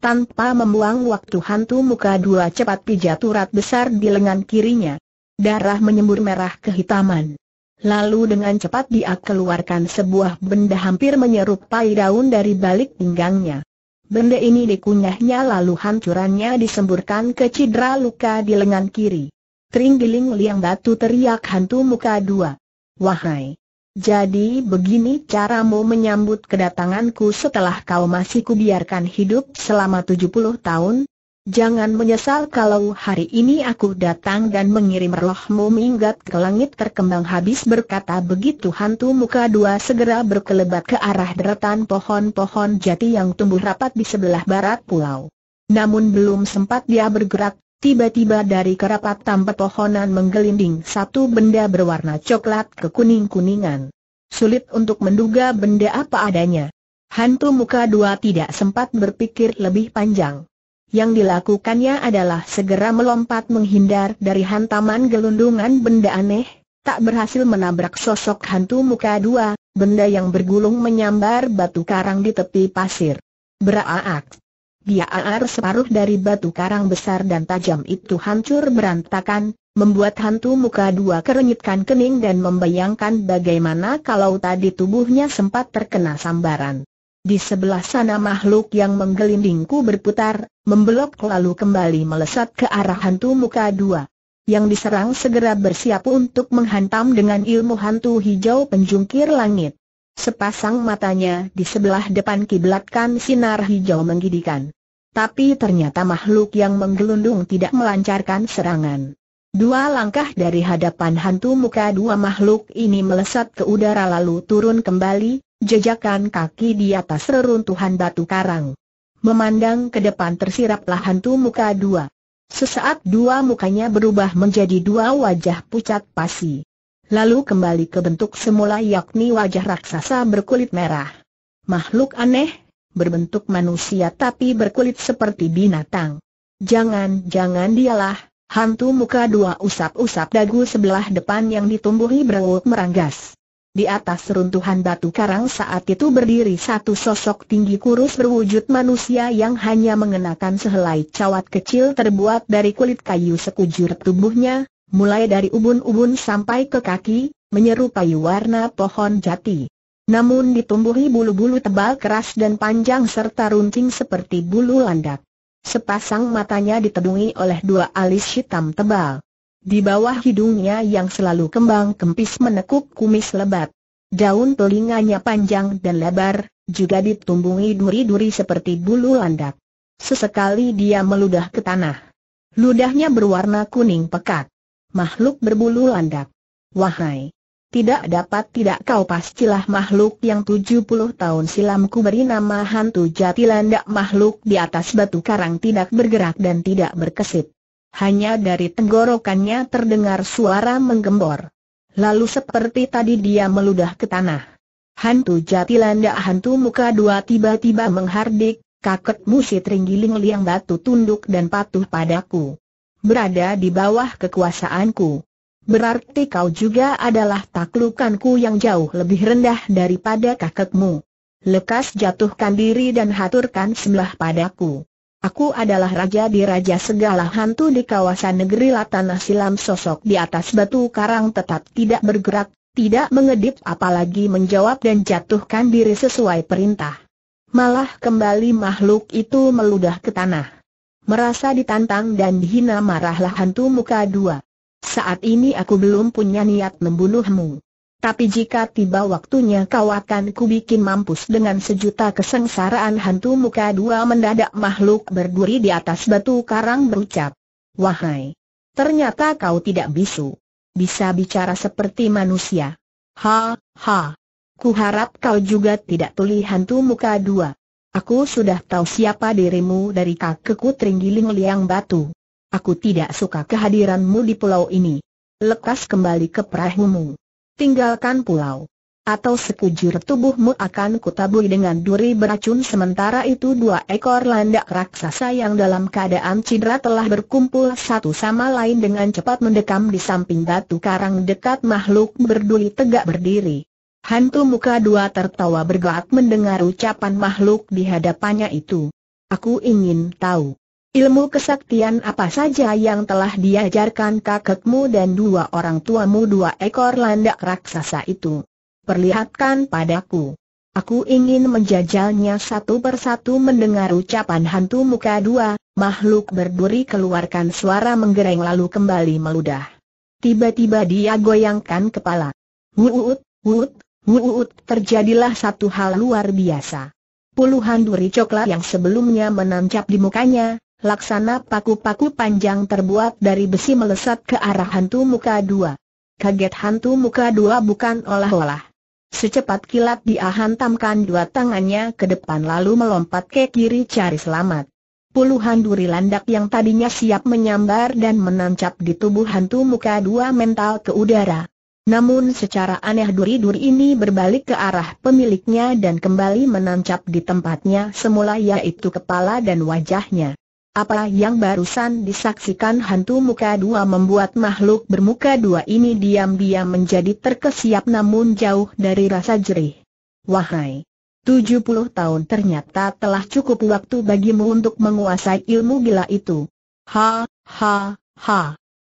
Tanpa membuang waktu hantu muka dua cepat pijat urat besar di lengan kirinya. Darah menyembur merah kehitaman. Lalu dengan cepat dia keluarkan sebuah benda hampir menyerupai daun dari balik pinggangnya. Benda ini dikunyahnya lalu hancurannya disemburkan ke cedera luka di lengan kiri. Tringgiling liang batu teriak hantu muka dua. Wahai! Jadi begini caramu menyambut kedatanganku setelah kau masih kubiarkan hidup selama tujuh puluh tahun? Jangan menyesal kalau hari ini aku datang dan mengirim rohmu minggat ke langit terkembang habis berkata begitu hantu muka dua segera berkelebat ke arah deretan pohon-pohon jati yang tumbuh rapat di sebelah barat pulau. Namun belum sempat dia bergerak, tiba-tiba dari kerapat tampak pohonan menggelinding satu benda berwarna coklat kekuning-kuningan. Sulit untuk menduga benda apa adanya. Hantu muka dua tidak sempat berpikir lebih panjang. Yang dilakukannya adalah segera melompat menghindar dari hantaman gelundungan benda aneh, tak berhasil menabrak sosok hantu muka dua, benda yang bergulung menyambar batu karang di tepi pasir. Beraak! Dia aar separuh dari batu karang besar dan tajam itu hancur berantakan, membuat hantu muka dua kerenyitkan kening dan membayangkan bagaimana kalau tadi tubuhnya sempat terkena sambaran. Di sebelah sana makhluk yang menggelindingku berputar, membelok lalu kembali melesat ke arah hantu muka dua. Yang diserang segera bersiap untuk menghantam dengan ilmu hantu hijau penjungkir langit. Sepasang matanya di sebelah depan kiblatkan sinar hijau menggidikan. Tapi ternyata makhluk yang menggelundung tidak melancarkan serangan. Dua langkah dari hadapan hantu muka dua makhluk ini melesat ke udara lalu turun kembali, Jejakan kaki di atas reruntuhan batu karang. Memandang ke depan tersiraplah hantu muka dua. Sesaat dua mukanya berubah menjadi dua wajah pucat pasi. Lalu kembali ke bentuk semula yakni wajah raksasa berkulit merah. Makhluk aneh, berbentuk manusia tapi berkulit seperti binatang. Jangan-jangan dialah, hantu muka dua usap-usap dagu sebelah depan yang ditumbuhi berwuk meranggas. Di atas runtuhan batu karang saat itu berdiri satu sosok tinggi kurus berwujud manusia yang hanya mengenakan sehelai cawat kecil terbuat dari kulit kayu sekujur tubuhnya, mulai dari ubun-ubun sampai ke kaki, menyerupai warna pohon jati. Namun ditumbuhi bulu-bulu tebal keras dan panjang serta runcing seperti bulu landak. Sepasang matanya ditedungi oleh dua alis hitam tebal. Di bawah hidungnya yang selalu kembang kempis menekuk kumis lebat. Daun telinganya panjang dan lebar, juga ditumbungi duri-duri seperti bulu landak. Sesekali dia meludah ke tanah. Ludahnya berwarna kuning pekat. Makhluk berbulu landak. Wahai! Tidak dapat tidak kau pastilah makhluk yang 70 tahun silam ku beri nama hantu jati landak makhluk di atas batu karang tidak bergerak dan tidak berkesit. Hanya dari tenggorokannya terdengar suara menggembor. Lalu seperti tadi dia meludah ke tanah. Hantu jatilanda hantu muka dua tiba-tiba menghardik, kaket musi teringgiling liang batu tunduk dan patuh padaku. Berada di bawah kekuasaanku. Berarti kau juga adalah taklukanku yang jauh lebih rendah daripada kakekmu. Lekas jatuhkan diri dan haturkan sebelah padaku. Aku adalah raja di raja segala hantu di kawasan negeri Latana Silam sosok di atas batu karang tetap tidak bergerak, tidak mengedip apalagi menjawab dan jatuhkan diri sesuai perintah. Malah kembali makhluk itu meludah ke tanah. Merasa ditantang dan dihina marahlah hantu muka dua. Saat ini aku belum punya niat membunuhmu. Tapi jika tiba waktunya kau akan kubikin mampus dengan sejuta kesengsaraan hantu muka dua mendadak makhluk berduri di atas batu karang berucap. Wahai! Ternyata kau tidak bisu. Bisa bicara seperti manusia. Ha, ha. harap kau juga tidak tuli hantu muka dua. Aku sudah tahu siapa dirimu dari kakekku Trenggiling Liang Batu. Aku tidak suka kehadiranmu di pulau ini. Lekas kembali ke perahumu tinggalkan pulau. Atau sekujur tubuhmu akan kutabui dengan duri beracun sementara itu dua ekor landak raksasa yang dalam keadaan cedera telah berkumpul satu sama lain dengan cepat mendekam di samping batu karang dekat makhluk berduri tegak berdiri. Hantu muka dua tertawa bergelak mendengar ucapan makhluk di hadapannya itu. Aku ingin tahu Ilmu kesaktian apa saja yang telah diajarkan kakekmu dan dua orang tuamu dua ekor landak raksasa itu? Perlihatkan padaku. Aku ingin menjajalnya satu persatu mendengar ucapan hantu muka dua, makhluk berduri keluarkan suara menggereng lalu kembali meludah. Tiba-tiba dia goyangkan kepala. Wuut, wuut, wuut, terjadilah satu hal luar biasa. Puluhan duri coklat yang sebelumnya menancap di mukanya, laksana paku-paku panjang terbuat dari besi melesat ke arah hantu muka dua. Kaget hantu muka dua bukan olah-olah. Secepat kilat dia hantamkan dua tangannya ke depan lalu melompat ke kiri cari selamat. Puluhan duri landak yang tadinya siap menyambar dan menancap di tubuh hantu muka dua mental ke udara. Namun secara aneh duri-duri ini berbalik ke arah pemiliknya dan kembali menancap di tempatnya semula yaitu kepala dan wajahnya. Apa yang barusan disaksikan hantu muka dua membuat makhluk bermuka dua ini diam-diam menjadi terkesiap namun jauh dari rasa jerih. Wahai! 70 tahun ternyata telah cukup waktu bagimu untuk menguasai ilmu gila itu. Ha, ha, ha.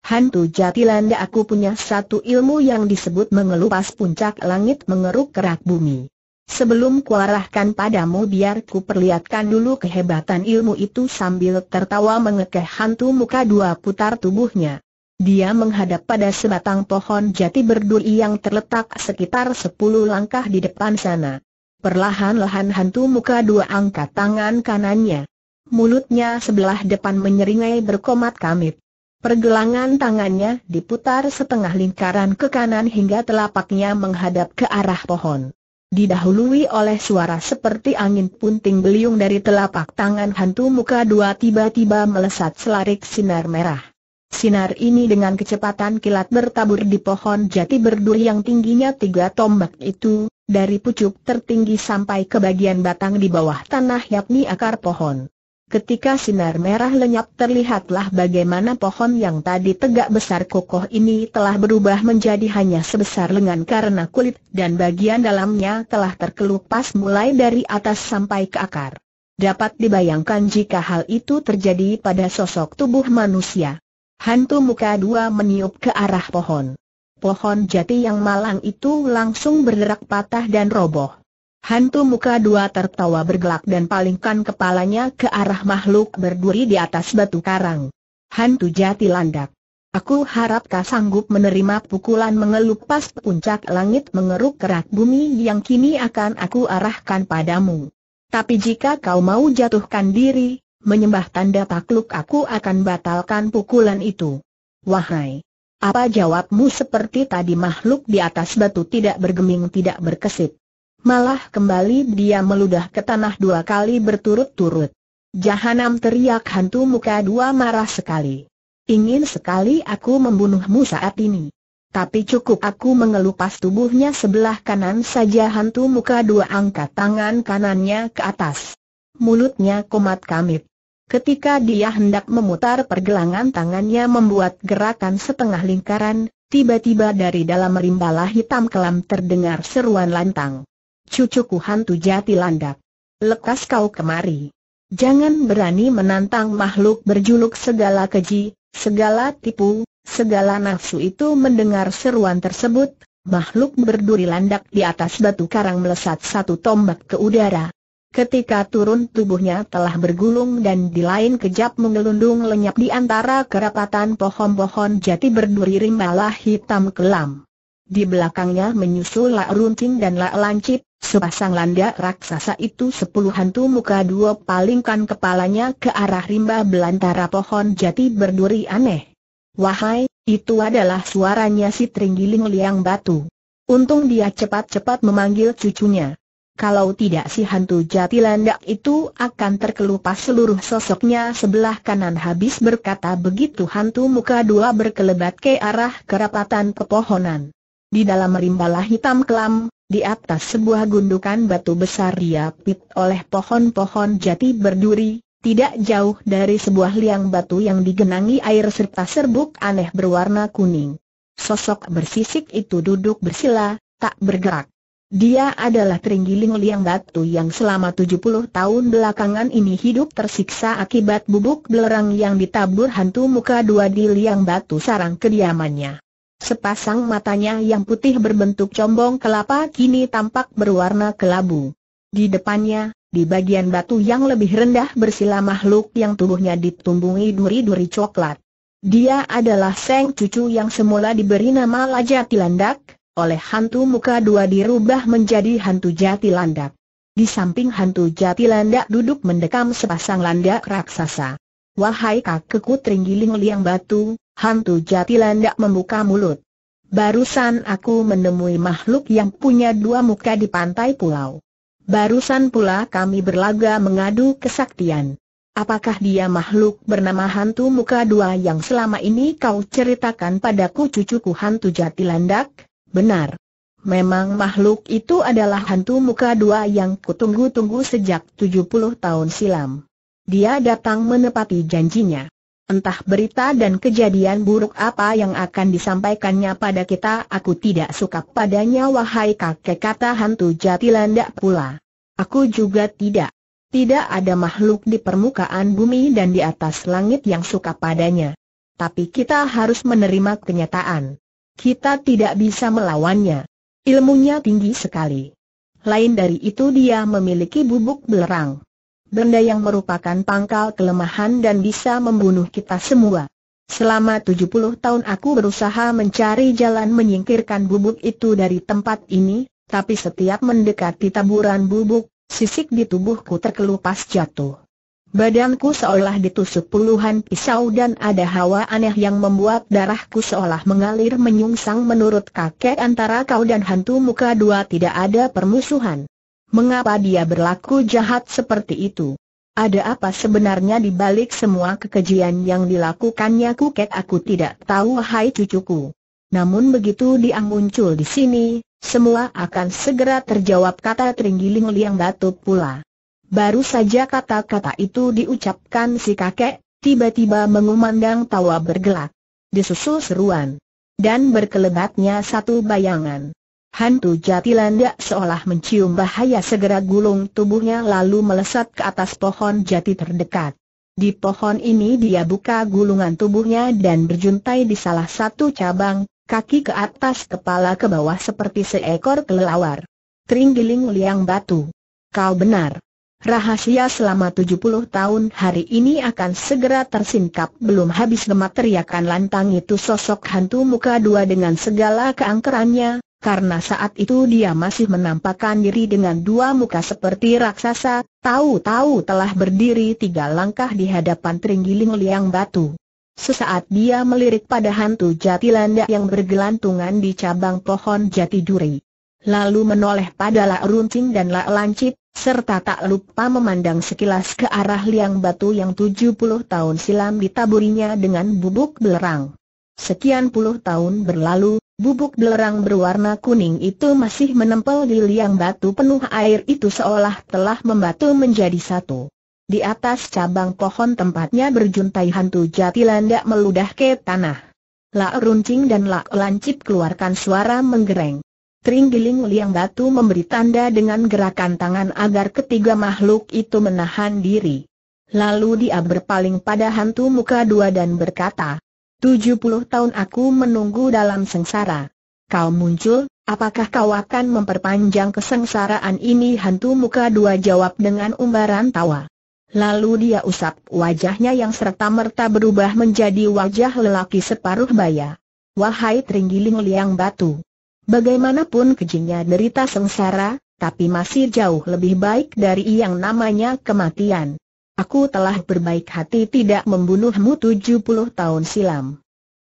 Hantu Jatilanda aku punya satu ilmu yang disebut mengelupas puncak langit mengeruk kerak bumi. Sebelum kuarahkan padamu biar ku perlihatkan dulu kehebatan ilmu itu sambil tertawa mengekeh hantu muka dua putar tubuhnya. Dia menghadap pada sebatang pohon jati berduri yang terletak sekitar sepuluh langkah di depan sana. Perlahan-lahan hantu muka dua angkat tangan kanannya. Mulutnya sebelah depan menyeringai berkomat kamit. Pergelangan tangannya diputar setengah lingkaran ke kanan hingga telapaknya menghadap ke arah pohon didahului oleh suara seperti angin punting beliung dari telapak tangan hantu muka dua tiba-tiba melesat selarik sinar merah. Sinar ini dengan kecepatan kilat bertabur di pohon jati berduri yang tingginya tiga tombak itu, dari pucuk tertinggi sampai ke bagian batang di bawah tanah yakni akar pohon. Ketika sinar merah lenyap terlihatlah bagaimana pohon yang tadi tegak besar kokoh ini telah berubah menjadi hanya sebesar lengan karena kulit dan bagian dalamnya telah terkelupas mulai dari atas sampai ke akar. Dapat dibayangkan jika hal itu terjadi pada sosok tubuh manusia. Hantu muka dua meniup ke arah pohon. Pohon jati yang malang itu langsung berderak patah dan roboh. Hantu muka dua tertawa bergelak dan palingkan kepalanya ke arah makhluk berduri di atas batu karang. Hantu jati landak. Aku harap kau sanggup menerima pukulan mengelupas puncak langit mengeruk kerak bumi yang kini akan aku arahkan padamu. Tapi jika kau mau jatuhkan diri, menyembah tanda takluk aku akan batalkan pukulan itu. Wahai! Apa jawabmu seperti tadi makhluk di atas batu tidak bergeming tidak berkesip? Malah kembali dia meludah ke tanah dua kali berturut-turut. Jahanam teriak hantu muka dua marah sekali. Ingin sekali aku membunuhmu saat ini. Tapi cukup aku mengelupas tubuhnya sebelah kanan saja hantu muka dua angkat tangan kanannya ke atas. Mulutnya komat kamit. Ketika dia hendak memutar pergelangan tangannya membuat gerakan setengah lingkaran, tiba-tiba dari dalam rimbalah hitam kelam terdengar seruan lantang cucuku hantu jati landak. Lekas kau kemari. Jangan berani menantang makhluk berjuluk segala keji, segala tipu, segala nafsu itu mendengar seruan tersebut, makhluk berduri landak di atas batu karang melesat satu tombak ke udara. Ketika turun tubuhnya telah bergulung dan di lain kejap mengelundung lenyap di antara kerapatan pohon-pohon jati berduri rimbalah hitam kelam. Di belakangnya menyusul La runcing dan La Lancip, Sepasang landak raksasa itu sepuluh hantu muka dua palingkan kepalanya ke arah rimba belantara pohon jati berduri aneh. Wahai, itu adalah suaranya si Tringgiling Liang Batu. Untung dia cepat-cepat memanggil cucunya. Kalau tidak si hantu jati landak itu akan terkelupas seluruh sosoknya sebelah kanan habis berkata begitu hantu muka dua berkelebat ke arah kerapatan pepohonan. Di dalam rimbalah hitam kelam, di atas sebuah gundukan batu besar diapit oleh pohon-pohon jati berduri, tidak jauh dari sebuah liang batu yang digenangi air serta serbuk aneh berwarna kuning. Sosok bersisik itu duduk bersila, tak bergerak. Dia adalah terenggiling liang batu yang selama 70 tahun belakangan ini hidup tersiksa akibat bubuk belerang yang ditabur hantu muka dua di liang batu sarang kediamannya. Sepasang matanya yang putih berbentuk combong kelapa kini tampak berwarna kelabu. Di depannya, di bagian batu yang lebih rendah bersila makhluk yang tubuhnya ditumbungi duri-duri coklat. Dia adalah Seng Cucu yang semula diberi nama Lajati Landak, oleh hantu muka dua dirubah menjadi hantu jati landak. Di samping hantu jati landak duduk mendekam sepasang landak raksasa. Wahai kakekku teringgiling Liang Batu, hantu jatilandak membuka mulut. Barusan aku menemui makhluk yang punya dua muka di pantai pulau. Barusan pula kami berlaga mengadu kesaktian. Apakah dia makhluk bernama hantu muka dua yang selama ini kau ceritakan padaku cucuku hantu jatilandak? Benar. Memang makhluk itu adalah hantu muka dua yang kutunggu-tunggu sejak 70 tahun silam. Dia datang menepati janjinya. Entah berita dan kejadian buruk apa yang akan disampaikannya pada kita Aku tidak suka padanya wahai kakek kata hantu jati pula Aku juga tidak Tidak ada makhluk di permukaan bumi dan di atas langit yang suka padanya Tapi kita harus menerima kenyataan Kita tidak bisa melawannya Ilmunya tinggi sekali Lain dari itu dia memiliki bubuk belerang benda yang merupakan pangkal kelemahan dan bisa membunuh kita semua. Selama 70 tahun aku berusaha mencari jalan menyingkirkan bubuk itu dari tempat ini, tapi setiap mendekati taburan bubuk, sisik di tubuhku terkelupas jatuh. Badanku seolah ditusuk puluhan pisau dan ada hawa aneh yang membuat darahku seolah mengalir menyungsang menurut kakek antara kau dan hantu muka dua tidak ada permusuhan mengapa dia berlaku jahat seperti itu. Ada apa sebenarnya di balik semua kekejian yang dilakukannya Kuket aku tidak tahu hai cucuku. Namun begitu dia muncul di sini, semua akan segera terjawab kata Tringgiling Liang Batu pula. Baru saja kata-kata itu diucapkan si kakek, tiba-tiba mengumandang tawa bergelak. Disusul seruan. Dan berkelebatnya satu bayangan. Hantu Jatilanda seolah mencium bahaya segera gulung tubuhnya lalu melesat ke atas pohon jati terdekat. Di pohon ini dia buka gulungan tubuhnya dan berjuntai di salah satu cabang, kaki ke atas kepala ke bawah seperti seekor kelelawar. Tringgiling liang batu. Kau benar. Rahasia selama 70 tahun hari ini akan segera tersingkap Belum habis gemat teriakan lantang itu sosok hantu muka dua dengan segala keangkerannya karena saat itu dia masih menampakkan diri dengan dua muka seperti raksasa, tahu-tahu telah berdiri tiga langkah di hadapan terenggiling liang batu. Sesaat dia melirik pada hantu jati landak yang bergelantungan di cabang pohon jati duri. Lalu menoleh pada La Runcing dan La Lancip, serta tak lupa memandang sekilas ke arah liang batu yang tujuh puluh tahun silam ditaburinya dengan bubuk belerang. Sekian puluh tahun berlalu, Bubuk belerang berwarna kuning itu masih menempel di liang batu penuh air itu seolah telah membatu menjadi satu. Di atas cabang pohon tempatnya berjuntai hantu jati meludah ke tanah. Lak runcing dan lak lancip keluarkan suara menggereng. Teringgiling liang batu memberi tanda dengan gerakan tangan agar ketiga makhluk itu menahan diri. Lalu dia berpaling pada hantu muka dua dan berkata, 70 tahun aku menunggu dalam sengsara. Kau muncul, apakah kau akan memperpanjang kesengsaraan ini? Hantu muka dua jawab dengan umbaran tawa. Lalu dia usap wajahnya yang serta-merta berubah menjadi wajah lelaki separuh baya. Wahai Trenggiling Liang Batu. Bagaimanapun kejinya derita sengsara, tapi masih jauh lebih baik dari yang namanya kematian. Aku telah berbaik hati tidak membunuhmu tujuh puluh tahun silam.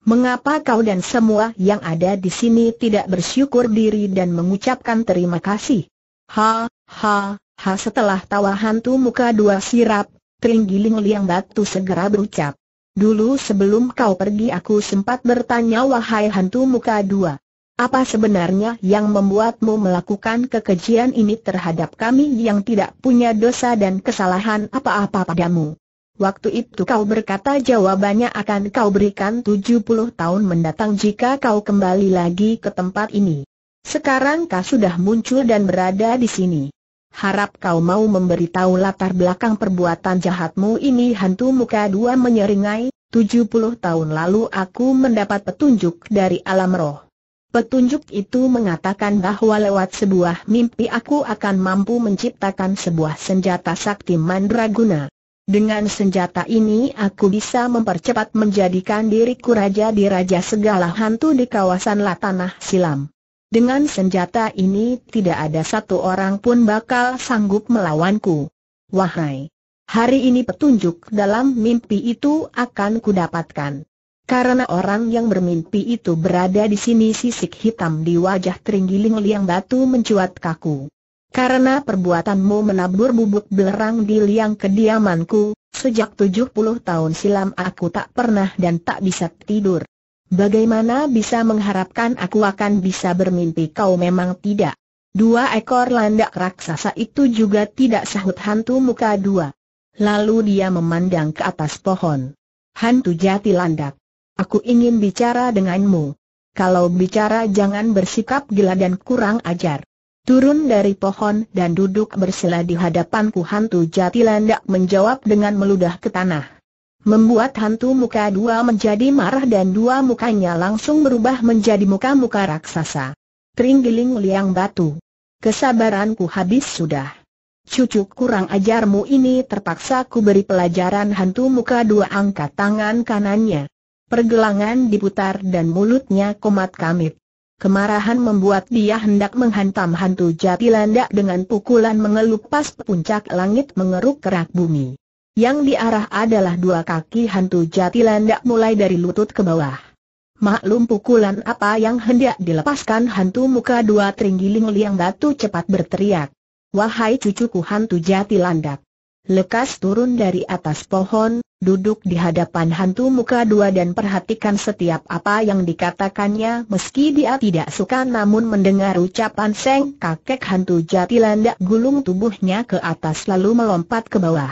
Mengapa kau dan semua yang ada di sini tidak bersyukur diri dan mengucapkan terima kasih? Ha, ha, ha setelah tawa hantu muka dua sirap, Teringgiling Liang Batu segera berucap. Dulu sebelum kau pergi aku sempat bertanya wahai hantu muka dua. Apa sebenarnya yang membuatmu melakukan kekejian ini terhadap kami yang tidak punya dosa dan kesalahan apa-apa padamu? Waktu itu kau berkata jawabannya akan kau berikan 70 tahun mendatang jika kau kembali lagi ke tempat ini. Sekarang kau sudah muncul dan berada di sini. Harap kau mau memberitahu latar belakang perbuatan jahatmu ini hantu muka dua menyeringai, 70 tahun lalu aku mendapat petunjuk dari alam roh. Petunjuk itu mengatakan bahwa lewat sebuah mimpi aku akan mampu menciptakan sebuah senjata sakti mandraguna. Dengan senjata ini aku bisa mempercepat menjadikan diriku raja di raja segala hantu di kawasan Latanah Silam. Dengan senjata ini tidak ada satu orang pun bakal sanggup melawanku. Wahai, hari ini petunjuk dalam mimpi itu akan kudapatkan. Karena orang yang bermimpi itu berada di sini sisik hitam di wajah Teringgiling Liang Batu mencuat kaku. Karena perbuatanmu menabur bubuk belerang di liang kediamanku, sejak 70 tahun silam aku tak pernah dan tak bisa tidur. Bagaimana bisa mengharapkan aku akan bisa bermimpi kau memang tidak? Dua ekor landak raksasa itu juga tidak sahut hantu muka dua. Lalu dia memandang ke atas pohon. Hantu jati landak. Aku ingin bicara denganmu. Kalau bicara jangan bersikap gila dan kurang ajar. Turun dari pohon dan duduk bersila di hadapanku hantu jatilandak menjawab dengan meludah ke tanah. Membuat hantu muka dua menjadi marah dan dua mukanya langsung berubah menjadi muka-muka raksasa. Teringgiling liang batu. Kesabaranku habis sudah. Cucu kurang ajarmu ini terpaksa ku beri pelajaran hantu muka dua angkat tangan kanannya pergelangan diputar dan mulutnya komat kamit. Kemarahan membuat dia hendak menghantam hantu Jatilandak dengan pukulan mengelupas puncak langit mengeruk kerak bumi. Yang diarah adalah dua kaki hantu Jatilandak mulai dari lutut ke bawah. Maklum pukulan apa yang hendak dilepaskan hantu muka dua teringgiling liang batu cepat berteriak. Wahai cucuku hantu Jatilandak. Lekas turun dari atas pohon, duduk di hadapan hantu muka dua dan perhatikan setiap apa yang dikatakannya meski dia tidak suka namun mendengar ucapan Seng kakek hantu jati gulung tubuhnya ke atas lalu melompat ke bawah.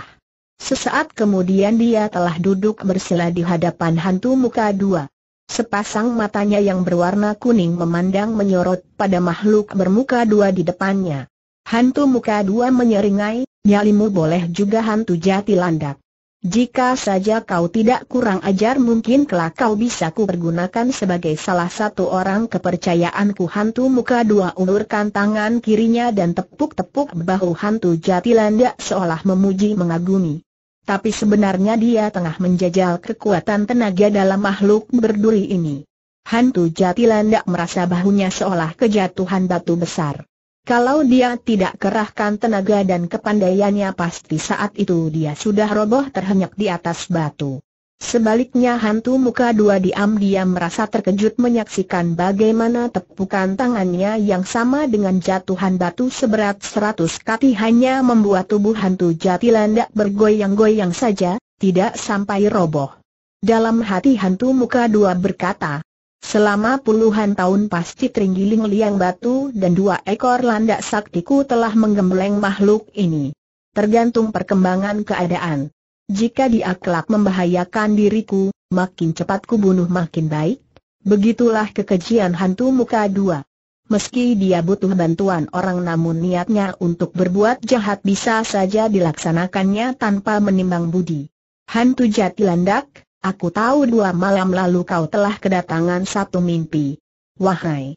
Sesaat kemudian dia telah duduk bersila di hadapan hantu muka dua. Sepasang matanya yang berwarna kuning memandang menyorot pada makhluk bermuka dua di depannya. Hantu muka dua menyeringai, nyalimu boleh juga hantu jati landak. Jika saja kau tidak kurang ajar mungkin kelak kau bisa kupergunakan sebagai salah satu orang kepercayaanku hantu muka dua ulurkan tangan kirinya dan tepuk-tepuk bahu hantu jatilandak seolah memuji mengagumi. Tapi sebenarnya dia tengah menjajal kekuatan tenaga dalam makhluk berduri ini. Hantu jatilandak merasa bahunya seolah kejatuhan batu besar. Kalau dia tidak kerahkan tenaga dan kepandaiannya pasti saat itu dia sudah roboh terhenyak di atas batu. Sebaliknya hantu muka dua diam-diam merasa terkejut menyaksikan bagaimana tepukan tangannya yang sama dengan jatuhan batu seberat seratus kati hanya membuat tubuh hantu jati bergoyang-goyang saja, tidak sampai roboh. Dalam hati hantu muka dua berkata, Selama puluhan tahun pasti Tringgiling Liang Batu dan dua ekor landak saktiku telah menggembleng makhluk ini. Tergantung perkembangan keadaan. Jika dia kelak membahayakan diriku, makin cepat ku bunuh makin baik. Begitulah kekejian hantu muka dua. Meski dia butuh bantuan orang namun niatnya untuk berbuat jahat bisa saja dilaksanakannya tanpa menimbang budi. Hantu jati landak, Aku tahu dua malam lalu kau telah kedatangan satu mimpi. Wahai,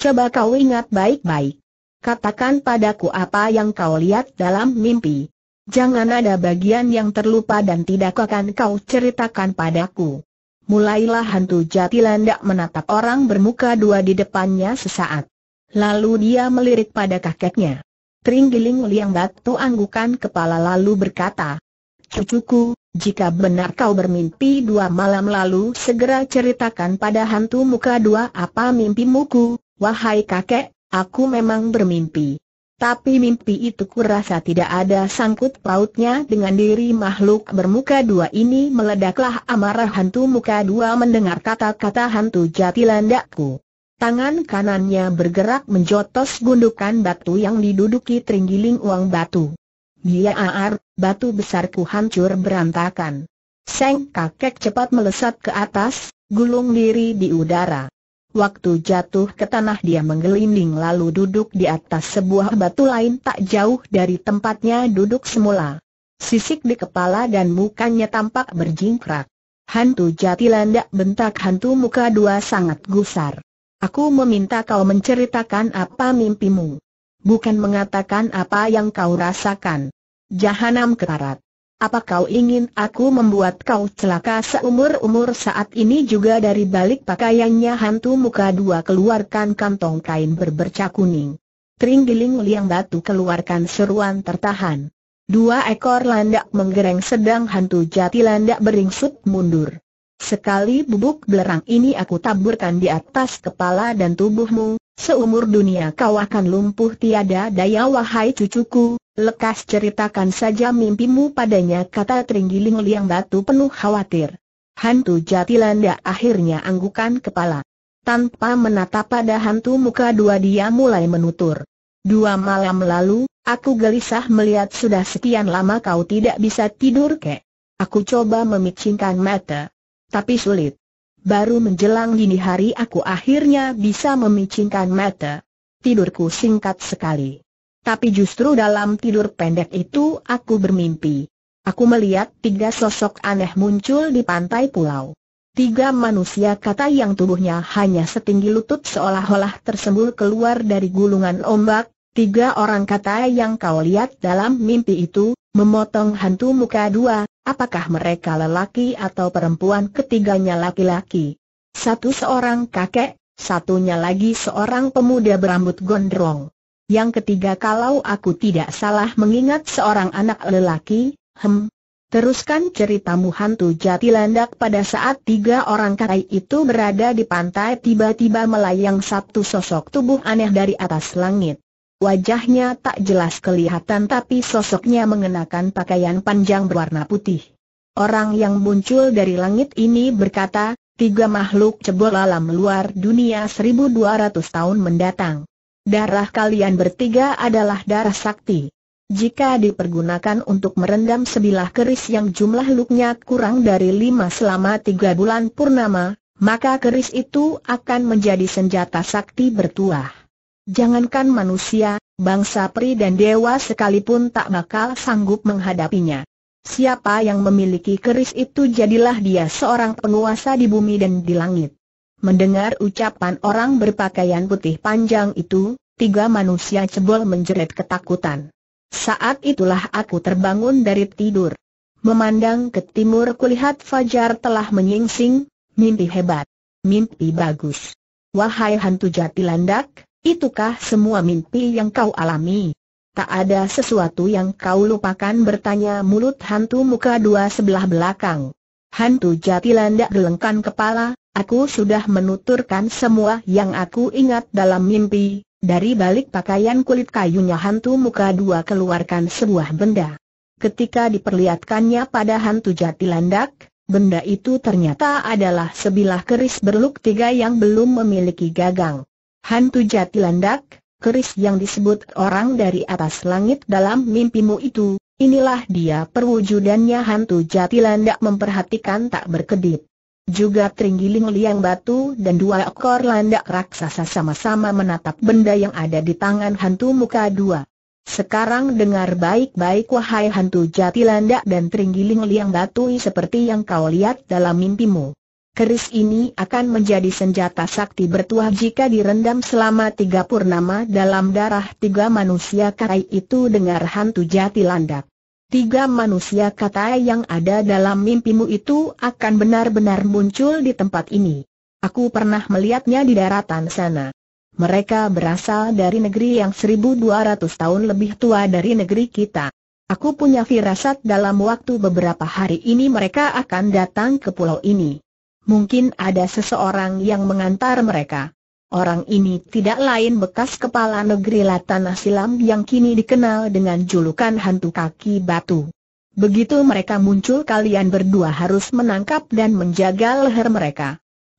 coba kau ingat baik-baik. Katakan padaku apa yang kau lihat dalam mimpi. Jangan ada bagian yang terlupa dan tidak akan kau ceritakan padaku. Mulailah hantu jatilandak menatap orang bermuka dua di depannya sesaat. Lalu dia melirik pada kakeknya. Tringgiling Liang Batu anggukan kepala lalu berkata, Cucuku, jika benar kau bermimpi dua malam lalu segera ceritakan pada hantu muka dua apa mimpi muku. wahai kakek, aku memang bermimpi. Tapi mimpi itu kurasa tidak ada sangkut pautnya dengan diri makhluk bermuka dua ini meledaklah amarah hantu muka dua mendengar kata-kata hantu jatilandaku. Tangan kanannya bergerak menjotos gundukan batu yang diduduki terenggiling uang batu. Dia aar, batu besarku hancur berantakan. Seng kakek cepat melesat ke atas, gulung diri di udara. Waktu jatuh ke tanah dia menggelinding lalu duduk di atas sebuah batu lain tak jauh dari tempatnya duduk semula. Sisik di kepala dan mukanya tampak berjingkrak. Hantu jati landak bentak hantu muka dua sangat gusar. Aku meminta kau menceritakan apa mimpimu bukan mengatakan apa yang kau rasakan. Jahanam kekarat. Apa kau ingin aku membuat kau celaka seumur-umur saat ini juga dari balik pakaiannya hantu muka dua keluarkan kantong kain berbercak kuning. Tringgiling liang batu keluarkan seruan tertahan. Dua ekor landak menggereng sedang hantu jati landak beringsut mundur. Sekali bubuk belerang ini aku taburkan di atas kepala dan tubuhmu, Seumur dunia kau akan lumpuh tiada daya wahai cucuku, lekas ceritakan saja mimpimu padanya kata Tringgiling Liang Batu penuh khawatir. Hantu Jatilanda akhirnya anggukan kepala. Tanpa menatap pada hantu muka dua dia mulai menutur. Dua malam lalu, aku gelisah melihat sudah sekian lama kau tidak bisa tidur kek. Aku coba memicingkan mata. Tapi sulit. Baru menjelang dini hari aku akhirnya bisa memicingkan mata. Tidurku singkat sekali. Tapi justru dalam tidur pendek itu aku bermimpi. Aku melihat tiga sosok aneh muncul di pantai pulau. Tiga manusia kata yang tubuhnya hanya setinggi lutut seolah-olah tersembul keluar dari gulungan ombak, tiga orang kata yang kau lihat dalam mimpi itu, memotong hantu muka dua, Apakah mereka lelaki atau perempuan ketiganya laki-laki? Satu seorang kakek, satunya lagi seorang pemuda berambut gondrong. Yang ketiga kalau aku tidak salah mengingat seorang anak lelaki, hem. Teruskan ceritamu hantu jati landak pada saat tiga orang kakai itu berada di pantai tiba-tiba melayang satu sosok tubuh aneh dari atas langit. Wajahnya tak jelas kelihatan tapi sosoknya mengenakan pakaian panjang berwarna putih. Orang yang muncul dari langit ini berkata, tiga makhluk cebol alam luar dunia 1200 tahun mendatang. Darah kalian bertiga adalah darah sakti. Jika dipergunakan untuk merendam sebilah keris yang jumlah luknya kurang dari lima selama tiga bulan purnama, maka keris itu akan menjadi senjata sakti bertuah. Jangankan manusia, bangsa peri dan dewa sekalipun tak bakal sanggup menghadapinya. Siapa yang memiliki keris itu jadilah dia seorang penguasa di bumi dan di langit. Mendengar ucapan orang berpakaian putih panjang itu, tiga manusia cebol menjerit ketakutan. Saat itulah aku terbangun dari tidur. Memandang ke timur kulihat Fajar telah menyingsing, mimpi hebat, mimpi bagus. Wahai hantu jati landak, Itukah semua mimpi yang kau alami? Tak ada sesuatu yang kau lupakan bertanya mulut hantu muka dua sebelah belakang. Hantu jati landak gelengkan kepala, aku sudah menuturkan semua yang aku ingat dalam mimpi, dari balik pakaian kulit kayunya hantu muka dua keluarkan sebuah benda. Ketika diperlihatkannya pada hantu jati landak, benda itu ternyata adalah sebilah keris berluk tiga yang belum memiliki gagang. Hantu Jatilandak, keris yang disebut orang dari atas langit dalam mimpimu itu, inilah dia perwujudannya hantu Jatilandak memperhatikan tak berkedip. Juga terenggiling liang batu dan dua ekor landak raksasa sama-sama menatap benda yang ada di tangan hantu muka dua. Sekarang dengar baik-baik wahai hantu jati dan terenggiling liang batu seperti yang kau lihat dalam mimpimu. Keris ini akan menjadi senjata sakti bertuah jika direndam selama tiga purnama dalam darah tiga manusia karai itu dengar hantu jati landak. Tiga manusia kata yang ada dalam mimpimu itu akan benar-benar muncul di tempat ini. Aku pernah melihatnya di daratan sana. Mereka berasal dari negeri yang 1200 tahun lebih tua dari negeri kita. Aku punya firasat dalam waktu beberapa hari ini mereka akan datang ke pulau ini mungkin ada seseorang yang mengantar mereka. Orang ini tidak lain bekas kepala negeri Tanah Silam yang kini dikenal dengan julukan hantu kaki batu. Begitu mereka muncul kalian berdua harus menangkap dan menjaga leher mereka.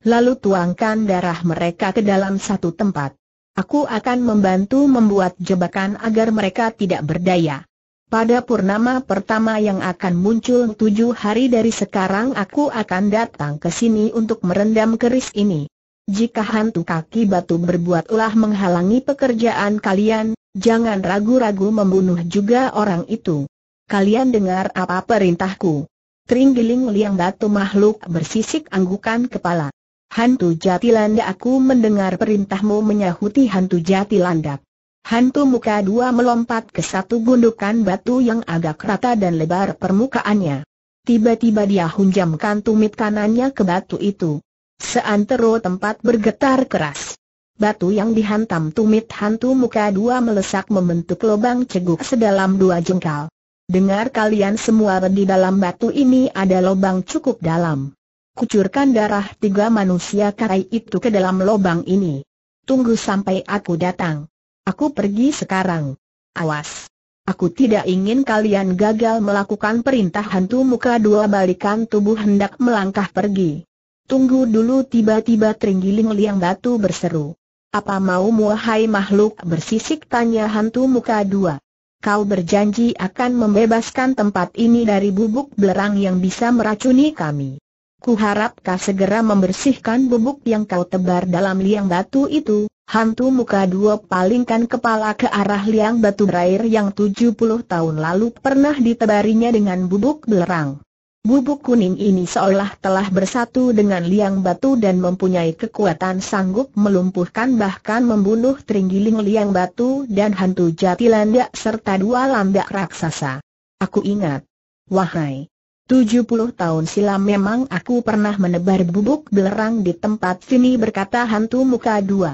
Lalu tuangkan darah mereka ke dalam satu tempat. Aku akan membantu membuat jebakan agar mereka tidak berdaya. Pada purnama pertama yang akan muncul tujuh hari dari sekarang aku akan datang ke sini untuk merendam keris ini. Jika hantu kaki batu berbuat ulah menghalangi pekerjaan kalian, jangan ragu-ragu membunuh juga orang itu. Kalian dengar apa perintahku? Tringgiling liang batu makhluk bersisik anggukan kepala. Hantu jatilanda aku mendengar perintahmu menyahuti hantu Jatilandak. Hantu muka dua melompat ke satu gundukan batu yang agak rata dan lebar permukaannya. Tiba-tiba dia hunjamkan tumit kanannya ke batu itu. Seantero tempat bergetar keras. Batu yang dihantam tumit hantu muka dua melesak membentuk lubang ceguk sedalam dua jengkal. Dengar kalian semua di dalam batu ini ada lubang cukup dalam. Kucurkan darah tiga manusia karai itu ke dalam lubang ini. Tunggu sampai aku datang. Aku pergi sekarang. Awas! Aku tidak ingin kalian gagal melakukan perintah hantu muka dua balikan tubuh hendak melangkah pergi. Tunggu dulu tiba-tiba Trenggiling Liang Batu berseru. Apa mau muahai makhluk bersisik tanya hantu muka dua. Kau berjanji akan membebaskan tempat ini dari bubuk belerang yang bisa meracuni kami. Kuharap kau segera membersihkan bubuk yang kau tebar dalam liang batu itu, Hantu muka dua palingkan kepala ke arah liang batu berair yang tujuh puluh tahun lalu pernah ditebarinya dengan bubuk belerang. Bubuk kuning ini seolah telah bersatu dengan liang batu dan mempunyai kekuatan sanggup melumpuhkan bahkan membunuh Tringgiling liang batu dan hantu jati serta dua landak raksasa. Aku ingat. Wahai. 70 tahun silam memang aku pernah menebar bubuk belerang di tempat sini berkata hantu muka dua.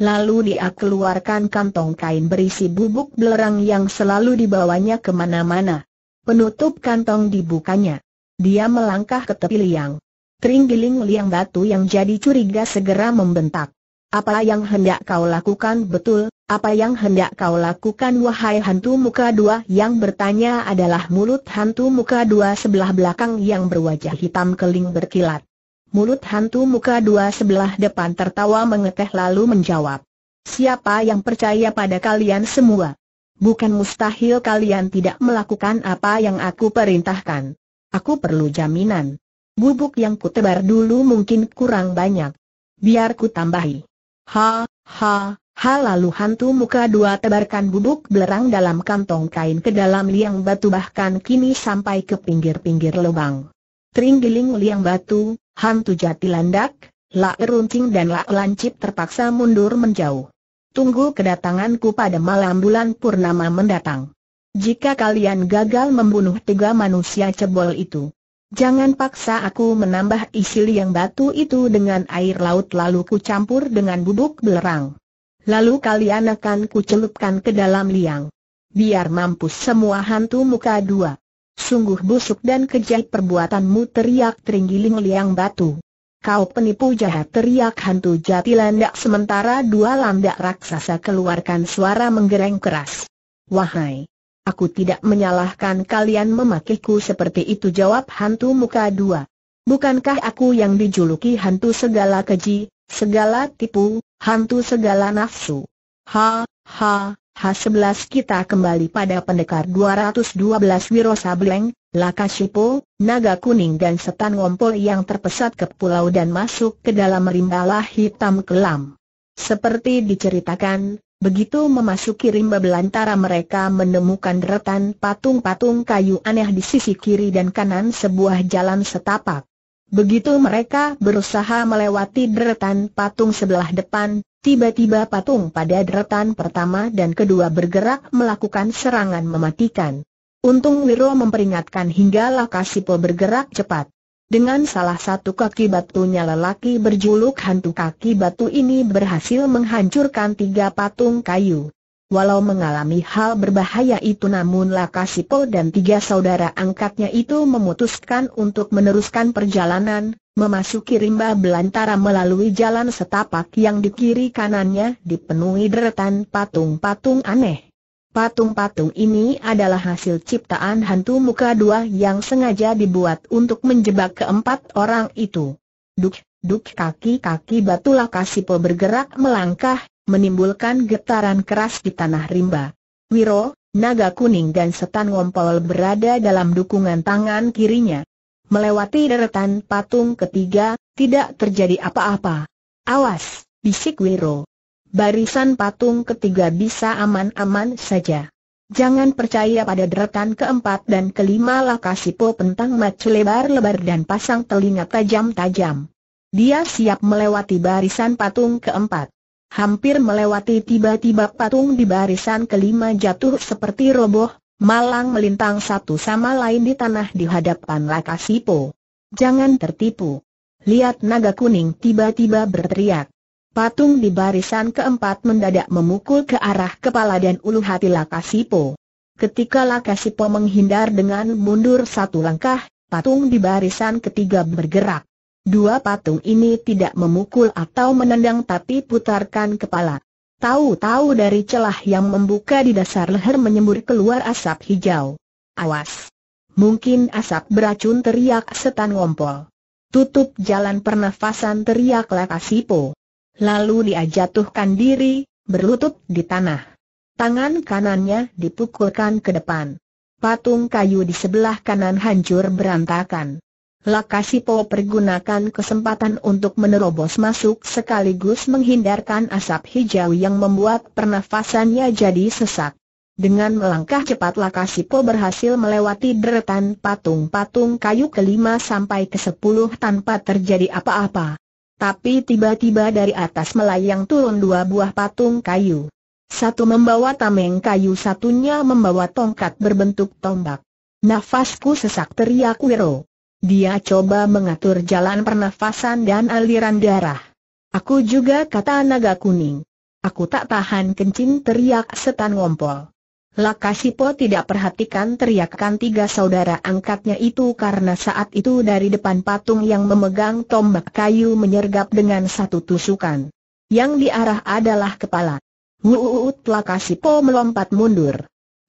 Lalu dia keluarkan kantong kain berisi bubuk belerang yang selalu dibawanya kemana-mana. Penutup kantong dibukanya. Dia melangkah ke tepi liang. Teringgiling liang batu yang jadi curiga segera membentak. Apa yang hendak kau lakukan betul, apa yang hendak kau lakukan wahai hantu muka dua yang bertanya adalah mulut hantu muka dua sebelah belakang yang berwajah hitam keling berkilat. Mulut hantu muka dua sebelah depan tertawa mengeteh lalu menjawab. Siapa yang percaya pada kalian semua? Bukan mustahil kalian tidak melakukan apa yang aku perintahkan. Aku perlu jaminan. Bubuk yang kutebar dulu mungkin kurang banyak. Biar ku tambahi. Ha, ha, ha lalu hantu muka dua tebarkan bubuk belerang dalam kantong kain ke dalam liang batu bahkan kini sampai ke pinggir-pinggir lubang. Tringgiling liang batu, hantu jati landak, lak runcing dan lak lancip terpaksa mundur menjauh. Tunggu kedatanganku pada malam bulan purnama mendatang. Jika kalian gagal membunuh tiga manusia cebol itu, jangan paksa aku menambah isi liang batu itu dengan air laut lalu kucampur dengan bubuk belerang. Lalu kalian akan kucelupkan ke dalam liang. Biar mampus semua hantu muka dua. Sungguh busuk dan kejam perbuatanmu teriak Teringgiling Liang Batu. Kau penipu jahat teriak hantu jati landak sementara dua landak raksasa keluarkan suara menggereng keras. Wahai! Aku tidak menyalahkan kalian memakiku seperti itu jawab hantu muka dua. Bukankah aku yang dijuluki hantu segala keji, segala tipu, hantu segala nafsu? Ha, ha, H11 kita kembali pada pendekar 212 Wiro Sableng, Lakashipo, Naga Kuning dan Setan Ngompol yang terpesat ke pulau dan masuk ke dalam rimbalah hitam kelam. Seperti diceritakan, begitu memasuki rimba belantara mereka menemukan deretan patung-patung kayu aneh di sisi kiri dan kanan sebuah jalan setapak. Begitu mereka berusaha melewati deretan patung sebelah depan, Tiba-tiba patung pada deretan pertama dan kedua bergerak melakukan serangan mematikan. Untung Wiro memperingatkan hingga Lakasipo bergerak cepat. Dengan salah satu kaki batunya lelaki berjuluk hantu kaki batu ini berhasil menghancurkan tiga patung kayu. Walau mengalami hal berbahaya itu namun Lakasipo dan tiga saudara angkatnya itu memutuskan untuk meneruskan perjalanan, memasuki rimba belantara melalui jalan setapak yang di kiri kanannya dipenuhi deretan patung-patung aneh. Patung-patung ini adalah hasil ciptaan hantu muka dua yang sengaja dibuat untuk menjebak keempat orang itu. Duk, duk kaki-kaki batu Kasipo bergerak melangkah, menimbulkan getaran keras di tanah rimba. Wiro, naga kuning dan setan ngompol berada dalam dukungan tangan kirinya. Melewati deretan patung ketiga, tidak terjadi apa-apa. Awas, bisik Wiro. Barisan patung ketiga bisa aman-aman saja. Jangan percaya pada deretan keempat dan kelima Lakasipo pentang macu lebar-lebar dan pasang telinga tajam-tajam. Dia siap melewati barisan patung keempat. Hampir melewati tiba-tiba patung di barisan kelima jatuh seperti roboh, malang melintang satu sama lain di tanah di hadapan Lakasipo. Jangan tertipu. Lihat naga kuning tiba-tiba berteriak. Patung di barisan keempat mendadak memukul ke arah kepala dan ulu hati Lakasipo. Ketika Lakasipo menghindar dengan mundur satu langkah, patung di barisan ketiga bergerak. Dua patung ini tidak memukul atau menendang tapi putarkan kepala. Tahu-tahu dari celah yang membuka di dasar leher menyembur keluar asap hijau. Awas! Mungkin asap beracun teriak setan ngompol. Tutup jalan pernafasan teriak Lakasipo. Lalu dia jatuhkan diri, berlutut di tanah. Tangan kanannya dipukulkan ke depan. Patung kayu di sebelah kanan hancur berantakan. Po pergunakan kesempatan untuk menerobos masuk sekaligus menghindarkan asap hijau yang membuat pernafasannya jadi sesak. Dengan melangkah cepat Po berhasil melewati deretan patung-patung kayu kelima sampai ke sepuluh tanpa terjadi apa-apa. Tapi tiba-tiba dari atas melayang turun dua buah patung kayu. Satu membawa tameng kayu satunya membawa tongkat berbentuk tombak. Nafasku sesak teriak Wiro. Dia coba mengatur jalan pernafasan dan aliran darah. Aku juga kata naga kuning. Aku tak tahan kencing teriak setan ngompol. Lakasipo tidak perhatikan teriakan tiga saudara angkatnya itu karena saat itu dari depan patung yang memegang tombak kayu menyergap dengan satu tusukan. Yang diarah adalah kepala. Wuut Lakasipo melompat mundur.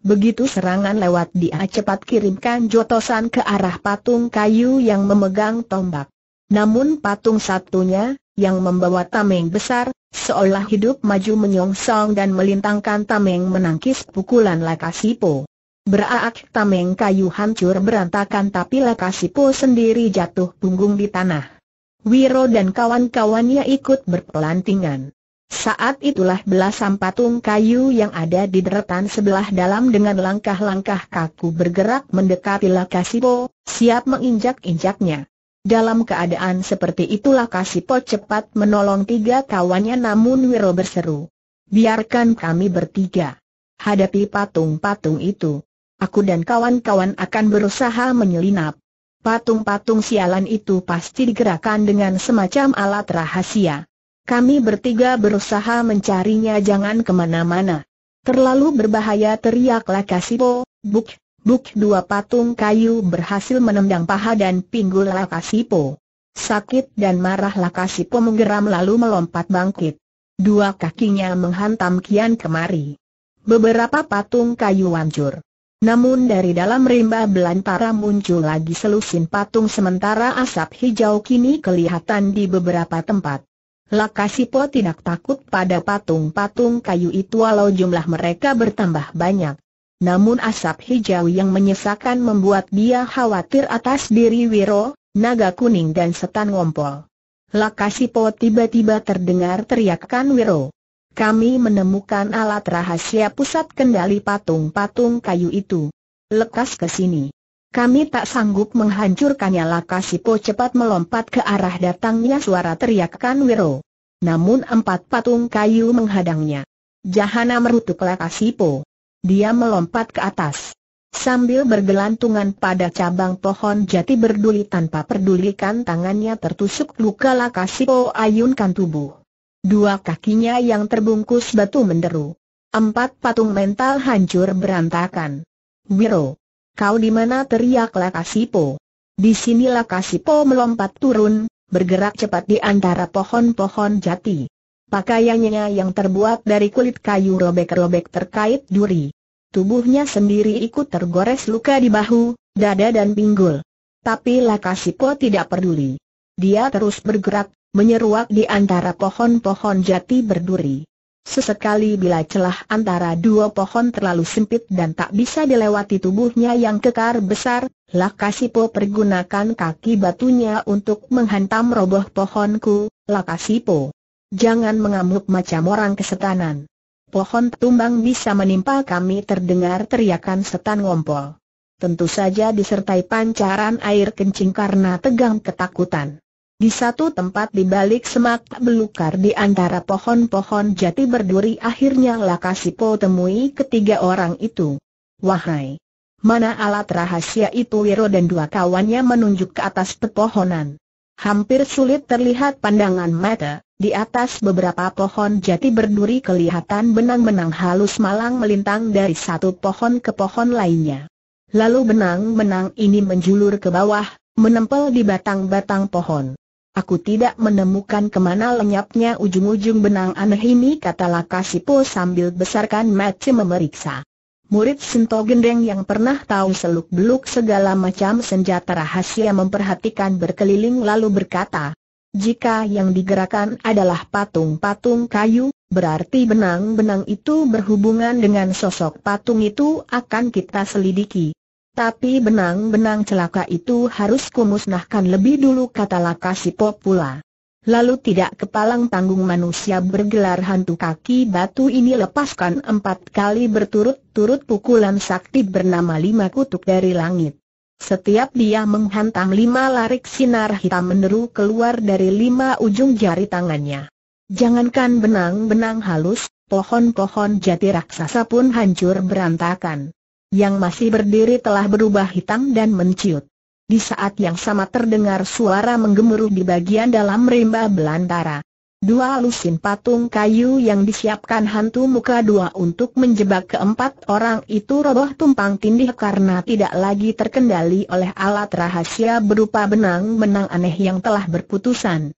Begitu serangan lewat dia cepat kirimkan jotosan ke arah patung kayu yang memegang tombak. Namun patung satunya, yang membawa tameng besar, seolah hidup maju menyongsong dan melintangkan tameng menangkis pukulan Lakasipo. Beraak tameng kayu hancur berantakan tapi Lakasipo sendiri jatuh punggung di tanah. Wiro dan kawan-kawannya ikut berpelantingan. Saat itulah belasan patung kayu yang ada di deretan sebelah dalam dengan langkah-langkah kaku bergerak mendekati Lakasipo, siap menginjak-injaknya. Dalam keadaan seperti itulah Kasipo cepat menolong tiga kawannya namun Wiro berseru. Biarkan kami bertiga. Hadapi patung-patung itu. Aku dan kawan-kawan akan berusaha menyelinap. Patung-patung sialan itu pasti digerakkan dengan semacam alat rahasia. Kami bertiga berusaha mencarinya jangan kemana-mana. Terlalu berbahaya teriaklah Kasipo, buk, buk dua patung kayu berhasil menendang paha dan pinggul Lakasipo. Sakit dan marah Lakasipo menggeram lalu melompat bangkit. Dua kakinya menghantam kian kemari. Beberapa patung kayu hancur. Namun dari dalam rimba belantara muncul lagi selusin patung sementara asap hijau kini kelihatan di beberapa tempat. Lakasipo tidak takut pada patung-patung kayu itu walau jumlah mereka bertambah banyak. Namun asap hijau yang menyesakan membuat dia khawatir atas diri Wiro, naga kuning dan setan ngompol. Lakasipo tiba-tiba terdengar teriakan Wiro. Kami menemukan alat rahasia pusat kendali patung-patung kayu itu. Lekas ke sini. Kami tak sanggup menghancurkannya Lakasipo cepat melompat ke arah datangnya suara teriakan Wiro. Namun empat patung kayu menghadangnya. Jahana merutuk Lakasipo. Dia melompat ke atas. Sambil bergelantungan pada cabang pohon jati berduli tanpa perdulikan tangannya tertusuk luka Lakasipo ayunkan tubuh. Dua kakinya yang terbungkus batu menderu. Empat patung mental hancur berantakan. Wiro, Kau di mana teriak Lakasipo. Di sini Kasipo melompat turun, bergerak cepat di antara pohon-pohon jati. Pakaiannya yang terbuat dari kulit kayu robek-robek terkait duri. Tubuhnya sendiri ikut tergores luka di bahu, dada dan pinggul. Tapi Lakasipo tidak peduli. Dia terus bergerak, menyeruak di antara pohon-pohon jati berduri. Sesekali bila celah antara dua pohon terlalu sempit dan tak bisa dilewati tubuhnya yang kekar besar, Lakasipo pergunakan kaki batunya untuk menghantam roboh pohonku, Lakasipo. Jangan mengamuk macam orang kesetanan. Pohon tumbang bisa menimpa kami terdengar teriakan setan ngompol. Tentu saja disertai pancaran air kencing karena tegang ketakutan. Di satu tempat di balik semak belukar di antara pohon-pohon jati berduri akhirnya Lakasipo temui ketiga orang itu. Wahai! Mana alat rahasia itu Wiro dan dua kawannya menunjuk ke atas pepohonan. Hampir sulit terlihat pandangan mata, di atas beberapa pohon jati berduri kelihatan benang-benang halus malang melintang dari satu pohon ke pohon lainnya. Lalu benang-benang ini menjulur ke bawah, menempel di batang-batang pohon. Aku tidak menemukan kemana lenyapnya ujung-ujung benang aneh ini kata Lakasipo sambil besarkan mata memeriksa. Murid Sento Gendeng yang pernah tahu seluk-beluk segala macam senjata rahasia memperhatikan berkeliling lalu berkata, jika yang digerakkan adalah patung-patung kayu, berarti benang-benang itu berhubungan dengan sosok patung itu akan kita selidiki. Tapi benang-benang celaka itu harus kumusnahkan lebih dulu kata lakasi popula. Lalu tidak kepalang tanggung manusia bergelar hantu kaki batu ini lepaskan empat kali berturut-turut pukulan sakti bernama lima kutuk dari langit. Setiap dia menghantam lima larik sinar hitam meneru keluar dari lima ujung jari tangannya. Jangankan benang-benang halus, pohon-pohon jati raksasa pun hancur berantakan yang masih berdiri telah berubah hitam dan menciut. Di saat yang sama terdengar suara menggemuruh di bagian dalam rimba belantara. Dua lusin patung kayu yang disiapkan hantu muka dua untuk menjebak keempat orang itu roboh tumpang tindih karena tidak lagi terkendali oleh alat rahasia berupa benang-benang aneh yang telah berputusan.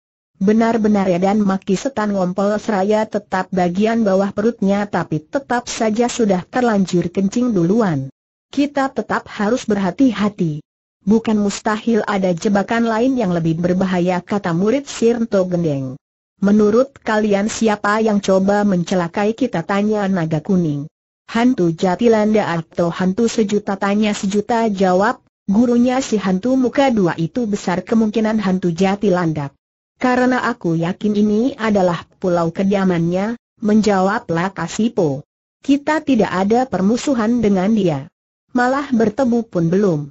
Benar-benar ya dan maki setan ngompol seraya tetap bagian bawah perutnya tapi tetap saja sudah terlanjur kencing duluan. Kita tetap harus berhati-hati. Bukan mustahil ada jebakan lain yang lebih berbahaya kata murid Sirto Gendeng. Menurut kalian siapa yang coba mencelakai kita tanya naga kuning. Hantu Jatilanda atau hantu sejuta tanya sejuta jawab, gurunya si hantu muka dua itu besar kemungkinan hantu Jatilandak. Karena aku yakin ini adalah pulau kediamannya, menjawablah Kasipo. Kita tidak ada permusuhan dengan dia. Malah bertemu pun belum.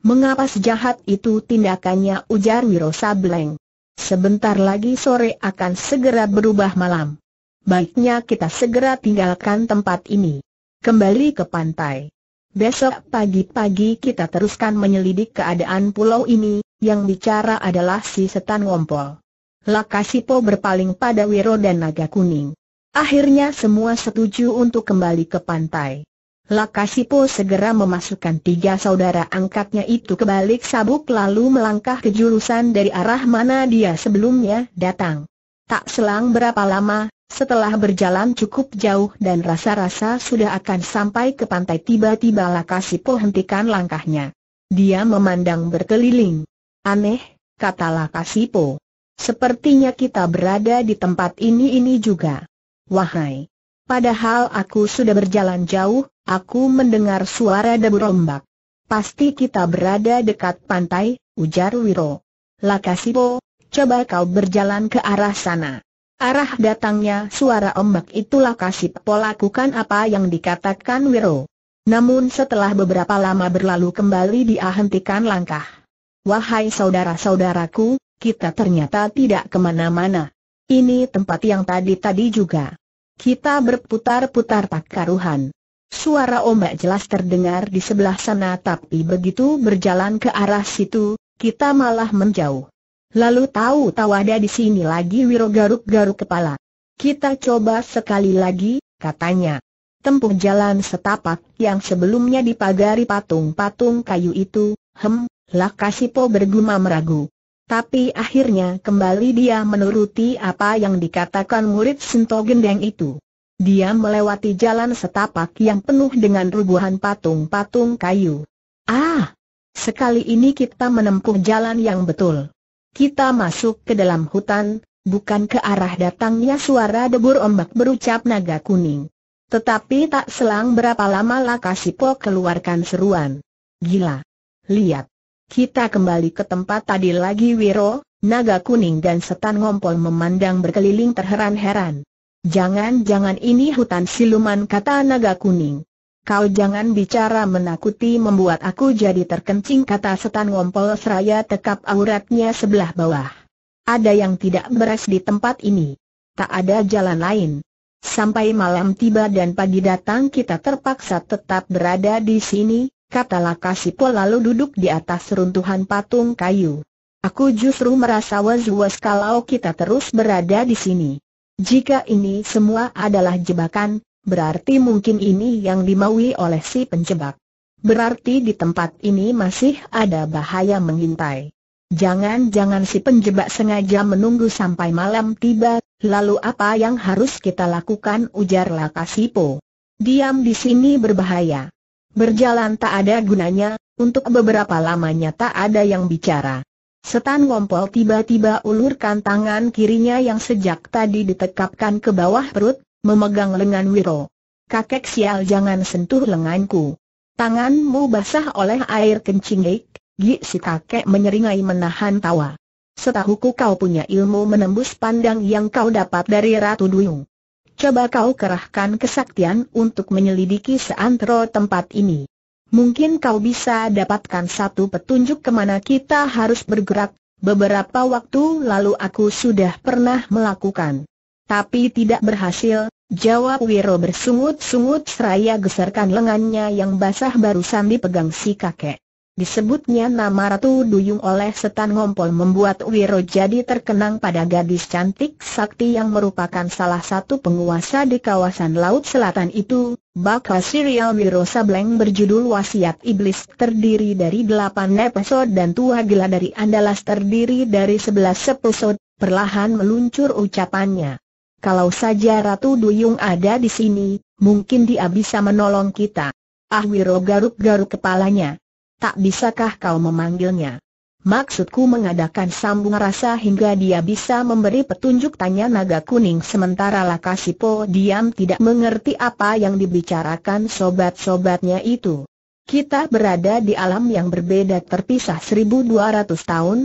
Mengapa sejahat itu tindakannya ujar Wiro Sableng. Sebentar lagi sore akan segera berubah malam. Baiknya kita segera tinggalkan tempat ini. Kembali ke pantai. Besok pagi-pagi kita teruskan menyelidik keadaan pulau ini, yang bicara adalah si Setan Ngompol. Lakasipo berpaling pada Wiro dan Naga Kuning. Akhirnya semua setuju untuk kembali ke pantai. Lakasipo segera memasukkan tiga saudara angkatnya itu ke balik sabuk lalu melangkah ke jurusan dari arah mana dia sebelumnya datang. Tak selang berapa lama, setelah berjalan cukup jauh dan rasa-rasa sudah akan sampai ke pantai tiba-tiba Lakasipo hentikan langkahnya. Dia memandang berkeliling. Aneh, kata Lakasipo. Sepertinya kita berada di tempat ini-ini juga. Wahai! Padahal aku sudah berjalan jauh, aku mendengar suara debu rombak. Pasti kita berada dekat pantai, ujar Wiro. Lakasipo, coba kau berjalan ke arah sana. Arah datangnya suara ombak itulah Kasipo lakukan apa yang dikatakan Wiro. Namun setelah beberapa lama berlalu kembali dia langkah. Wahai saudara-saudaraku, kita ternyata tidak kemana-mana. Ini tempat yang tadi-tadi juga. Kita berputar-putar tak karuhan. Suara ombak jelas terdengar di sebelah sana tapi begitu berjalan ke arah situ, kita malah menjauh. Lalu tahu-tahu ada di sini lagi Wiro garuk-garuk kepala. Kita coba sekali lagi, katanya. Tempuh jalan setapak yang sebelumnya dipagari patung-patung kayu itu, hem, lah Kasipo bergumam ragu. Tapi akhirnya kembali dia menuruti apa yang dikatakan murid Sinto Gendeng itu. Dia melewati jalan setapak yang penuh dengan rubuhan patung-patung kayu. Ah! Sekali ini kita menempuh jalan yang betul. Kita masuk ke dalam hutan, bukan ke arah datangnya suara debur ombak berucap naga kuning. Tetapi tak selang berapa lama Lakasipo keluarkan seruan. Gila! Lihat! Kita kembali ke tempat tadi lagi Wiro, naga kuning dan setan ngompol memandang berkeliling terheran-heran. Jangan-jangan ini hutan siluman kata naga kuning. Kau jangan bicara menakuti membuat aku jadi terkencing kata setan ngompol seraya tekap auratnya sebelah bawah. Ada yang tidak beres di tempat ini. Tak ada jalan lain. Sampai malam tiba dan pagi datang kita terpaksa tetap berada di sini, kata Lakasipo lalu duduk di atas runtuhan patung kayu. Aku justru merasa was-was kalau kita terus berada di sini. Jika ini semua adalah jebakan, berarti mungkin ini yang dimaui oleh si penjebak. Berarti di tempat ini masih ada bahaya mengintai. Jangan-jangan si penjebak sengaja menunggu sampai malam tiba, lalu apa yang harus kita lakukan ujar Lakasipo. Diam di sini berbahaya. Berjalan tak ada gunanya, untuk beberapa lamanya tak ada yang bicara. Setan Ngompol tiba-tiba ulurkan tangan kirinya yang sejak tadi ditekapkan ke bawah perut, memegang lengan Wiro. Kakek sial jangan sentuh lenganku. Tanganmu basah oleh air kencing ik, gik si kakek menyeringai menahan tawa. Setahuku kau punya ilmu menembus pandang yang kau dapat dari Ratu Duyung coba kau kerahkan kesaktian untuk menyelidiki seantero tempat ini. Mungkin kau bisa dapatkan satu petunjuk kemana kita harus bergerak, beberapa waktu lalu aku sudah pernah melakukan. Tapi tidak berhasil, jawab Wiro bersungut-sungut seraya geserkan lengannya yang basah barusan dipegang si kakek. Disebutnya nama Ratu Duyung oleh Setan Ngompol membuat Wiro jadi terkenang pada gadis cantik sakti yang merupakan salah satu penguasa di kawasan Laut Selatan itu. Bakal serial Wiro Sableng berjudul Wasiat Iblis terdiri dari 8 episode dan Tua Gila dari Andalas terdiri dari 11 episode, perlahan meluncur ucapannya. Kalau saja Ratu Duyung ada di sini, mungkin dia bisa menolong kita. Ah Wiro garuk-garuk kepalanya tak bisakah kau memanggilnya? Maksudku mengadakan sambung rasa hingga dia bisa memberi petunjuk tanya naga kuning sementara Lakasipo diam tidak mengerti apa yang dibicarakan sobat-sobatnya itu. Kita berada di alam yang berbeda terpisah 1200 tahun?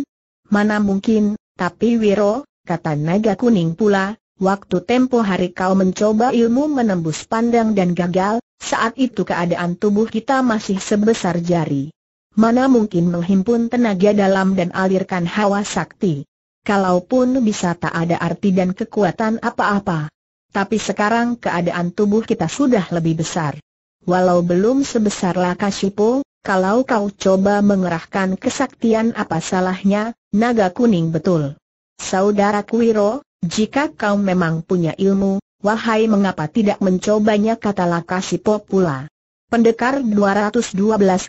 Mana mungkin, tapi Wiro, kata naga kuning pula, Waktu tempo hari kau mencoba ilmu menembus pandang dan gagal, saat itu keadaan tubuh kita masih sebesar jari mana mungkin menghimpun tenaga dalam dan alirkan hawa sakti. Kalaupun bisa tak ada arti dan kekuatan apa-apa. Tapi sekarang keadaan tubuh kita sudah lebih besar. Walau belum sebesar Lakashipo, kalau kau coba mengerahkan kesaktian apa salahnya, naga kuning betul. Saudara Kuiro, jika kau memang punya ilmu, wahai mengapa tidak mencobanya kata Lakashipo pula. Pendekar 212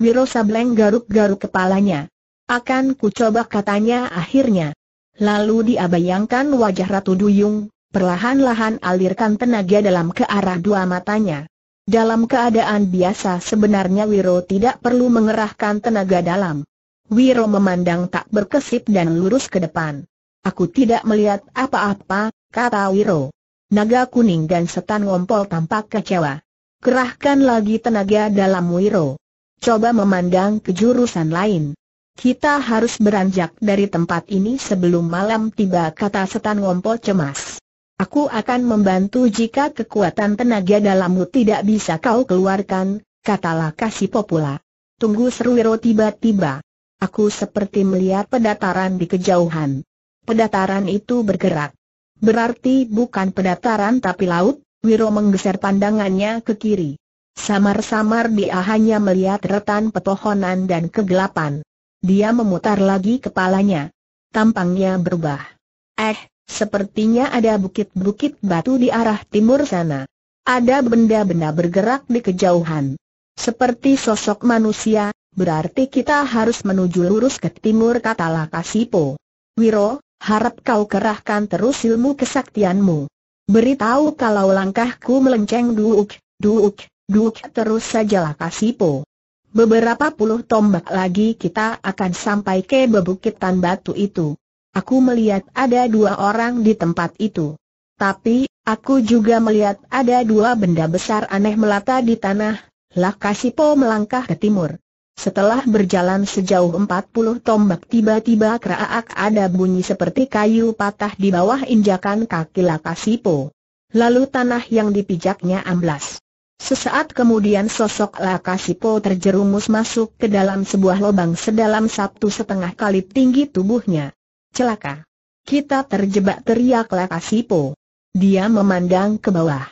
Wiro Sableng garuk-garuk kepalanya. Akan ku coba katanya akhirnya. Lalu dia bayangkan wajah Ratu Duyung, perlahan-lahan alirkan tenaga dalam ke arah dua matanya. Dalam keadaan biasa sebenarnya Wiro tidak perlu mengerahkan tenaga dalam. Wiro memandang tak berkesip dan lurus ke depan. Aku tidak melihat apa-apa, kata Wiro. Naga kuning dan setan ngompol tampak kecewa. Kerahkan lagi tenaga dalam Wiro. Coba memandang ke jurusan lain. Kita harus beranjak dari tempat ini sebelum malam tiba kata setan ngompo cemas. Aku akan membantu jika kekuatan tenaga dalammu tidak bisa kau keluarkan, katalah kasih popula. Tunggu seru Wiro tiba-tiba. Aku seperti melihat pedataran di kejauhan. Pedataran itu bergerak. Berarti bukan pedataran tapi laut, Wiro menggeser pandangannya ke kiri. Samar-samar dia hanya melihat retan petohonan dan kegelapan. Dia memutar lagi kepalanya. Tampangnya berubah. Eh, sepertinya ada bukit-bukit batu di arah timur sana. Ada benda-benda bergerak di kejauhan. Seperti sosok manusia, berarti kita harus menuju lurus ke timur kata Lakasipo. Wiro, harap kau kerahkan terus ilmu kesaktianmu. Beritahu kalau langkahku melenceng duuk, duuk, duuk terus sajalah kasipo. Beberapa puluh tombak lagi kita akan sampai ke bebukitan batu itu. Aku melihat ada dua orang di tempat itu. Tapi, aku juga melihat ada dua benda besar aneh melata di tanah, lah kasipo melangkah ke timur. Setelah berjalan sejauh 40 tombak tiba-tiba keraak ada bunyi seperti kayu patah di bawah injakan kaki Lakasipo. Lalu tanah yang dipijaknya amblas. Sesaat kemudian sosok Lakasipo terjerumus masuk ke dalam sebuah lubang sedalam satu setengah kali tinggi tubuhnya. Celaka! Kita terjebak teriak Lakasipo. Dia memandang ke bawah.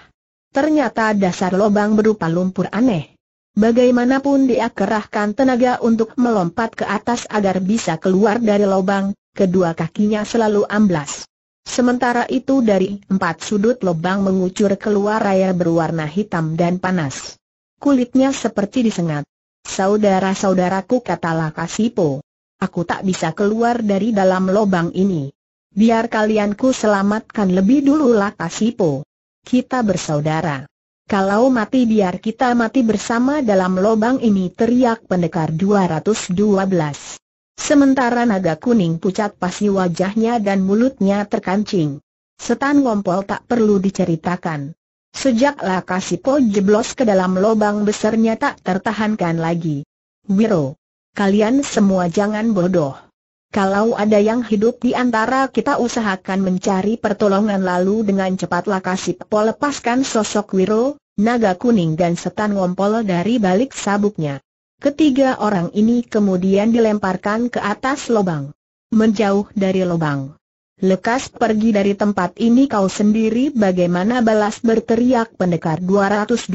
Ternyata dasar lubang berupa lumpur aneh. Bagaimanapun dia kerahkan tenaga untuk melompat ke atas agar bisa keluar dari lubang, kedua kakinya selalu amblas. Sementara itu dari empat sudut lubang mengucur keluar raya berwarna hitam dan panas. Kulitnya seperti disengat. Saudara-saudaraku katalah Kasipo, Aku tak bisa keluar dari dalam lubang ini. Biar kalianku selamatkan lebih dulu Kasipo. Kita bersaudara. Kalau mati biar kita mati bersama dalam lubang ini teriak pendekar 212. Sementara naga kuning pucat pasi wajahnya dan mulutnya terkancing. Setan ngompol tak perlu diceritakan. Sejak laka Sipo jeblos ke dalam lubang besarnya tak tertahankan lagi. Wiro, kalian semua jangan bodoh. Kalau ada yang hidup di antara kita usahakan mencari pertolongan lalu dengan cepatlah kasih pol lepaskan sosok Wiro, naga kuning dan setan ngompol dari balik sabuknya. Ketiga orang ini kemudian dilemparkan ke atas lubang. Menjauh dari lubang. Lekas pergi dari tempat ini kau sendiri bagaimana balas berteriak pendekar 212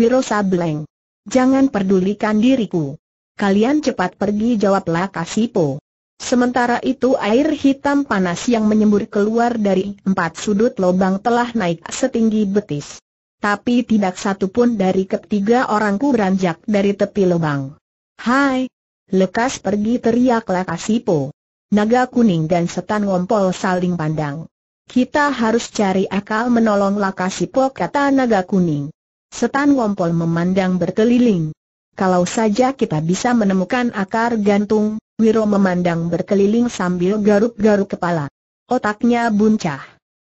Wiro Sableng. Jangan pedulikan diriku. Kalian cepat pergi jawablah Kasipo. Sementara itu air hitam panas yang menyembur keluar dari empat sudut lubang telah naik setinggi betis. Tapi tidak satu pun dari ketiga orangku beranjak dari tepi lubang. Hai! Lekas pergi teriak Lakasipo. Naga kuning dan setan ngompol saling pandang. Kita harus cari akal menolong Lakasipo kata naga kuning. Setan ngompol memandang berkeliling. Kalau saja kita bisa menemukan akar gantung, Wiro memandang berkeliling sambil garuk-garuk kepala. Otaknya buncah.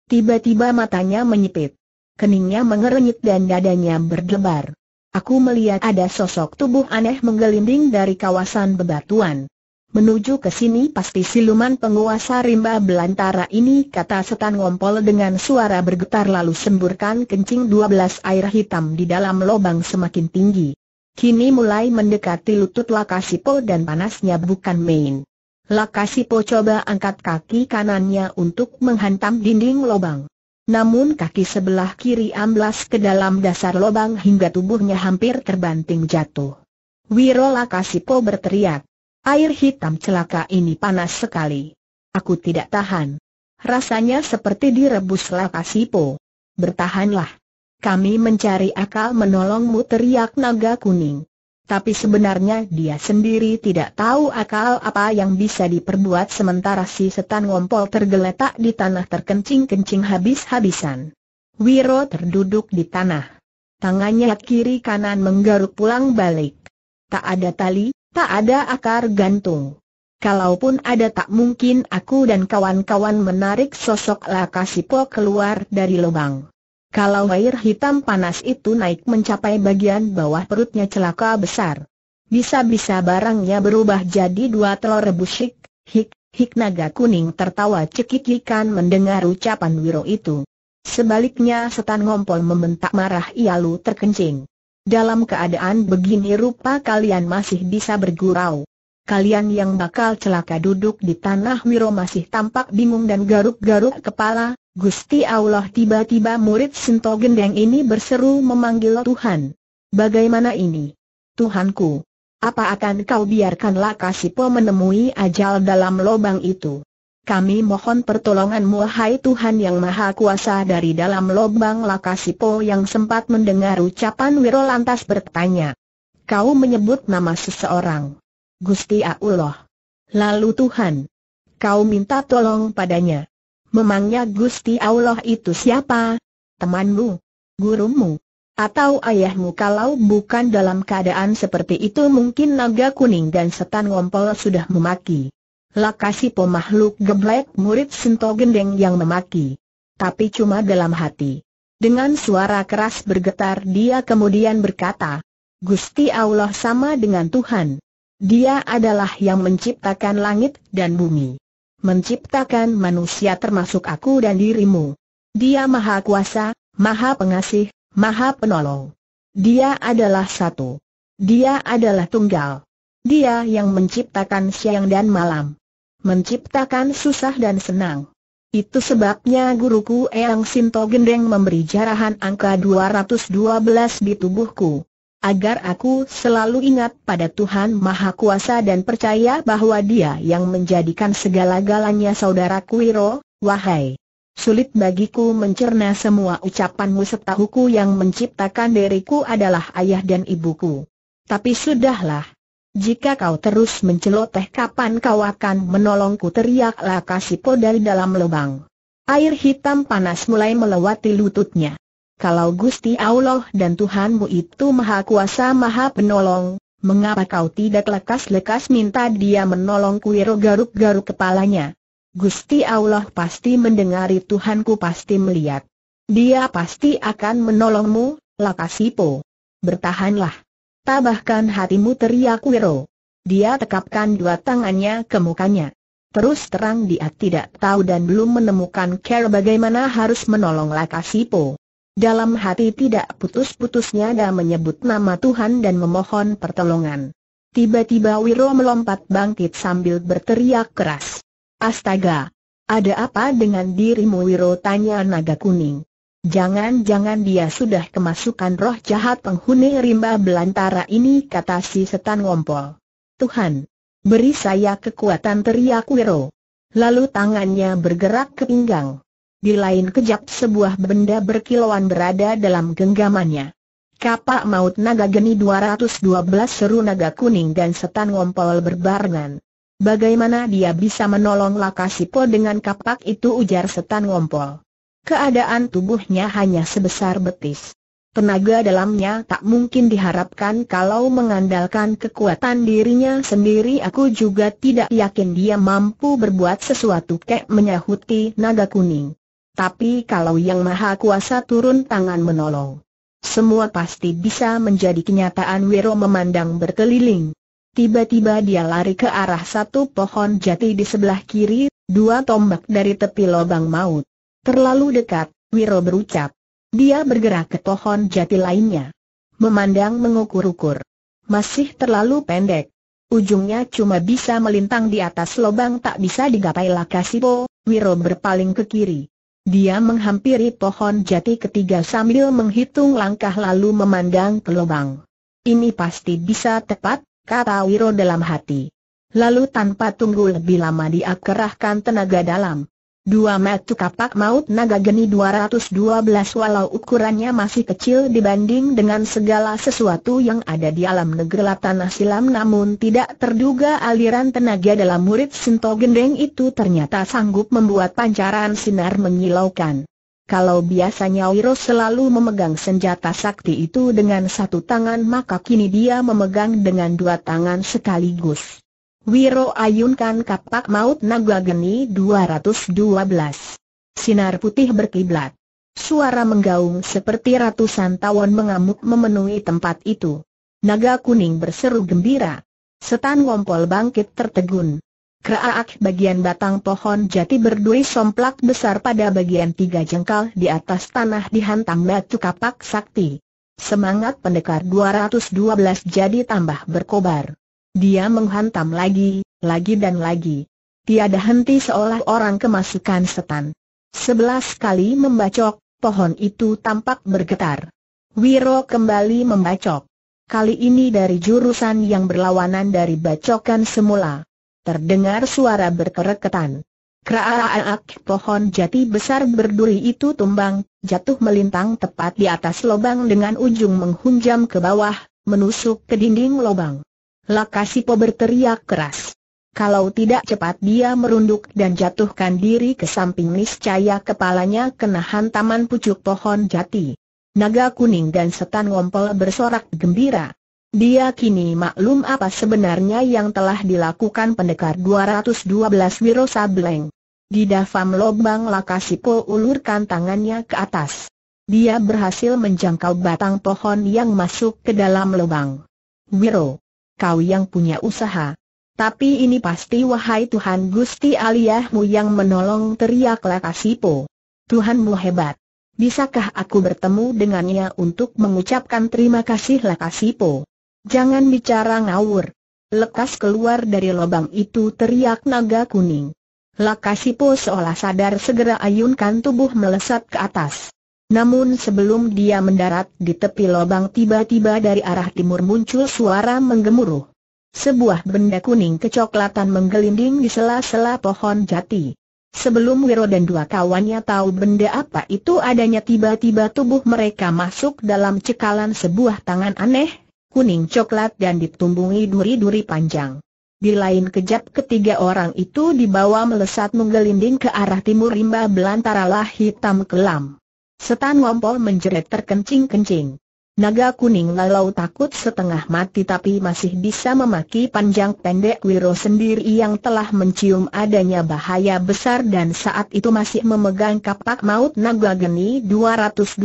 Tiba-tiba matanya menyipit. Keningnya mengerenyit dan dadanya berdebar. Aku melihat ada sosok tubuh aneh menggelinding dari kawasan bebatuan. Menuju ke sini pasti siluman penguasa rimba belantara ini kata setan ngompol dengan suara bergetar lalu semburkan kencing 12 air hitam di dalam lubang semakin tinggi. Kini mulai mendekati lutut Lakasipo dan panasnya bukan main. Lakasipo coba angkat kaki kanannya untuk menghantam dinding lobang. Namun kaki sebelah kiri amblas ke dalam dasar lobang hingga tubuhnya hampir terbanting jatuh. Wiro Lakasipo berteriak. Air hitam celaka ini panas sekali. Aku tidak tahan. Rasanya seperti direbus Lakasipo. Bertahanlah. Kami mencari akal menolongmu teriak naga kuning. Tapi sebenarnya dia sendiri tidak tahu akal apa yang bisa diperbuat sementara si setan ngompol tergeletak di tanah terkencing-kencing habis-habisan. Wiro terduduk di tanah. Tangannya kiri kanan menggaruk pulang balik. Tak ada tali, tak ada akar gantung. Kalaupun ada tak mungkin aku dan kawan-kawan menarik sosok Lakasipo keluar dari lubang. Kalau air hitam panas itu naik mencapai bagian bawah perutnya celaka besar. Bisa-bisa barangnya berubah jadi dua telur rebus hik, hik, hik naga kuning tertawa cekikikan mendengar ucapan Wiro itu. Sebaliknya setan ngompol membentak marah ia lu terkencing. Dalam keadaan begini rupa kalian masih bisa bergurau. Kalian yang bakal celaka duduk di tanah Wiro masih tampak bingung dan garuk-garuk kepala, Gusti Allah tiba-tiba murid Sinto Gendeng ini berseru memanggil Tuhan. Bagaimana ini? Tuhanku, apa akan kau biarkan Lakasipo menemui ajal dalam lobang itu? Kami mohon pertolonganmu hai Tuhan yang Maha Kuasa dari dalam lobang Lakasipo yang sempat mendengar ucapan Wiro lantas bertanya. Kau menyebut nama seseorang. Gusti Allah. Lalu Tuhan. Kau minta tolong padanya. Memangnya Gusti Allah itu siapa? Temanmu? Gurumu? Atau ayahmu kalau bukan dalam keadaan seperti itu mungkin naga kuning dan setan ngompol sudah memaki. Lakasi pemahluk geblek murid sento gendeng yang memaki. Tapi cuma dalam hati. Dengan suara keras bergetar dia kemudian berkata, Gusti Allah sama dengan Tuhan. Dia adalah yang menciptakan langit dan bumi menciptakan manusia termasuk aku dan dirimu. Dia maha kuasa, maha pengasih, maha penolong. Dia adalah satu. Dia adalah tunggal. Dia yang menciptakan siang dan malam. Menciptakan susah dan senang. Itu sebabnya guruku Eyang Sinto Gendeng memberi jarahan angka 212 di tubuhku agar aku selalu ingat pada Tuhan Maha Kuasa dan percaya bahwa dia yang menjadikan segala-galanya saudaraku Wiro, wahai. Sulit bagiku mencerna semua ucapanmu setahuku yang menciptakan diriku adalah ayah dan ibuku. Tapi sudahlah. Jika kau terus menceloteh kapan kau akan menolongku Teriaklah Lakasipo dari dalam lubang. Air hitam panas mulai melewati lututnya kalau Gusti Allah dan Tuhanmu itu maha kuasa maha penolong, mengapa kau tidak lekas-lekas minta dia menolong Kuiro garuk-garuk kepalanya? Gusti Allah pasti mendengari Tuhanku pasti melihat. Dia pasti akan menolongmu, Lakasipo. Bertahanlah. Tabahkan hatimu teriak Wiro. Dia tekapkan dua tangannya ke mukanya. Terus terang dia tidak tahu dan belum menemukan cara bagaimana harus menolong Lakasipo. Dalam hati tidak putus-putusnya dia menyebut nama Tuhan dan memohon pertolongan. Tiba-tiba Wiro melompat bangkit sambil berteriak keras. Astaga! Ada apa dengan dirimu Wiro tanya naga kuning. Jangan-jangan dia sudah kemasukan roh jahat penghuni rimba belantara ini kata si setan ngompol. Tuhan! Beri saya kekuatan teriak Wiro. Lalu tangannya bergerak ke pinggang. Di lain kejap sebuah benda berkilauan berada dalam genggamannya. Kapak maut naga geni 212 seru naga kuning dan setan ngompol berbarengan. Bagaimana dia bisa menolong Lakasipo dengan kapak itu ujar setan ngompol. Keadaan tubuhnya hanya sebesar betis. Tenaga dalamnya tak mungkin diharapkan kalau mengandalkan kekuatan dirinya sendiri aku juga tidak yakin dia mampu berbuat sesuatu kek menyahuti naga kuning. Tapi kalau Yang Maha Kuasa turun tangan menolong, semua pasti bisa menjadi kenyataan Wiro memandang berkeliling. Tiba-tiba dia lari ke arah satu pohon jati di sebelah kiri, dua tombak dari tepi lubang maut. Terlalu dekat, Wiro berucap. Dia bergerak ke pohon jati lainnya. Memandang mengukur-ukur. Masih terlalu pendek. Ujungnya cuma bisa melintang di atas lubang tak bisa digapai Lakasibo, Wiro berpaling ke kiri. Dia menghampiri pohon jati ketiga sambil menghitung langkah lalu memandang ke lubang. Ini pasti bisa tepat, kata Wiro dalam hati. Lalu tanpa tunggu lebih lama dia kerahkan tenaga dalam. Dua metu kapak maut naga geni 212 walau ukurannya masih kecil dibanding dengan segala sesuatu yang ada di alam negeri tanah silam namun tidak terduga aliran tenaga dalam murid Sinto Gendeng itu ternyata sanggup membuat pancaran sinar menyilaukan. Kalau biasanya Wiro selalu memegang senjata sakti itu dengan satu tangan maka kini dia memegang dengan dua tangan sekaligus. Wiro ayunkan kapak maut naga geni 212. Sinar putih berkiblat. Suara menggaung seperti ratusan tawon mengamuk memenuhi tempat itu. Naga kuning berseru gembira. Setan ngompol bangkit tertegun. Keraak bagian batang pohon jati berduri somplak besar pada bagian tiga jengkal di atas tanah dihantam batu kapak sakti. Semangat pendekar 212 jadi tambah berkobar. Dia menghantam lagi, lagi dan lagi. Tiada henti seolah orang kemasukan setan. Sebelas kali membacok, pohon itu tampak bergetar. Wiro kembali membacok. Kali ini dari jurusan yang berlawanan dari bacokan semula. Terdengar suara berkereketan. Kraaak pohon jati besar berduri itu tumbang, jatuh melintang tepat di atas lubang dengan ujung menghunjam ke bawah, menusuk ke dinding lubang. Lakasipo berteriak keras. Kalau tidak cepat dia merunduk dan jatuhkan diri ke samping niscaya kepalanya kena hantaman pucuk pohon jati. Naga kuning dan setan ngompol bersorak gembira. Dia kini maklum apa sebenarnya yang telah dilakukan pendekar 212 Wiro Sableng. Di dafam lobang Lakasipo ulurkan tangannya ke atas. Dia berhasil menjangkau batang pohon yang masuk ke dalam lubang. Wiro, kau yang punya usaha. Tapi ini pasti wahai Tuhan Gusti Aliyahmu yang menolong teriaklah Kasipo. Tuhanmu hebat. Bisakah aku bertemu dengannya untuk mengucapkan terima kasih Lakasipo? Jangan bicara ngawur. Lekas keluar dari lubang itu teriak naga kuning. Lakasipo seolah sadar segera ayunkan tubuh melesat ke atas. Namun sebelum dia mendarat di tepi lubang tiba-tiba dari arah timur muncul suara menggemuruh. Sebuah benda kuning kecoklatan menggelinding di sela-sela pohon jati. Sebelum Wiro dan dua kawannya tahu benda apa itu adanya tiba-tiba tubuh mereka masuk dalam cekalan sebuah tangan aneh, kuning coklat dan ditumbungi duri-duri panjang. Di lain kejap ketiga orang itu dibawa melesat menggelinding ke arah timur rimba lah hitam kelam. Setan ngompol menjerit terkencing-kencing. Naga kuning lalau takut setengah mati tapi masih bisa memaki panjang pendek Wiro sendiri yang telah mencium adanya bahaya besar dan saat itu masih memegang kapak maut naga geni 212,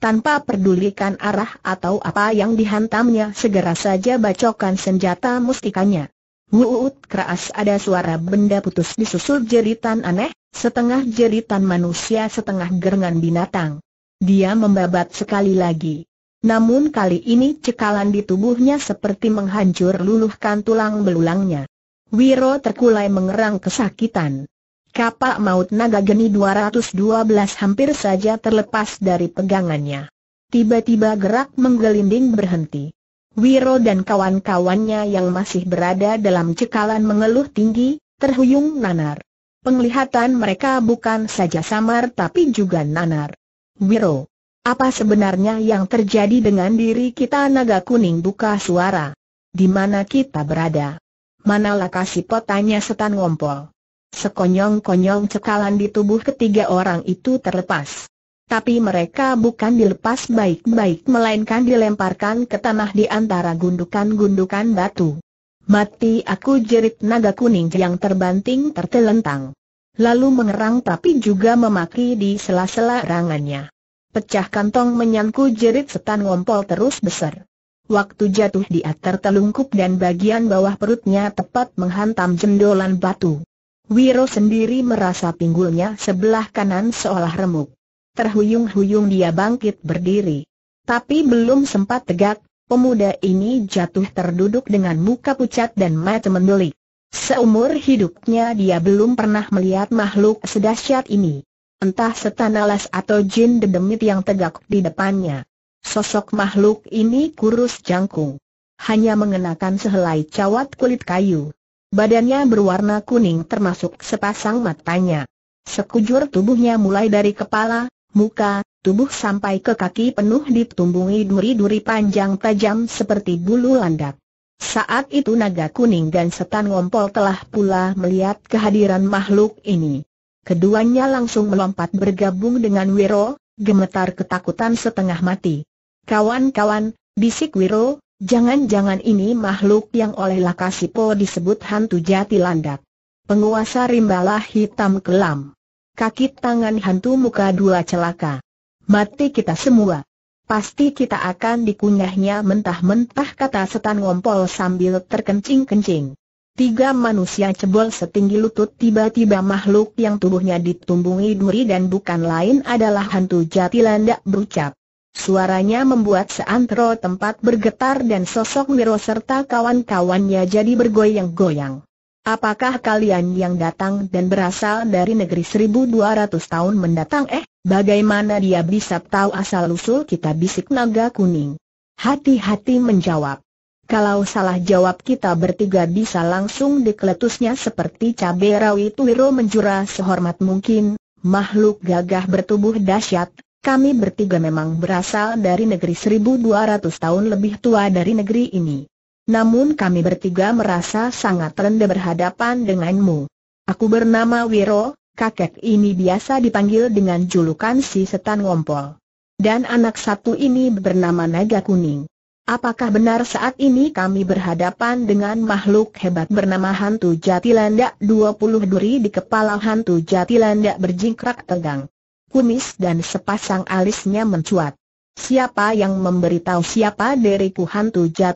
tanpa pedulikan arah atau apa yang dihantamnya segera saja bacokan senjata mustikanya. Wuut keras ada suara benda putus disusul jeritan aneh, Setengah jeritan manusia setengah gerengan binatang. Dia membabat sekali lagi. Namun kali ini cekalan di tubuhnya seperti menghancur luluhkan tulang belulangnya. Wiro terkulai mengerang kesakitan. Kapal maut naga geni 212 hampir saja terlepas dari pegangannya. Tiba-tiba gerak menggelinding berhenti. Wiro dan kawan-kawannya yang masih berada dalam cekalan mengeluh tinggi, terhuyung nanar. Penglihatan mereka bukan saja samar tapi juga nanar. Wiro, apa sebenarnya yang terjadi dengan diri kita naga kuning buka suara? Di mana kita berada? Mana lokasi potanya setan ngompol. Sekonyong-konyong cekalan di tubuh ketiga orang itu terlepas. Tapi mereka bukan dilepas baik-baik melainkan dilemparkan ke tanah di antara gundukan-gundukan batu. Mati aku jerit naga kuning yang terbanting tertelentang. Lalu mengerang tapi juga memaki di sela-sela rangannya. Pecah kantong menyangku jerit setan ngompol terus besar. Waktu jatuh dia tertelungkup dan bagian bawah perutnya tepat menghantam jendolan batu. Wiro sendiri merasa pinggulnya sebelah kanan seolah remuk. Terhuyung-huyung dia bangkit berdiri. Tapi belum sempat tegak, Pemuda ini jatuh terduduk dengan muka pucat dan mata mendelik. Seumur hidupnya dia belum pernah melihat makhluk sedahsyat ini. Entah setan alas atau jin dedemit yang tegak di depannya. Sosok makhluk ini kurus jangkung. Hanya mengenakan sehelai cawat kulit kayu. Badannya berwarna kuning termasuk sepasang matanya. Sekujur tubuhnya mulai dari kepala, muka, tubuh sampai ke kaki penuh ditumbungi duri-duri panjang tajam seperti bulu landak. Saat itu naga kuning dan setan ngompol telah pula melihat kehadiran makhluk ini. Keduanya langsung melompat bergabung dengan Wiro, gemetar ketakutan setengah mati. Kawan-kawan, bisik Wiro, jangan-jangan ini makhluk yang oleh Lakasipo disebut hantu jati landak. Penguasa rimbalah hitam kelam. Kaki tangan hantu muka dua celaka. Mati kita semua. Pasti kita akan dikunyahnya mentah-mentah kata setan ngompol sambil terkencing-kencing. Tiga manusia cebol setinggi lutut tiba-tiba makhluk yang tubuhnya ditumbungi duri dan bukan lain adalah hantu jatilandak berucap. Suaranya membuat seantero tempat bergetar dan sosok Wiro serta kawan-kawannya jadi bergoyang-goyang. Apakah kalian yang datang dan berasal dari negeri 1200 tahun mendatang eh, bagaimana dia bisa tahu asal-usul kita bisik naga kuning? Hati-hati menjawab. Kalau salah jawab kita bertiga bisa langsung dikeletusnya seperti cabai rawit wiro menjura sehormat mungkin, makhluk gagah bertubuh dahsyat, kami bertiga memang berasal dari negeri 1200 tahun lebih tua dari negeri ini. Namun kami bertiga merasa sangat rendah berhadapan denganmu. Aku bernama Wiro, kakek ini biasa dipanggil dengan julukan si setan ngompol. Dan anak satu ini bernama Naga Kuning. Apakah benar saat ini kami berhadapan dengan makhluk hebat bernama hantu Jatilanda 20 duri di kepala hantu Jatilanda berjingkrak tegang. Kumis dan sepasang alisnya mencuat. Siapa yang memberitahu siapa diriku hantu Tak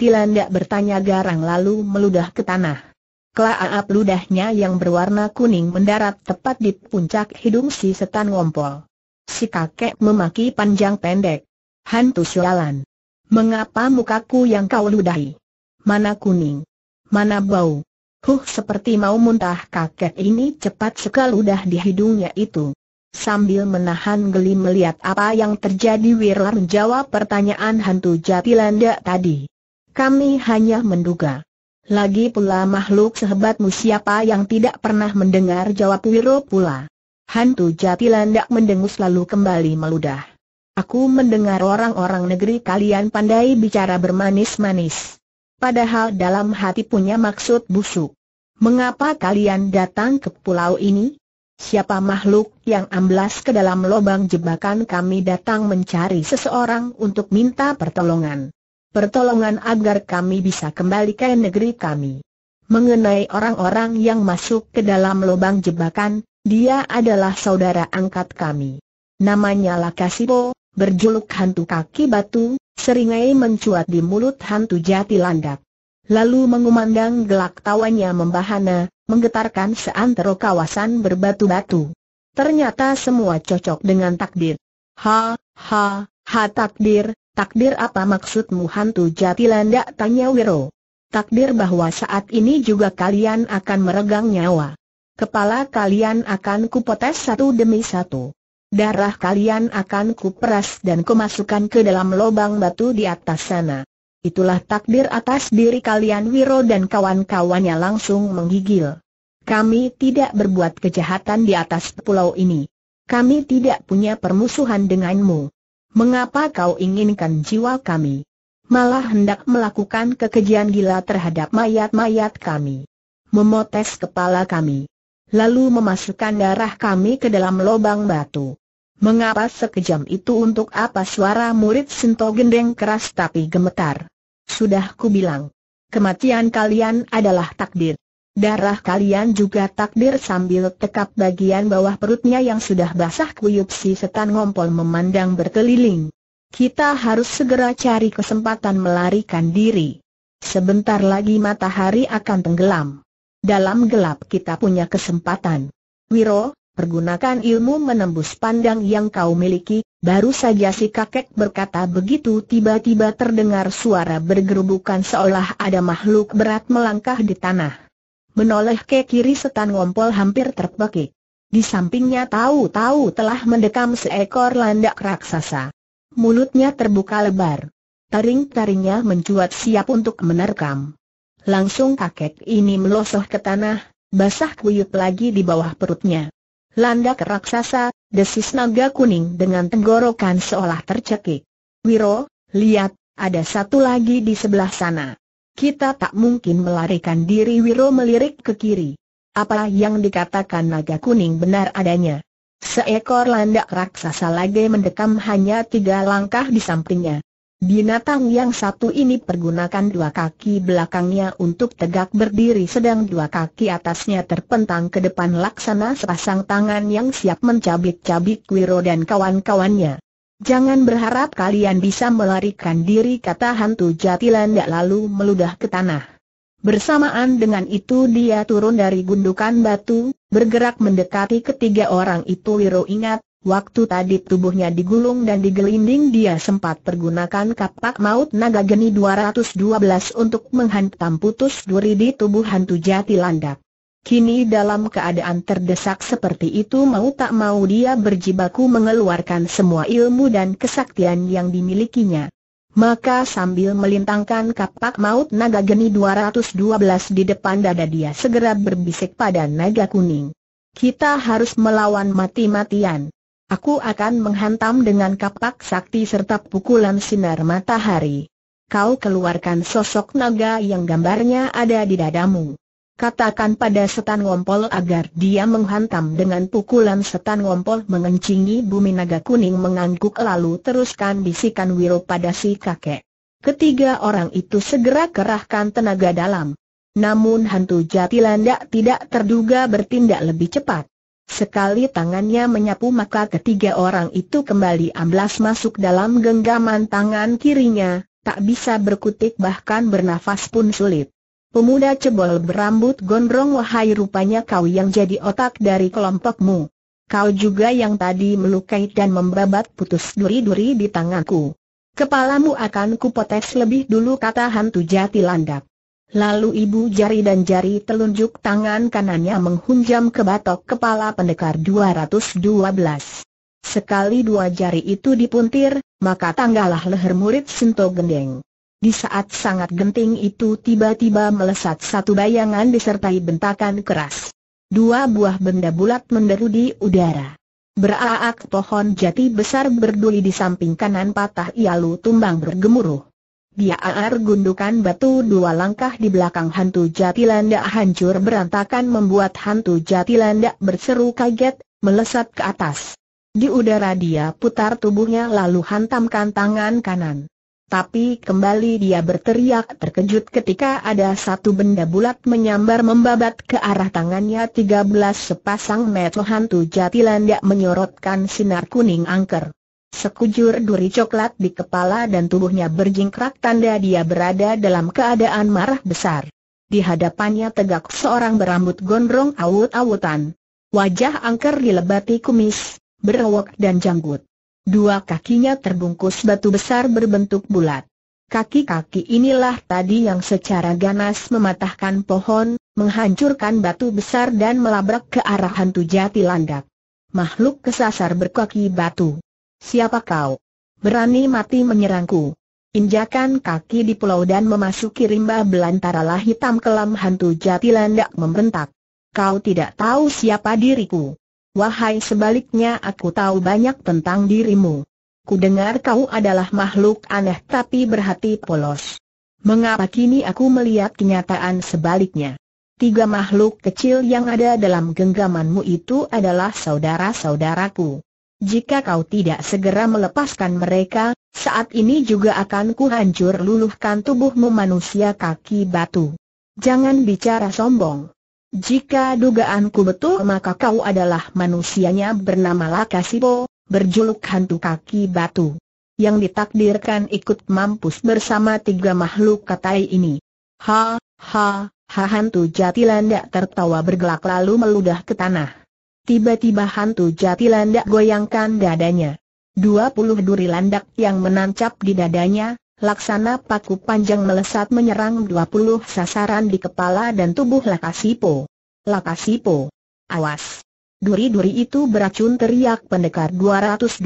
bertanya garang lalu meludah ke tanah. Kelaap ludahnya yang berwarna kuning mendarat tepat di puncak hidung si setan ngompol. Si kakek memaki panjang pendek. Hantu sialan. Mengapa mukaku yang kau ludahi? Mana kuning? Mana bau? Huh seperti mau muntah kakek ini cepat sekali ludah di hidungnya itu. Sambil menahan geli melihat apa yang terjadi Wirlar menjawab pertanyaan hantu Jatilanda tadi. Kami hanya menduga. Lagi pula makhluk sehebatmu siapa yang tidak pernah mendengar jawab Wiro pula. Hantu Jatilanda mendengus lalu kembali meludah. Aku mendengar orang-orang negeri kalian pandai bicara bermanis-manis. Padahal dalam hati punya maksud busuk. Mengapa kalian datang ke pulau ini? Siapa makhluk yang amblas ke dalam lubang jebakan kami datang mencari seseorang untuk minta pertolongan. Pertolongan agar kami bisa kembali ke negeri kami. Mengenai orang-orang yang masuk ke dalam lubang jebakan, dia adalah saudara angkat kami. Namanya Lakasibo, berjuluk hantu kaki batu, seringai mencuat di mulut hantu jati landak lalu mengumandang gelak tawanya membahana, menggetarkan seantero kawasan berbatu-batu. Ternyata semua cocok dengan takdir. Ha, ha, ha takdir, takdir apa maksudmu hantu jati tanya Wiro. Takdir bahwa saat ini juga kalian akan meregang nyawa. Kepala kalian akan kupotes satu demi satu. Darah kalian akan kuperas dan kumasukkan ke dalam lubang batu di atas sana. Itulah takdir atas diri kalian Wiro dan kawan-kawannya langsung menggigil. Kami tidak berbuat kejahatan di atas pulau ini. Kami tidak punya permusuhan denganmu. Mengapa kau inginkan jiwa kami? Malah hendak melakukan kekejian gila terhadap mayat-mayat kami. Memotes kepala kami. Lalu memasukkan darah kami ke dalam lubang batu. Mengapa sekejam itu untuk apa suara murid sento gendeng keras tapi gemetar? Sudah ku bilang, Kematian kalian adalah takdir. Darah kalian juga takdir sambil tekap bagian bawah perutnya yang sudah basah kuyup si setan ngompol memandang berkeliling. Kita harus segera cari kesempatan melarikan diri. Sebentar lagi matahari akan tenggelam. Dalam gelap kita punya kesempatan. Wiro, pergunakan ilmu menembus pandang yang kau miliki, Baru saja si kakek berkata begitu tiba-tiba terdengar suara bergerubukan seolah ada makhluk berat melangkah di tanah. Menoleh ke kiri setan ngompol hampir terpekik. Di sampingnya tahu-tahu telah mendekam seekor landak raksasa. Mulutnya terbuka lebar. Taring-taringnya mencuat siap untuk menerkam. Langsung kakek ini melosoh ke tanah, basah kuyup lagi di bawah perutnya. Landak raksasa, desis naga kuning dengan tenggorokan seolah tercekik. Wiro, lihat, ada satu lagi di sebelah sana. Kita tak mungkin melarikan diri Wiro melirik ke kiri. Apa yang dikatakan naga kuning benar adanya. Seekor landak raksasa lagi mendekam hanya tiga langkah di sampingnya. Binatang yang satu ini pergunakan dua kaki belakangnya untuk tegak berdiri sedang dua kaki atasnya terpentang ke depan laksana sepasang tangan yang siap mencabik-cabik Wiro dan kawan-kawannya. Jangan berharap kalian bisa melarikan diri kata hantu Tak lalu meludah ke tanah. Bersamaan dengan itu dia turun dari gundukan batu, bergerak mendekati ketiga orang itu Wiro ingat, Waktu tadi tubuhnya digulung dan digelinding dia sempat pergunakan kapak maut naga geni 212 untuk menghantam putus duri di tubuh hantu jati landak. Kini dalam keadaan terdesak seperti itu mau tak mau dia berjibaku mengeluarkan semua ilmu dan kesaktian yang dimilikinya. Maka sambil melintangkan kapak maut naga geni 212 di depan dada dia segera berbisik pada naga kuning. Kita harus melawan mati-matian. Aku akan menghantam dengan kapak sakti serta pukulan sinar matahari. Kau keluarkan sosok naga yang gambarnya ada di dadamu. Katakan pada setan ngompol agar dia menghantam dengan pukulan setan ngompol mengencingi bumi naga kuning mengangguk lalu teruskan bisikan Wiro pada si kakek. Ketiga orang itu segera kerahkan tenaga dalam. Namun hantu Jatilandak tidak terduga bertindak lebih cepat. Sekali tangannya menyapu maka ketiga orang itu kembali amblas masuk dalam genggaman tangan kirinya, tak bisa berkutik bahkan bernafas pun sulit. Pemuda cebol berambut gondrong wahai rupanya kau yang jadi otak dari kelompokmu. Kau juga yang tadi melukai dan membabat putus duri-duri di tanganku. Kepalamu akan kupotes lebih dulu kata hantu jati landak. Lalu ibu jari dan jari telunjuk tangan kanannya menghunjam ke batok kepala pendekar 212. Sekali dua jari itu dipuntir, maka tanggalah leher murid Sinto Gendeng. Di saat sangat genting itu tiba-tiba melesat satu bayangan disertai bentakan keras. Dua buah benda bulat menderu di udara. Beraak pohon jati besar berduli di samping kanan patah ialu tumbang bergemuruh. Dia aar gundukan batu dua langkah di belakang hantu jatilandak hancur berantakan membuat hantu jatilandak berseru kaget, melesat ke atas. Di udara dia putar tubuhnya lalu hantamkan tangan kanan. Tapi kembali dia berteriak terkejut ketika ada satu benda bulat menyambar membabat ke arah tangannya Tiga belas sepasang metu hantu jatilandak menyorotkan sinar kuning angker. Sekujur duri coklat di kepala dan tubuhnya berjingkrak tanda dia berada dalam keadaan marah besar. Di hadapannya tegak seorang berambut gondrong awut-awutan. Wajah angker dilebati kumis, berwok dan janggut. Dua kakinya terbungkus batu besar berbentuk bulat. Kaki-kaki inilah tadi yang secara ganas mematahkan pohon, menghancurkan batu besar dan melabrak ke arah hantu jati landak. Makhluk kesasar berkaki batu. Siapa kau? Berani mati menyerangku. Injakan kaki di pulau dan memasuki rimba lah hitam kelam hantu jati landak membentak. Kau tidak tahu siapa diriku. Wahai sebaliknya aku tahu banyak tentang dirimu. Ku dengar kau adalah makhluk aneh tapi berhati polos. Mengapa kini aku melihat kenyataan sebaliknya? Tiga makhluk kecil yang ada dalam genggamanmu itu adalah saudara-saudaraku. Jika kau tidak segera melepaskan mereka, saat ini juga akan kuhancur luluhkan tubuhmu manusia kaki batu. Jangan bicara sombong. Jika dugaanku betul maka kau adalah manusianya bernama Lakasibo, berjuluk hantu kaki batu. Yang ditakdirkan ikut mampus bersama tiga makhluk katai ini. Ha, ha, ha hantu jatilandak tertawa bergelak lalu meludah ke tanah. Tiba-tiba hantu jati landak goyangkan dadanya. Dua puluh duri landak yang menancap di dadanya, laksana paku panjang melesat menyerang dua puluh sasaran di kepala dan tubuh Lakasipo. Lakasipo! Awas! Duri-duri itu beracun teriak pendekar 212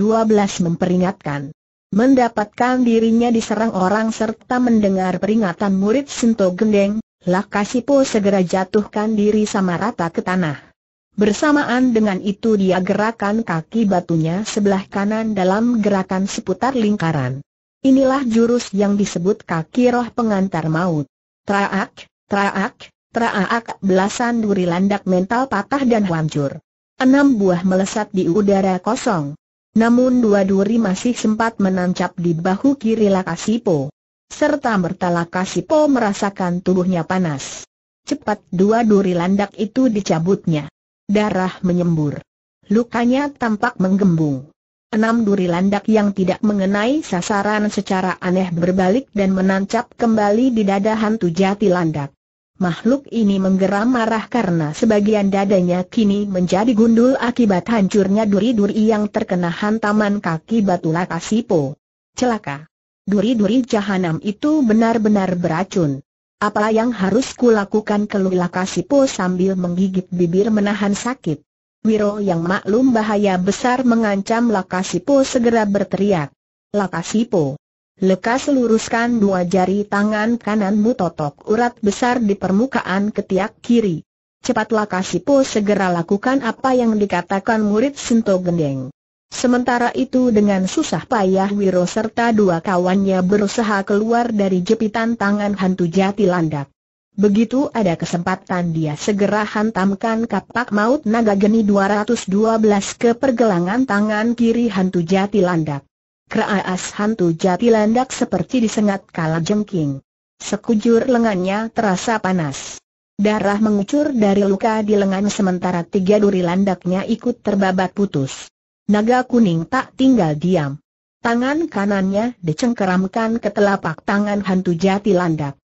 memperingatkan. Mendapatkan dirinya diserang orang serta mendengar peringatan murid Sinto Gendeng, Lakasipo segera jatuhkan diri sama rata ke tanah. Bersamaan dengan itu dia gerakan kaki batunya sebelah kanan dalam gerakan seputar lingkaran. Inilah jurus yang disebut kaki roh pengantar maut. Traak, traak, traak belasan duri landak mental patah dan hancur. Enam buah melesat di udara kosong. Namun dua duri masih sempat menancap di bahu kiri Lakasipo. Serta merta Lakasipo merasakan tubuhnya panas. Cepat dua duri landak itu dicabutnya. Darah menyembur. Lukanya tampak menggembung. Enam duri landak yang tidak mengenai sasaran secara aneh berbalik dan menancap kembali di dada hantu jati landak. Makhluk ini menggeram marah karena sebagian dadanya kini menjadi gundul akibat hancurnya duri-duri yang terkena hantaman kaki batu lakasipo. Celaka! Duri-duri jahanam itu benar-benar beracun. Apa yang harus kulakukan keluh po sambil menggigit bibir menahan sakit. Wiro yang maklum bahaya besar mengancam Lakasipo segera berteriak. Lakasipo! Lekas luruskan dua jari tangan kananmu totok urat besar di permukaan ketiak kiri. Cepat Lakasipo segera lakukan apa yang dikatakan murid Sinto Gendeng. Sementara itu dengan susah payah Wiro serta dua kawannya berusaha keluar dari jepitan tangan hantu jati landak. Begitu ada kesempatan dia segera hantamkan kapak maut naga geni 212 ke pergelangan tangan kiri hantu jati landak. Keraas hantu jati landak seperti disengat kala jengking. Sekujur lengannya terasa panas. Darah mengucur dari luka di lengan sementara tiga duri landaknya ikut terbabat putus. Naga kuning tak tinggal diam. Tangan kanannya dicengkeramkan ke telapak tangan hantu jati landak.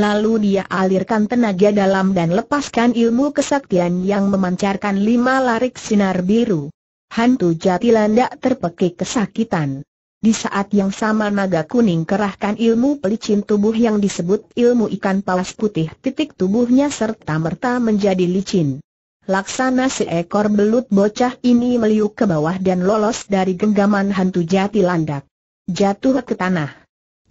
Lalu dia alirkan tenaga dalam dan lepaskan ilmu kesaktian yang memancarkan lima larik sinar biru. Hantu jati landak terpekik kesakitan. Di saat yang sama naga kuning kerahkan ilmu pelicin tubuh yang disebut ilmu ikan paus putih titik tubuhnya serta merta menjadi licin. Laksana seekor belut bocah ini meliuk ke bawah dan lolos dari genggaman hantu jati landak. Jatuh ke tanah.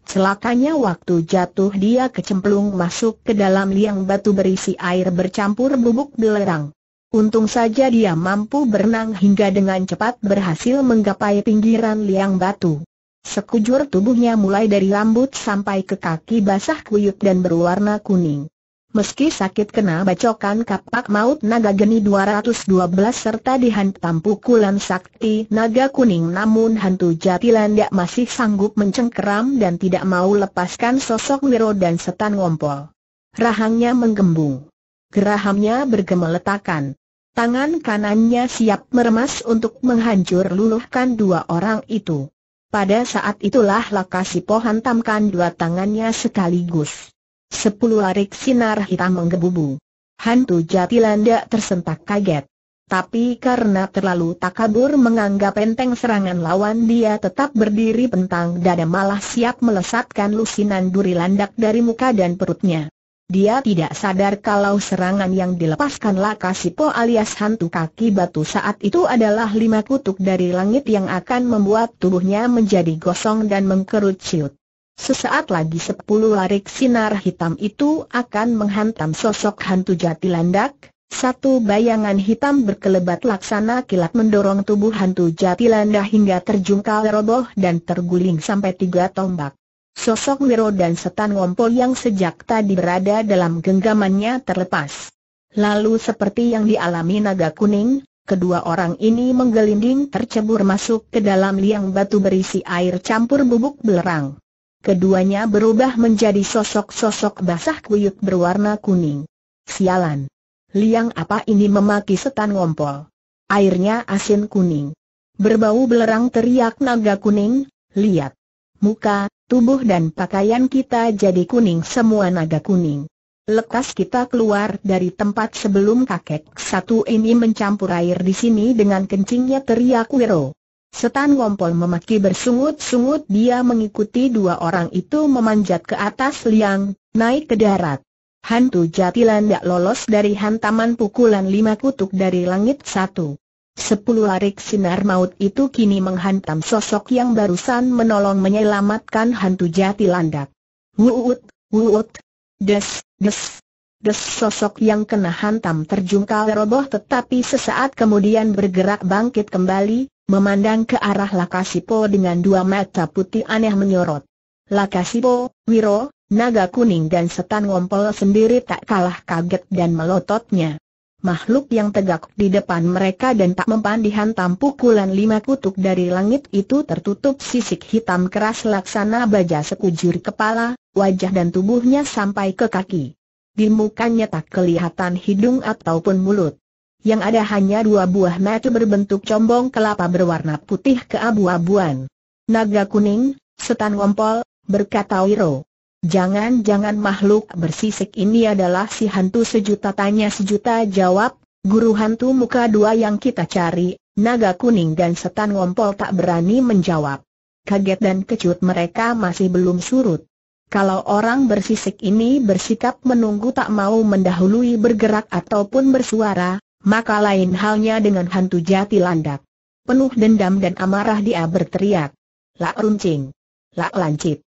Celakanya waktu jatuh dia kecemplung masuk ke dalam liang batu berisi air bercampur bubuk belerang. Untung saja dia mampu berenang hingga dengan cepat berhasil menggapai pinggiran liang batu. Sekujur tubuhnya mulai dari rambut sampai ke kaki basah kuyup dan berwarna kuning. Meski sakit kena bacokan kapak maut naga geni 212 serta dihantam pukulan sakti naga kuning namun hantu jatilan jatilandak masih sanggup mencengkeram dan tidak mau lepaskan sosok Wiro dan setan ngompol. Rahangnya menggembung. Gerahamnya bergemeletakan. Tangan kanannya siap meremas untuk menghancur luluhkan dua orang itu. Pada saat itulah Lakasi pohantamkan hantamkan dua tangannya sekaligus. Sepuluh arik sinar hitam menggebu-gebu. Hantu Jatilanda tersentak kaget. Tapi karena terlalu takabur menganggap enteng serangan lawan dia tetap berdiri pentang dada malah siap melesatkan lusinan duri landak dari muka dan perutnya. Dia tidak sadar kalau serangan yang dilepaskan Lakasipo alias hantu kaki batu saat itu adalah lima kutuk dari langit yang akan membuat tubuhnya menjadi gosong dan mengkerut ciut. Sesaat lagi sepuluh larik sinar hitam itu akan menghantam sosok hantu jati landak, satu bayangan hitam berkelebat laksana kilat mendorong tubuh hantu jati landak hingga terjungkal roboh dan terguling sampai tiga tombak. Sosok Wiro dan Setan Ngompol yang sejak tadi berada dalam genggamannya terlepas. Lalu seperti yang dialami naga kuning, kedua orang ini menggelinding tercebur masuk ke dalam liang batu berisi air campur bubuk belerang. Keduanya berubah menjadi sosok-sosok basah kuyuk berwarna kuning. Sialan. Liang apa ini memaki setan ngompol. Airnya asin kuning. Berbau belerang teriak naga kuning, lihat. Muka, tubuh dan pakaian kita jadi kuning semua naga kuning. Lekas kita keluar dari tempat sebelum kakek satu ini mencampur air di sini dengan kencingnya teriak Wiro. Setan Ngompol memaki bersungut-sungut dia mengikuti dua orang itu memanjat ke atas liang, naik ke darat. Hantu jatilan tidak lolos dari hantaman pukulan lima kutuk dari langit satu. Sepuluh larik sinar maut itu kini menghantam sosok yang barusan menolong menyelamatkan hantu jati landak. Wuut, wuut, des, des, Des sosok yang kena hantam terjungkal roboh tetapi sesaat kemudian bergerak bangkit kembali, Memandang ke arah Lakasipo dengan dua mata putih aneh menyorot. Lakasipo, Wiro, Naga Kuning dan Setan Ngompol sendiri tak kalah kaget dan melototnya. Makhluk yang tegak di depan mereka dan tak mempan dihantam pukulan lima kutuk dari langit itu tertutup sisik hitam keras laksana baja sekujur kepala, wajah dan tubuhnya sampai ke kaki. Di mukanya tak kelihatan hidung ataupun mulut yang ada hanya dua buah mata berbentuk combong kelapa berwarna putih keabu-abuan. Naga kuning, setan wompol, berkata Wiro. Jangan-jangan makhluk bersisik ini adalah si hantu sejuta tanya sejuta jawab, guru hantu muka dua yang kita cari, naga kuning dan setan ngompol tak berani menjawab. Kaget dan kecut mereka masih belum surut. Kalau orang bersisik ini bersikap menunggu tak mau mendahului bergerak ataupun bersuara, maka lain halnya dengan hantu jati landak. Penuh dendam dan amarah dia berteriak. Lak runcing. Lak lancip.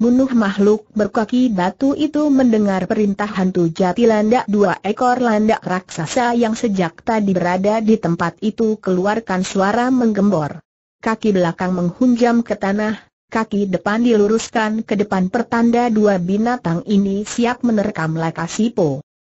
Bunuh makhluk berkaki batu itu mendengar perintah hantu jati landak dua ekor landak raksasa yang sejak tadi berada di tempat itu keluarkan suara menggembor. Kaki belakang menghunjam ke tanah, kaki depan diluruskan ke depan pertanda dua binatang ini siap menerkam laka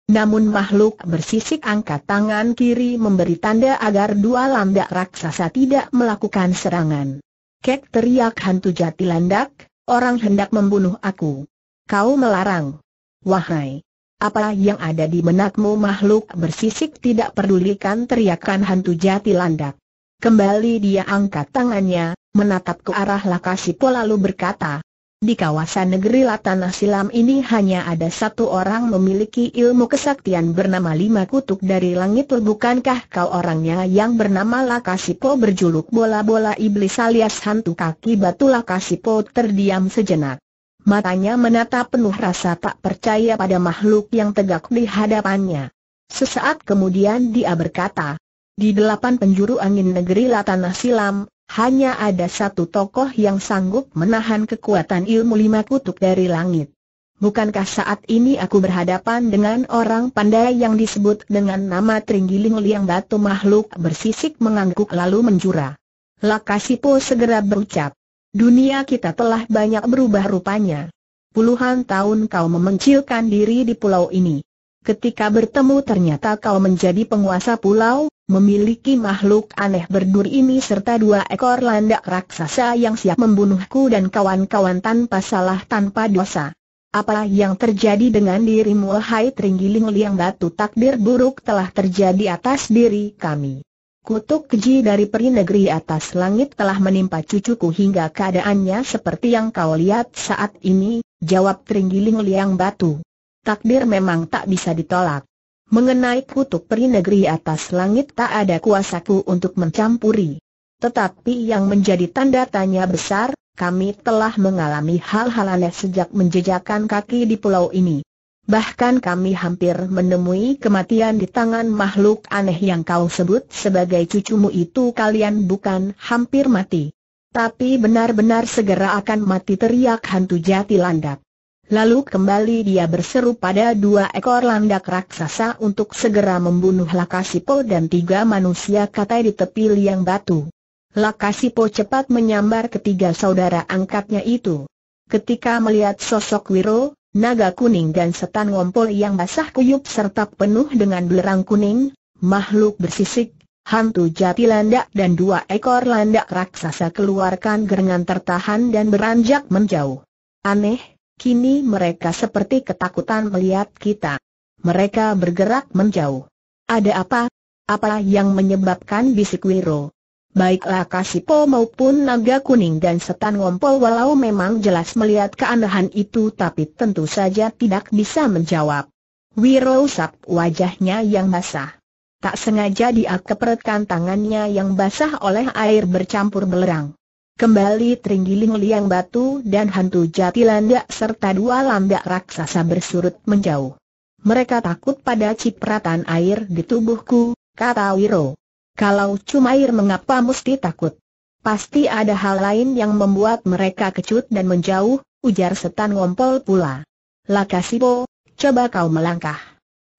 namun makhluk bersisik angkat tangan kiri memberi tanda agar dua landak raksasa tidak melakukan serangan. Kek teriak hantu jati landak, orang hendak membunuh aku. Kau melarang. Wahai! Apa yang ada di benakmu makhluk bersisik tidak pedulikan teriakan hantu jati landak. Kembali dia angkat tangannya, menatap ke arah Lakasipo lalu berkata, di kawasan negeri Latanah Silam ini hanya ada satu orang memiliki ilmu kesaktian bernama Lima Kutuk dari Langit Bukankah kau orangnya yang bernama Lakasipo berjuluk bola-bola iblis alias hantu kaki batu Lakasipo terdiam sejenak. Matanya menatap penuh rasa tak percaya pada makhluk yang tegak di hadapannya. Sesaat kemudian dia berkata, di delapan penjuru angin negeri Latanah Silam, hanya ada satu tokoh yang sanggup menahan kekuatan ilmu lima kutuk dari langit. Bukankah saat ini aku berhadapan dengan orang pandai yang disebut dengan nama Tringgiling Liang Batu makhluk bersisik mengangguk lalu menjura. Lakasipo segera berucap, dunia kita telah banyak berubah rupanya. Puluhan tahun kau memencilkan diri di pulau ini. Ketika bertemu ternyata kau menjadi penguasa pulau, memiliki makhluk aneh berduri ini serta dua ekor landak raksasa yang siap membunuhku dan kawan-kawan tanpa salah tanpa dosa. Apa yang terjadi dengan dirimu hai Tringgiling Liang Batu takdir buruk telah terjadi atas diri kami. Kutuk keji dari peri negeri atas langit telah menimpa cucuku hingga keadaannya seperti yang kau lihat saat ini, jawab Tringgiling Liang Batu. Takdir memang tak bisa ditolak. Mengenai kutuk peri negeri atas langit tak ada kuasaku untuk mencampuri. Tetapi yang menjadi tanda tanya besar, kami telah mengalami hal-hal aneh sejak menjejakkan kaki di pulau ini. Bahkan kami hampir menemui kematian di tangan makhluk aneh yang kau sebut sebagai cucumu itu kalian bukan hampir mati. Tapi benar-benar segera akan mati teriak hantu jati landak. Lalu kembali dia berseru pada dua ekor landak raksasa untuk segera membunuh Lakasipo dan tiga manusia katai di tepi liang batu. Lakasipo cepat menyambar ketiga saudara angkatnya itu. Ketika melihat sosok Wiro, naga kuning dan setan ngompol yang basah kuyup serta penuh dengan belerang kuning, makhluk bersisik, hantu jati landak dan dua ekor landak raksasa keluarkan gerengan tertahan dan beranjak menjauh. Aneh, Kini mereka seperti ketakutan melihat kita. Mereka bergerak menjauh. Ada apa? Apa yang menyebabkan bisik Wiro? Baiklah Kasipo maupun Naga Kuning dan Setan Ngompol walau memang jelas melihat keanehan itu tapi tentu saja tidak bisa menjawab. Wiro usap wajahnya yang basah. Tak sengaja dia keperetkan tangannya yang basah oleh air bercampur belerang. Kembali teringgiling Liang Batu dan hantu jati landak serta dua landak raksasa bersurut menjauh. Mereka takut pada cipratan air di tubuhku, kata Wiro. Kalau cuma air mengapa mesti takut? Pasti ada hal lain yang membuat mereka kecut dan menjauh, ujar setan ngompol pula. Lakasibo, coba kau melangkah.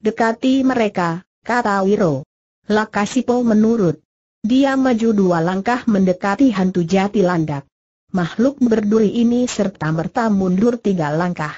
Dekati mereka, kata Wiro. Lakasipo menurut. Dia maju dua langkah mendekati hantu jati landak. Makhluk berduri ini serta merta mundur tiga langkah.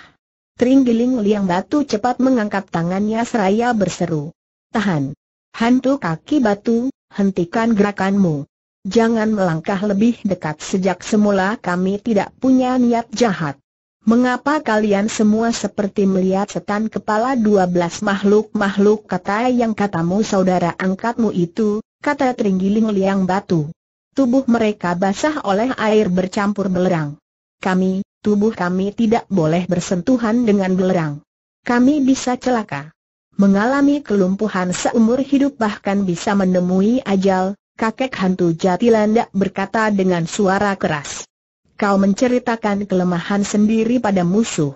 Tringgiling liang batu cepat mengangkat tangannya seraya berseru. Tahan. Hantu kaki batu, hentikan gerakanmu. Jangan melangkah lebih dekat sejak semula kami tidak punya niat jahat. Mengapa kalian semua seperti melihat setan kepala dua belas makhluk-makhluk kata yang katamu saudara angkatmu itu, kata Tringgiling Liang Batu. Tubuh mereka basah oleh air bercampur belerang. Kami, tubuh kami tidak boleh bersentuhan dengan belerang. Kami bisa celaka. Mengalami kelumpuhan seumur hidup bahkan bisa menemui ajal, kakek hantu Jatilanda berkata dengan suara keras. Kau menceritakan kelemahan sendiri pada musuh.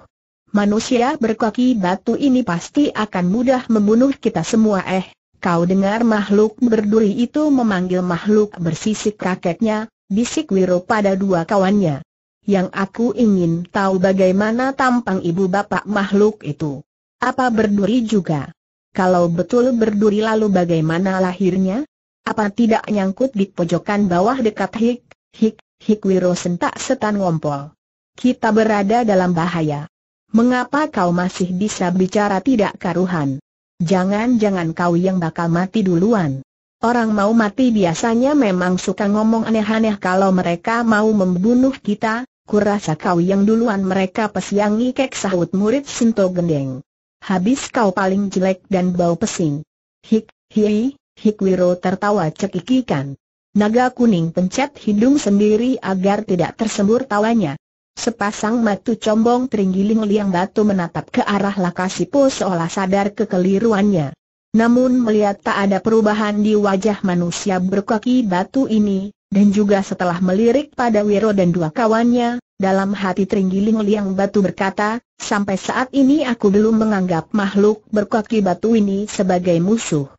Manusia berkaki batu ini pasti akan mudah membunuh kita semua eh. Kau dengar makhluk berduri itu memanggil makhluk bersisik kakeknya, bisik Wiro pada dua kawannya. Yang aku ingin tahu bagaimana tampang ibu bapak makhluk itu. Apa berduri juga? Kalau betul berduri lalu bagaimana lahirnya? Apa tidak nyangkut di pojokan bawah dekat hik, hik, hik Wiro sentak setan ngompol. Kita berada dalam bahaya. Mengapa kau masih bisa bicara tidak karuhan? Jangan-jangan kau yang bakal mati duluan. Orang mau mati biasanya memang suka ngomong aneh-aneh kalau mereka mau membunuh kita, kurasa kau yang duluan mereka pesiangi kek sahut murid Sinto Gendeng. Habis kau paling jelek dan bau pesing. Hik, hi, hik Wiro tertawa cekikikan. Naga kuning pencet hidung sendiri agar tidak tersembur tawanya. Sepasang matu combong teringgiling liang batu menatap ke arah Lakasipo seolah sadar kekeliruannya. Namun melihat tak ada perubahan di wajah manusia berkaki batu ini, dan juga setelah melirik pada Wiro dan dua kawannya, dalam hati teringgiling liang batu berkata, sampai saat ini aku belum menganggap makhluk berkaki batu ini sebagai musuh.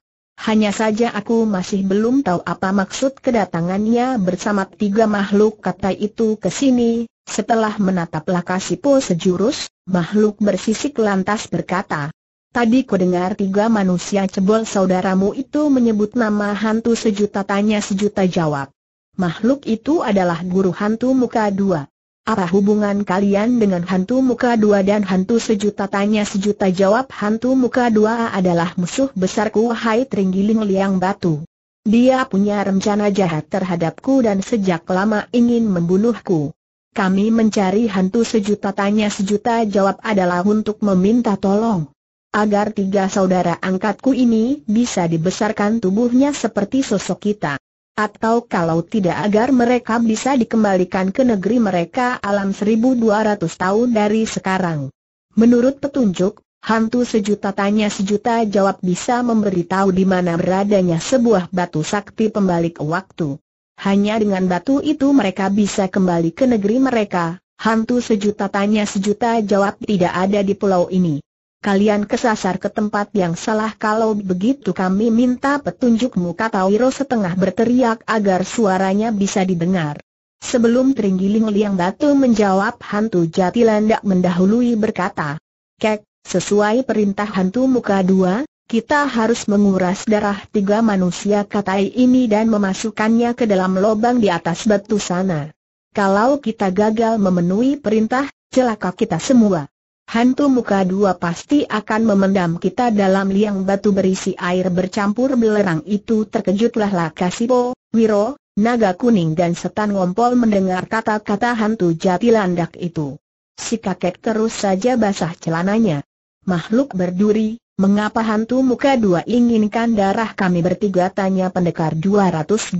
Hanya saja aku masih belum tahu apa maksud kedatangannya bersama tiga makhluk kata itu ke sini, setelah menatap Lakasipo sejurus, makhluk bersisik lantas berkata, Tadi ku dengar tiga manusia cebol saudaramu itu menyebut nama hantu sejuta tanya sejuta jawab. Makhluk itu adalah guru hantu muka dua. Apa hubungan kalian dengan hantu muka dua dan hantu sejuta tanya sejuta jawab hantu muka dua adalah musuh besarku hai teringgiling Liang Batu. Dia punya rencana jahat terhadapku dan sejak lama ingin membunuhku. Kami mencari hantu sejuta tanya sejuta jawab adalah untuk meminta tolong. Agar tiga saudara angkatku ini bisa dibesarkan tubuhnya seperti sosok kita. Atau kalau tidak agar mereka bisa dikembalikan ke negeri mereka alam 1200 tahun dari sekarang. Menurut petunjuk, hantu sejuta tanya sejuta jawab bisa memberitahu di mana beradanya sebuah batu sakti pembalik waktu. Hanya dengan batu itu mereka bisa kembali ke negeri mereka. Hantu sejuta tanya sejuta jawab tidak ada di pulau ini. Kalian kesasar ke tempat yang salah kalau begitu kami minta petunjukmu kata Wiro setengah berteriak agar suaranya bisa didengar. Sebelum Teringgiling Liang Batu menjawab hantu Jatilandak mendahului berkata. Kek, sesuai perintah hantu muka dua, kita harus menguras darah tiga manusia katai ini dan memasukkannya ke dalam lubang di atas batu sana. Kalau kita gagal memenuhi perintah, celaka kita semua. Hantu muka dua pasti akan memendam kita dalam liang batu berisi air bercampur belerang itu terkejutlah Lakasibo, Wiro, Naga Kuning dan Setan Ngompol mendengar kata-kata hantu jati landak itu. Si kakek terus saja basah celananya. Makhluk berduri, Mengapa hantu muka dua inginkan darah kami bertiga tanya pendekar 212.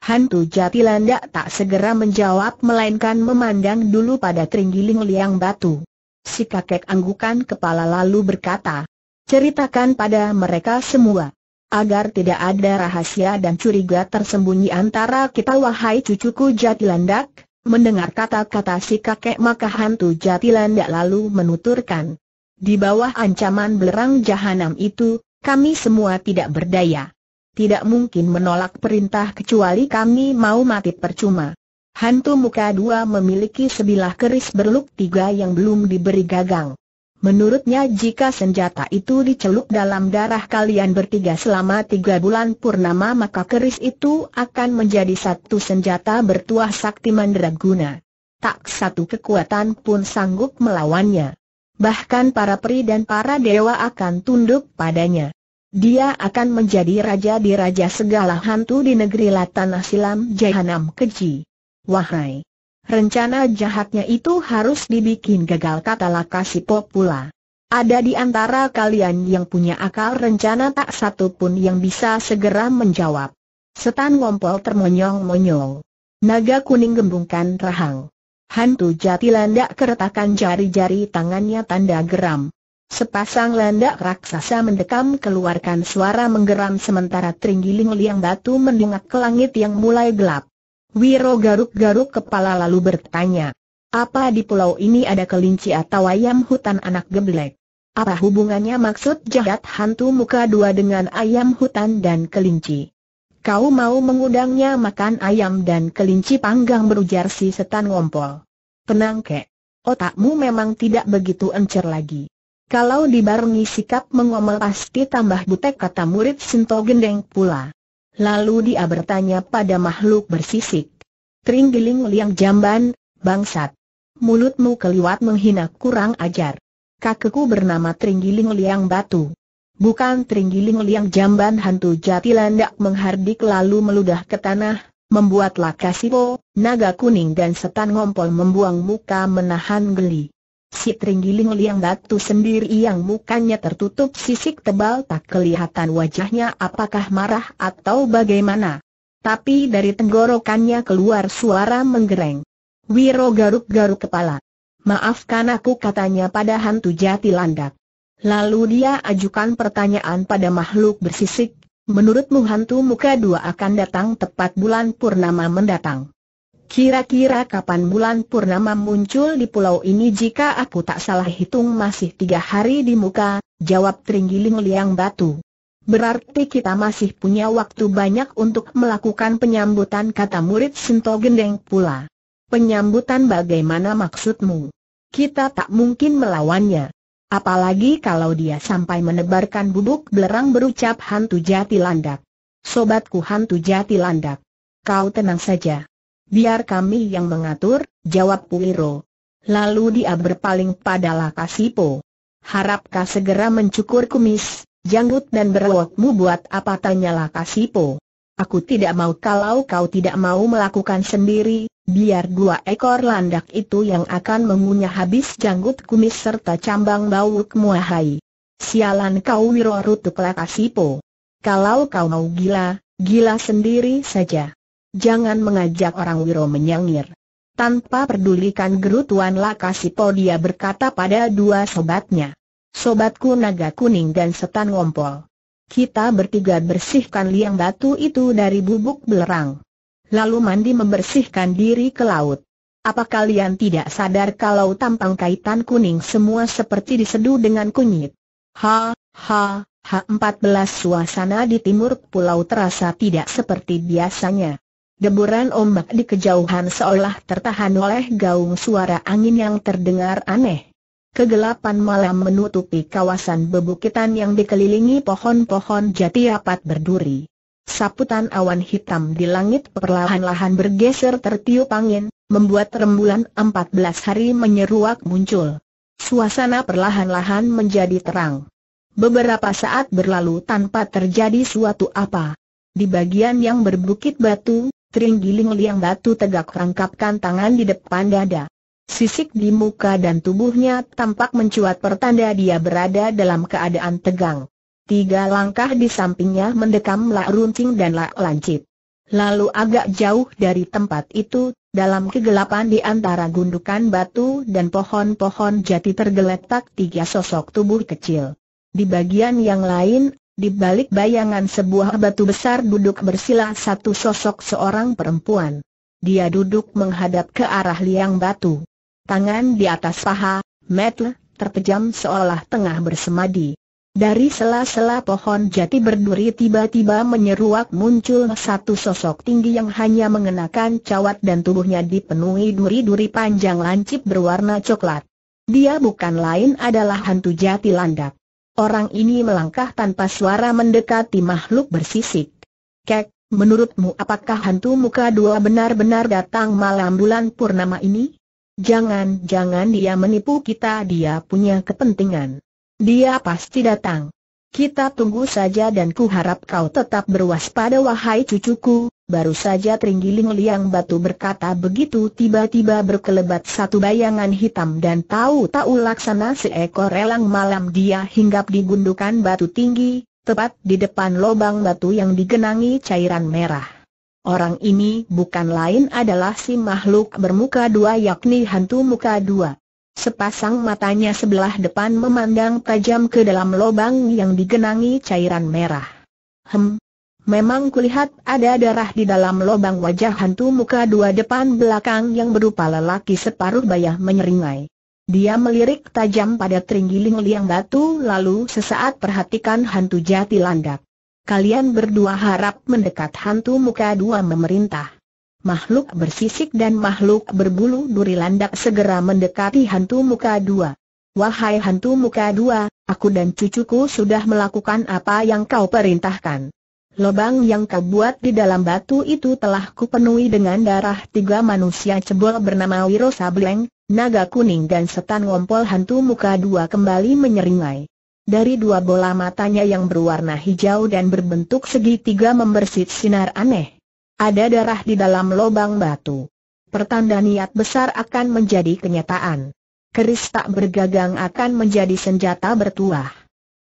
Hantu Jatilanda tak segera menjawab melainkan memandang dulu pada teringgiling liang batu. Si kakek anggukan kepala lalu berkata, ceritakan pada mereka semua. Agar tidak ada rahasia dan curiga tersembunyi antara kita wahai cucuku Jatilandak, mendengar kata-kata si kakek maka hantu Jatilandak lalu menuturkan. Di bawah ancaman belerang jahanam itu, kami semua tidak berdaya. Tidak mungkin menolak perintah kecuali kami mau mati percuma. Hantu muka dua memiliki sebilah keris berluk tiga yang belum diberi gagang. Menurutnya jika senjata itu dicelup dalam darah kalian bertiga selama tiga bulan purnama maka keris itu akan menjadi satu senjata bertuah sakti mandraguna. Tak satu kekuatan pun sanggup melawannya. Bahkan para peri dan para dewa akan tunduk padanya. Dia akan menjadi raja di raja segala hantu di negeri Latan Asilam Jahanam Keji. Wahai! Rencana jahatnya itu harus dibikin gagal kata Lakasipo pula. Ada di antara kalian yang punya akal rencana tak satu pun yang bisa segera menjawab. Setan Ngompol termonyong-monyong. Naga kuning gembungkan rahang. Hantu jati landak keretakan jari-jari tangannya tanda geram. Sepasang landak raksasa mendekam keluarkan suara menggeram sementara teringgiling Liang Batu mendengar ke langit yang mulai gelap. Wiro garuk-garuk kepala lalu bertanya, apa di pulau ini ada kelinci atau ayam hutan anak geblek? Apa hubungannya maksud jahat hantu muka dua dengan ayam hutan dan kelinci? Kau mau mengundangnya makan ayam dan kelinci panggang berujar si setan ngompol. Tenang kek, otakmu memang tidak begitu encer lagi. Kalau dibarengi sikap mengomel pasti tambah butek kata murid Sinto Gendeng pula. Lalu dia bertanya pada makhluk bersisik. Teringgiling liang jamban, bangsat. Mulutmu keliwat menghina kurang ajar. Kakekku bernama Teringgiling liang batu. Bukan Tringgiling liang jamban hantu jati landak menghardik lalu meludah ke tanah, membuat Lakasipo, naga kuning dan setan ngompol membuang muka menahan geli. Si Tringgiling liang batu sendiri yang mukanya tertutup sisik tebal tak kelihatan wajahnya apakah marah atau bagaimana. Tapi dari tenggorokannya keluar suara menggereng. Wiro garuk-garuk kepala. Maafkan aku katanya pada hantu jati landak. Lalu dia ajukan pertanyaan pada makhluk bersisik, menurutmu hantu muka dua akan datang tepat bulan purnama mendatang? Kira-kira kapan bulan purnama muncul di pulau ini jika aku tak salah hitung masih tiga hari di muka, jawab Tringiling Liang Batu. Berarti kita masih punya waktu banyak untuk melakukan penyambutan kata murid Sinto Gendeng pula. Penyambutan bagaimana maksudmu? Kita tak mungkin melawannya. Apalagi kalau dia sampai menebarkan bubuk belerang berucap hantu jati landak. Sobatku hantu jati landak. Kau tenang saja. Biar kami yang mengatur, jawab Puiro. Lalu dia berpaling pada Lakasipo. Harapkah segera mencukur kumis, janggut dan berwokmu buat apa tanya Lakasipo. Aku tidak mau kalau kau tidak mau melakukan sendiri, biar dua ekor landak itu yang akan mengunyah habis janggut kumis serta cambang bau kemuahai. Sialan kau wiro lakasipo. Kalau kau mau gila, gila sendiri saja. Jangan mengajak orang wiro menyangir. Tanpa pedulikan gerutuan Lakasipo dia berkata pada dua sobatnya. Sobatku naga kuning dan setan ngompol. Kita bertiga bersihkan liang batu itu dari bubuk belerang lalu mandi membersihkan diri ke laut. Apa kalian tidak sadar kalau tampang kaitan kuning semua seperti diseduh dengan kunyit? Ha, ha, ha 14 suasana di timur pulau terasa tidak seperti biasanya. Deburan ombak di kejauhan seolah tertahan oleh gaung suara angin yang terdengar aneh. Kegelapan malam menutupi kawasan bebukitan yang dikelilingi pohon-pohon jati apat berduri. Saputan awan hitam di langit perlahan-lahan bergeser tertiup angin, membuat rembulan 14 hari menyeruak muncul. Suasana perlahan-lahan menjadi terang. Beberapa saat berlalu tanpa terjadi suatu apa. Di bagian yang berbukit batu, Giling liang batu tegak rangkapkan tangan di depan dada. Sisik di muka dan tubuhnya tampak mencuat pertanda dia berada dalam keadaan tegang. Tiga langkah di sampingnya mendekam Lak Runcing dan Lak Lancip. Lalu agak jauh dari tempat itu, dalam kegelapan di antara gundukan batu dan pohon-pohon jati tergeletak tiga sosok tubuh kecil. Di bagian yang lain, di balik bayangan sebuah batu besar duduk bersila satu sosok seorang perempuan. Dia duduk menghadap ke arah liang batu. Tangan di atas paha, metle, terpejam seolah tengah bersemadi. Dari sela-sela pohon jati berduri tiba-tiba menyeruak muncul satu sosok tinggi yang hanya mengenakan cawat dan tubuhnya dipenuhi duri-duri panjang lancip berwarna coklat. Dia bukan lain adalah hantu jati landak. Orang ini melangkah tanpa suara mendekati makhluk bersisik. Kek, menurutmu apakah hantu muka dua benar-benar datang malam bulan purnama ini? Jangan-jangan dia menipu kita dia punya kepentingan. Dia pasti datang. Kita tunggu saja dan kuharap kau tetap berwaspada wahai cucuku. Baru saja tringgiling Liang Batu berkata begitu tiba-tiba berkelebat satu bayangan hitam dan tahu-tahu laksana seekor elang malam dia hinggap di gundukan batu tinggi, tepat di depan lubang batu yang digenangi cairan merah. Orang ini bukan lain adalah si makhluk bermuka dua yakni hantu muka dua. Sepasang matanya sebelah depan memandang tajam ke dalam lubang yang digenangi cairan merah. Hem, Memang kulihat ada darah di dalam lubang wajah hantu muka dua depan belakang yang berupa lelaki separuh bayah menyeringai. Dia melirik tajam pada terenggiling liang batu lalu sesaat perhatikan hantu jati landak. Kalian berdua harap mendekat hantu muka dua memerintah makhluk bersisik dan makhluk berbulu duri landak segera mendekati hantu muka dua. Wahai hantu muka dua, aku dan cucuku sudah melakukan apa yang kau perintahkan. Lobang yang kau buat di dalam batu itu telah kupenuhi dengan darah tiga manusia cebol bernama Wiro Sableng, Naga Kuning dan Setan Ngompol hantu muka dua kembali menyeringai. Dari dua bola matanya yang berwarna hijau dan berbentuk segitiga membersit sinar aneh. Ada darah di dalam lubang batu. Pertanda niat besar akan menjadi kenyataan. Keris tak bergagang akan menjadi senjata bertuah.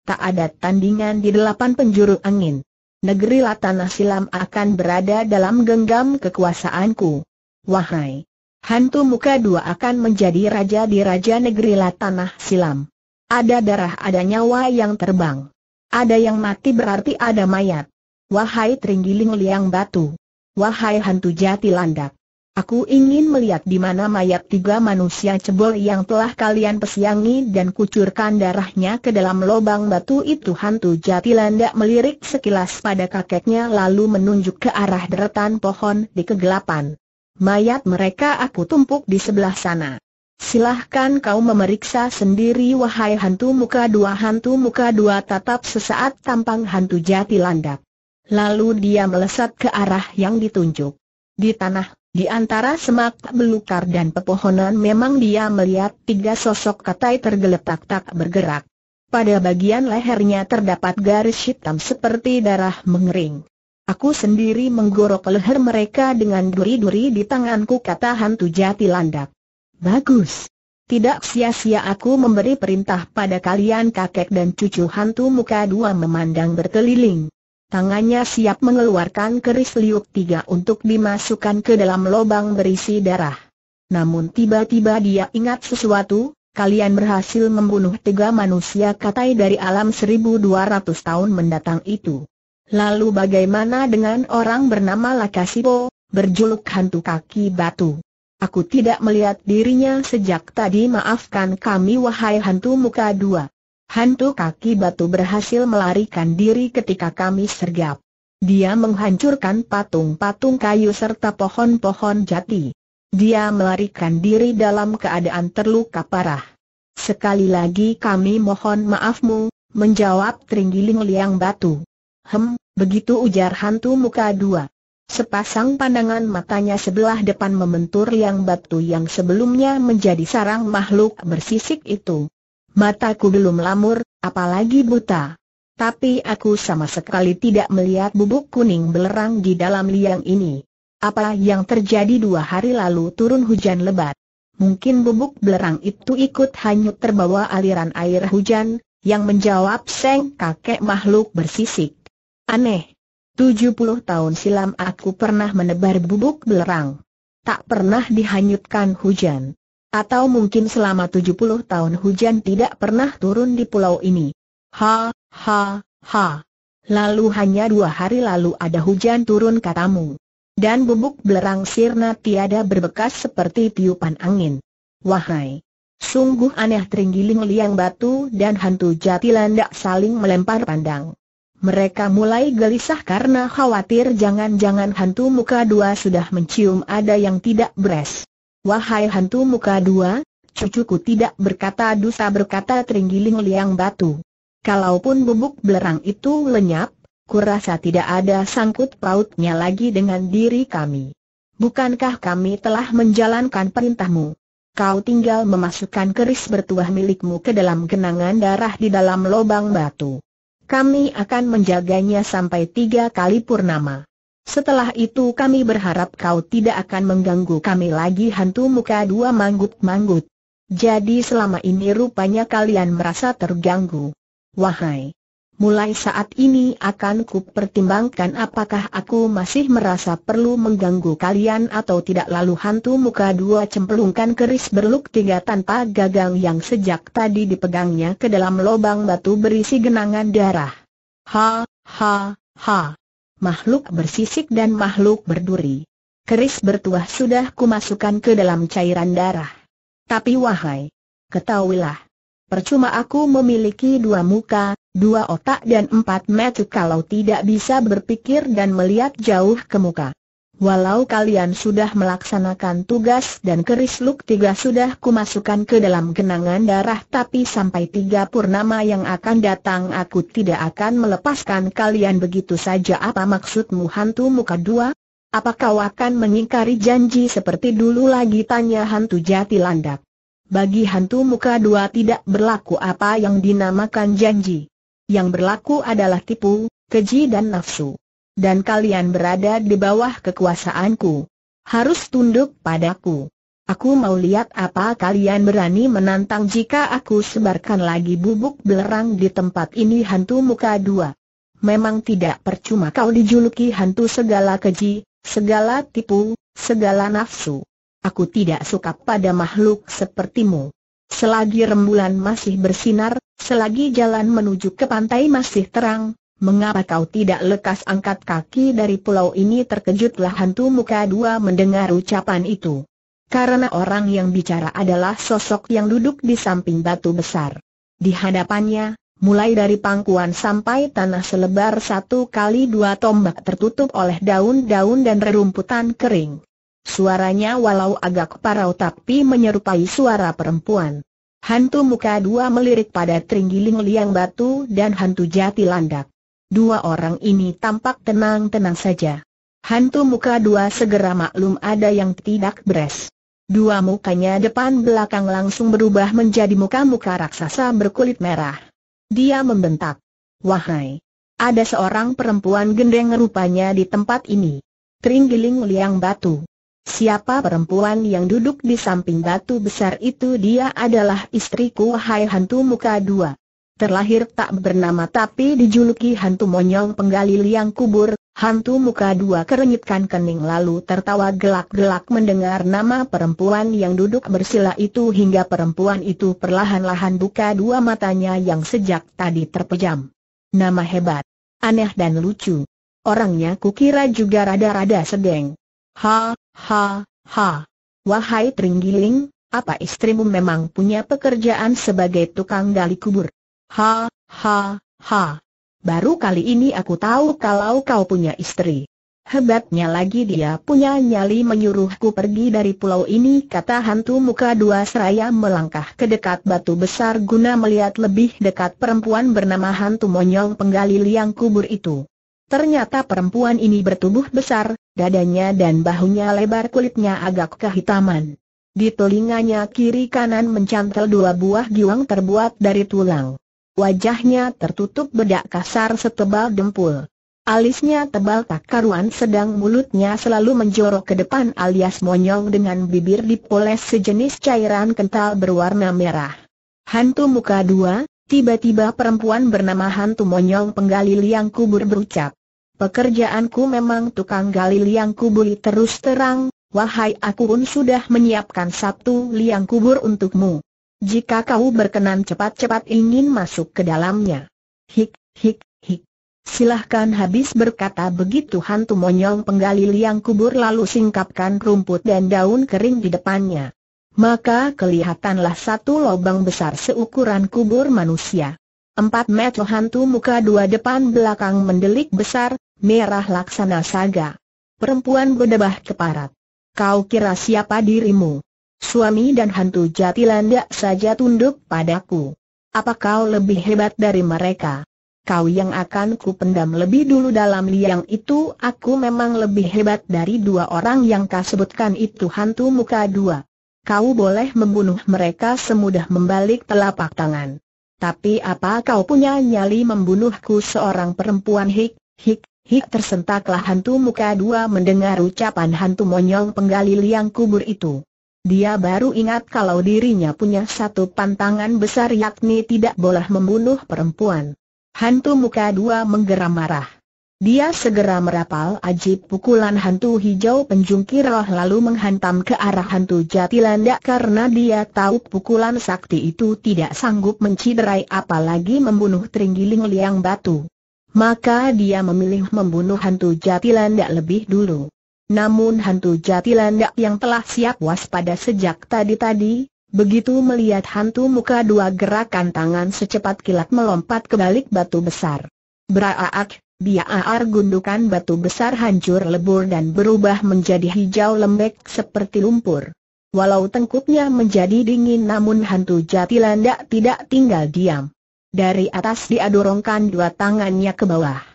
Tak ada tandingan di delapan penjuru angin. Negeri Latanah Silam akan berada dalam genggam kekuasaanku. Wahai! Hantu muka dua akan menjadi raja di raja negeri Latanah Silam. Ada darah ada nyawa yang terbang. Ada yang mati berarti ada mayat. Wahai Tringgiling Liang Batu! Wahai hantu jati landak. Aku ingin melihat di mana mayat tiga manusia cebol yang telah kalian pesiangi dan kucurkan darahnya ke dalam lubang batu itu. Hantu jati landak melirik sekilas pada kakeknya lalu menunjuk ke arah deretan pohon di kegelapan. Mayat mereka aku tumpuk di sebelah sana. Silahkan kau memeriksa sendiri wahai hantu muka dua hantu muka dua tatap sesaat tampang hantu jati landak. Lalu dia melesat ke arah yang ditunjuk. Di tanah, di antara semak belukar dan pepohonan memang dia melihat tiga sosok katai tergeletak tak bergerak. Pada bagian lehernya terdapat garis hitam seperti darah mengering. Aku sendiri menggorok leher mereka dengan duri-duri di tanganku kata hantu jati landak. Bagus. Tidak sia-sia aku memberi perintah pada kalian kakek dan cucu hantu muka dua memandang berkeliling. Tangannya siap mengeluarkan keris liuk tiga untuk dimasukkan ke dalam lubang berisi darah. Namun tiba-tiba dia ingat sesuatu, kalian berhasil membunuh tiga manusia katai dari alam 1200 tahun mendatang itu. Lalu bagaimana dengan orang bernama Lakasipo, berjuluk hantu kaki batu? Aku tidak melihat dirinya sejak tadi maafkan kami wahai hantu muka dua. Hantu kaki batu berhasil melarikan diri ketika kami sergap. Dia menghancurkan patung-patung kayu serta pohon-pohon jati. Dia melarikan diri dalam keadaan terluka parah. Sekali lagi kami mohon maafmu, menjawab Tringgiling Liang Batu. Hem, begitu ujar hantu muka dua. Sepasang pandangan matanya sebelah depan membentur liang batu yang sebelumnya menjadi sarang makhluk bersisik itu. Mataku belum lamur, apalagi buta. Tapi aku sama sekali tidak melihat bubuk kuning belerang di dalam liang ini. Apa yang terjadi dua hari lalu turun hujan lebat. Mungkin bubuk belerang itu ikut hanyut terbawa aliran air hujan, yang menjawab seng kakek makhluk bersisik. Aneh. 70 tahun silam aku pernah menebar bubuk belerang. Tak pernah dihanyutkan hujan. Atau mungkin selama 70 tahun hujan tidak pernah turun di pulau ini. Ha, ha, ha. Lalu hanya dua hari lalu ada hujan turun katamu. Dan bubuk belerang sirna tiada berbekas seperti tiupan angin. Wahai! Sungguh aneh Teringgiling Liang Batu dan hantu jati landak saling melempar pandang. Mereka mulai gelisah karena khawatir jangan-jangan hantu muka dua sudah mencium ada yang tidak beres. Wahai hantu muka dua, cucuku tidak berkata dusta berkata teringgiling liang batu. Kalaupun bubuk belerang itu lenyap, kurasa tidak ada sangkut pautnya lagi dengan diri kami. Bukankah kami telah menjalankan perintahmu? Kau tinggal memasukkan keris bertuah milikmu ke dalam genangan darah di dalam lubang batu. Kami akan menjaganya sampai tiga kali purnama. Setelah itu kami berharap kau tidak akan mengganggu kami lagi hantu muka dua manggut-manggut. Jadi selama ini rupanya kalian merasa terganggu. Wahai, mulai saat ini akan ku pertimbangkan apakah aku masih merasa perlu mengganggu kalian atau tidak lalu hantu muka dua cemplungkan keris berluk tiga tanpa gagang yang sejak tadi dipegangnya ke dalam lubang batu berisi genangan darah. Ha, ha, ha makhluk bersisik dan makhluk berduri. Keris bertuah sudah kumasukkan ke dalam cairan darah. Tapi wahai, ketahuilah, percuma aku memiliki dua muka, dua otak dan empat mata kalau tidak bisa berpikir dan melihat jauh ke muka. Walau kalian sudah melaksanakan tugas dan keris luk tiga sudah kumasukkan ke dalam genangan darah tapi sampai tiga purnama yang akan datang aku tidak akan melepaskan kalian begitu saja apa maksudmu hantu muka dua? Apakah kau akan mengingkari janji seperti dulu lagi tanya hantu jati landak? Bagi hantu muka dua tidak berlaku apa yang dinamakan janji. Yang berlaku adalah tipu, keji dan nafsu dan kalian berada di bawah kekuasaanku. Harus tunduk padaku. Aku mau lihat apa kalian berani menantang jika aku sebarkan lagi bubuk belerang di tempat ini hantu muka dua. Memang tidak percuma kau dijuluki hantu segala keji, segala tipu, segala nafsu. Aku tidak suka pada makhluk sepertimu. Selagi rembulan masih bersinar, selagi jalan menuju ke pantai masih terang, mengapa kau tidak lekas angkat kaki dari pulau ini terkejutlah hantu muka dua mendengar ucapan itu. Karena orang yang bicara adalah sosok yang duduk di samping batu besar. Di hadapannya, mulai dari pangkuan sampai tanah selebar satu kali dua tombak tertutup oleh daun-daun dan rerumputan kering. Suaranya walau agak parau tapi menyerupai suara perempuan. Hantu muka dua melirik pada terenggiling liang batu dan hantu jati landak dua orang ini tampak tenang-tenang saja. Hantu muka dua segera maklum ada yang tidak beres. Dua mukanya depan belakang langsung berubah menjadi muka-muka raksasa berkulit merah. Dia membentak. Wahai! Ada seorang perempuan gendeng rupanya di tempat ini. Teringgiling liang batu. Siapa perempuan yang duduk di samping batu besar itu dia adalah istriku hai hantu muka dua terlahir tak bernama tapi dijuluki hantu monyong penggali liang kubur, hantu muka dua kerenyitkan kening lalu tertawa gelak-gelak mendengar nama perempuan yang duduk bersila itu hingga perempuan itu perlahan-lahan buka dua matanya yang sejak tadi terpejam. Nama hebat, aneh dan lucu. Orangnya kukira juga rada-rada sedeng. Ha, ha, ha. Wahai tringgiling, apa istrimu memang punya pekerjaan sebagai tukang gali kubur? Ha, ha, ha. Baru kali ini aku tahu kalau kau punya istri. Hebatnya lagi dia punya nyali menyuruhku pergi dari pulau ini kata hantu muka dua seraya melangkah ke dekat batu besar guna melihat lebih dekat perempuan bernama hantu monyong penggali liang kubur itu. Ternyata perempuan ini bertubuh besar, dadanya dan bahunya lebar kulitnya agak kehitaman. Di telinganya kiri kanan mencantel dua buah giwang terbuat dari tulang. Wajahnya tertutup bedak kasar setebal dempul. Alisnya tebal tak karuan sedang mulutnya selalu menjorok ke depan alias monyong dengan bibir dipoles sejenis cairan kental berwarna merah. Hantu muka dua, tiba-tiba perempuan bernama hantu monyong penggali liang kubur berucap. Pekerjaanku memang tukang gali liang kubur terus terang, wahai aku pun sudah menyiapkan satu liang kubur untukmu. Jika kau berkenan cepat-cepat ingin masuk ke dalamnya. Hik, hik, hik. Silahkan habis berkata begitu hantu monyong penggali liang kubur lalu singkapkan rumput dan daun kering di depannya. Maka kelihatanlah satu lubang besar seukuran kubur manusia. Empat meter hantu muka dua depan belakang mendelik besar, merah laksana saga. Perempuan berdebah keparat. Kau kira siapa dirimu? suami dan hantu jatilanda saja tunduk padaku. Apa kau lebih hebat dari mereka? Kau yang akan ku pendam lebih dulu dalam liang itu Aku memang lebih hebat dari dua orang yang kau sebutkan itu hantu muka dua Kau boleh membunuh mereka semudah membalik telapak tangan Tapi apa kau punya nyali membunuhku seorang perempuan hik, hik, hik Tersentaklah hantu muka dua mendengar ucapan hantu monyong penggali liang kubur itu dia baru ingat kalau dirinya punya satu pantangan besar yakni tidak boleh membunuh perempuan. Hantu muka dua menggeram marah. Dia segera merapal ajib pukulan hantu hijau penjungkir roh lalu menghantam ke arah hantu jatilandak karena dia tahu pukulan sakti itu tidak sanggup menciderai apalagi membunuh teringgiling Liang Batu. Maka dia memilih membunuh hantu jatilandak lebih dulu. Namun hantu jatilandak yang telah siap waspada sejak tadi-tadi, begitu melihat hantu muka dua gerakan tangan secepat kilat melompat ke balik batu besar. Braaak, biaar gundukan batu besar hancur lebur dan berubah menjadi hijau lembek seperti lumpur. Walau tengkuknya menjadi dingin namun hantu jatilandak tidak tinggal diam. Dari atas dia dua tangannya ke bawah.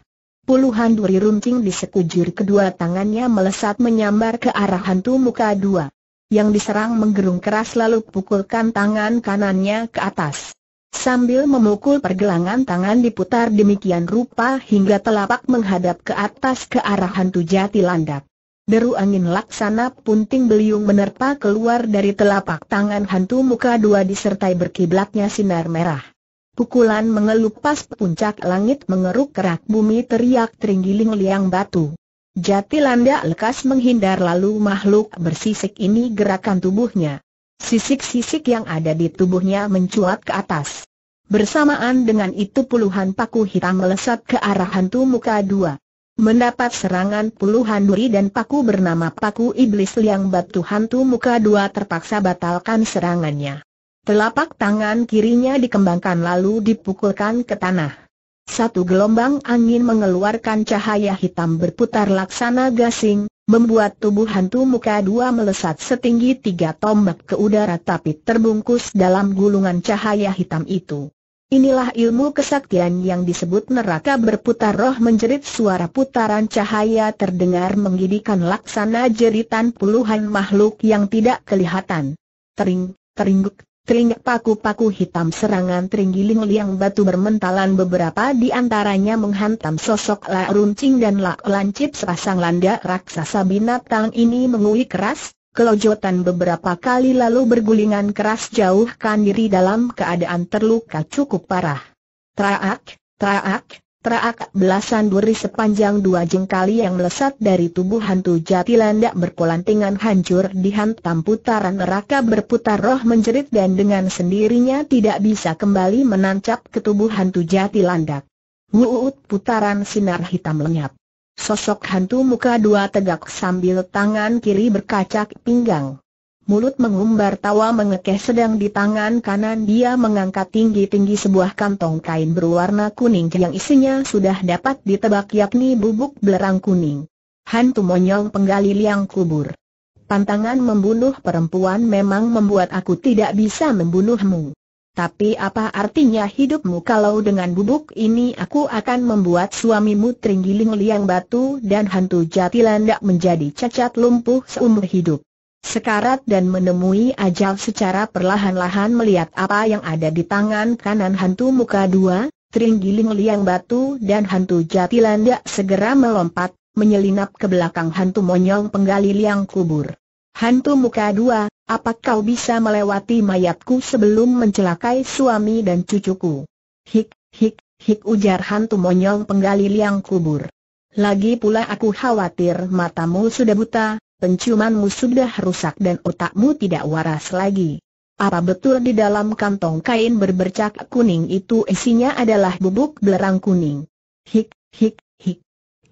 Puluhan duri runcing di sekujur kedua tangannya melesat menyambar ke arah hantu muka dua. Yang diserang menggerung keras lalu pukulkan tangan kanannya ke atas. Sambil memukul pergelangan tangan diputar demikian rupa hingga telapak menghadap ke atas ke arah hantu jati landak. Deru angin laksana punting beliung menerpa keluar dari telapak tangan hantu muka dua disertai berkiblatnya sinar merah. Pukulan mengelupas puncak langit mengeruk kerak bumi teriak terenggiling liang batu. Jatilanda lekas menghindar lalu makhluk bersisik ini gerakan tubuhnya. Sisik-sisik yang ada di tubuhnya mencuat ke atas. Bersamaan dengan itu puluhan paku hitam melesat ke arah hantu muka dua. Mendapat serangan puluhan duri dan paku bernama paku iblis liang batu hantu muka dua terpaksa batalkan serangannya. Telapak tangan kirinya dikembangkan lalu dipukulkan ke tanah. Satu gelombang angin mengeluarkan cahaya hitam berputar laksana gasing, membuat tubuh hantu muka dua melesat setinggi tiga tombak ke udara tapi terbungkus dalam gulungan cahaya hitam itu. Inilah ilmu kesaktian yang disebut neraka berputar roh menjerit suara putaran cahaya terdengar menggidikan laksana jeritan puluhan makhluk yang tidak kelihatan. Tering, teringguk, Telinga paku-paku hitam serangan teringgiling liang batu bermentalan beberapa di antaranya menghantam sosok La Runcing dan La Lancip sepasang landa raksasa binatang ini mengui keras, kelojotan beberapa kali lalu bergulingan keras jauhkan diri dalam keadaan terluka cukup parah. Traak, traak, Terak belasan duri sepanjang dua jengkali yang melesat dari tubuh hantu jati landak berpolantingan hancur dihantam putaran neraka berputar roh menjerit dan dengan sendirinya tidak bisa kembali menancap ke tubuh hantu jati Wuut putaran sinar hitam lenyap. Sosok hantu muka dua tegak sambil tangan kiri berkacak pinggang mulut mengumbar tawa mengekeh sedang di tangan kanan dia mengangkat tinggi-tinggi sebuah kantong kain berwarna kuning yang isinya sudah dapat ditebak yakni bubuk belerang kuning. Hantu monyong penggali liang kubur. Pantangan membunuh perempuan memang membuat aku tidak bisa membunuhmu. Tapi apa artinya hidupmu kalau dengan bubuk ini aku akan membuat suamimu terenggiling liang batu dan hantu jatilandak menjadi cacat lumpuh seumur hidup sekarat dan menemui ajal secara perlahan-lahan melihat apa yang ada di tangan kanan hantu muka dua, teringgiling liang batu dan hantu jatilanda segera melompat, menyelinap ke belakang hantu monyong penggali liang kubur. Hantu muka dua, apakah kau bisa melewati mayatku sebelum mencelakai suami dan cucuku? Hik, hik, hik ujar hantu monyong penggali liang kubur. Lagi pula aku khawatir matamu sudah buta, penciumanmu sudah rusak dan otakmu tidak waras lagi. Apa betul di dalam kantong kain berbercak kuning itu isinya adalah bubuk belerang kuning? Hik, hik, hik.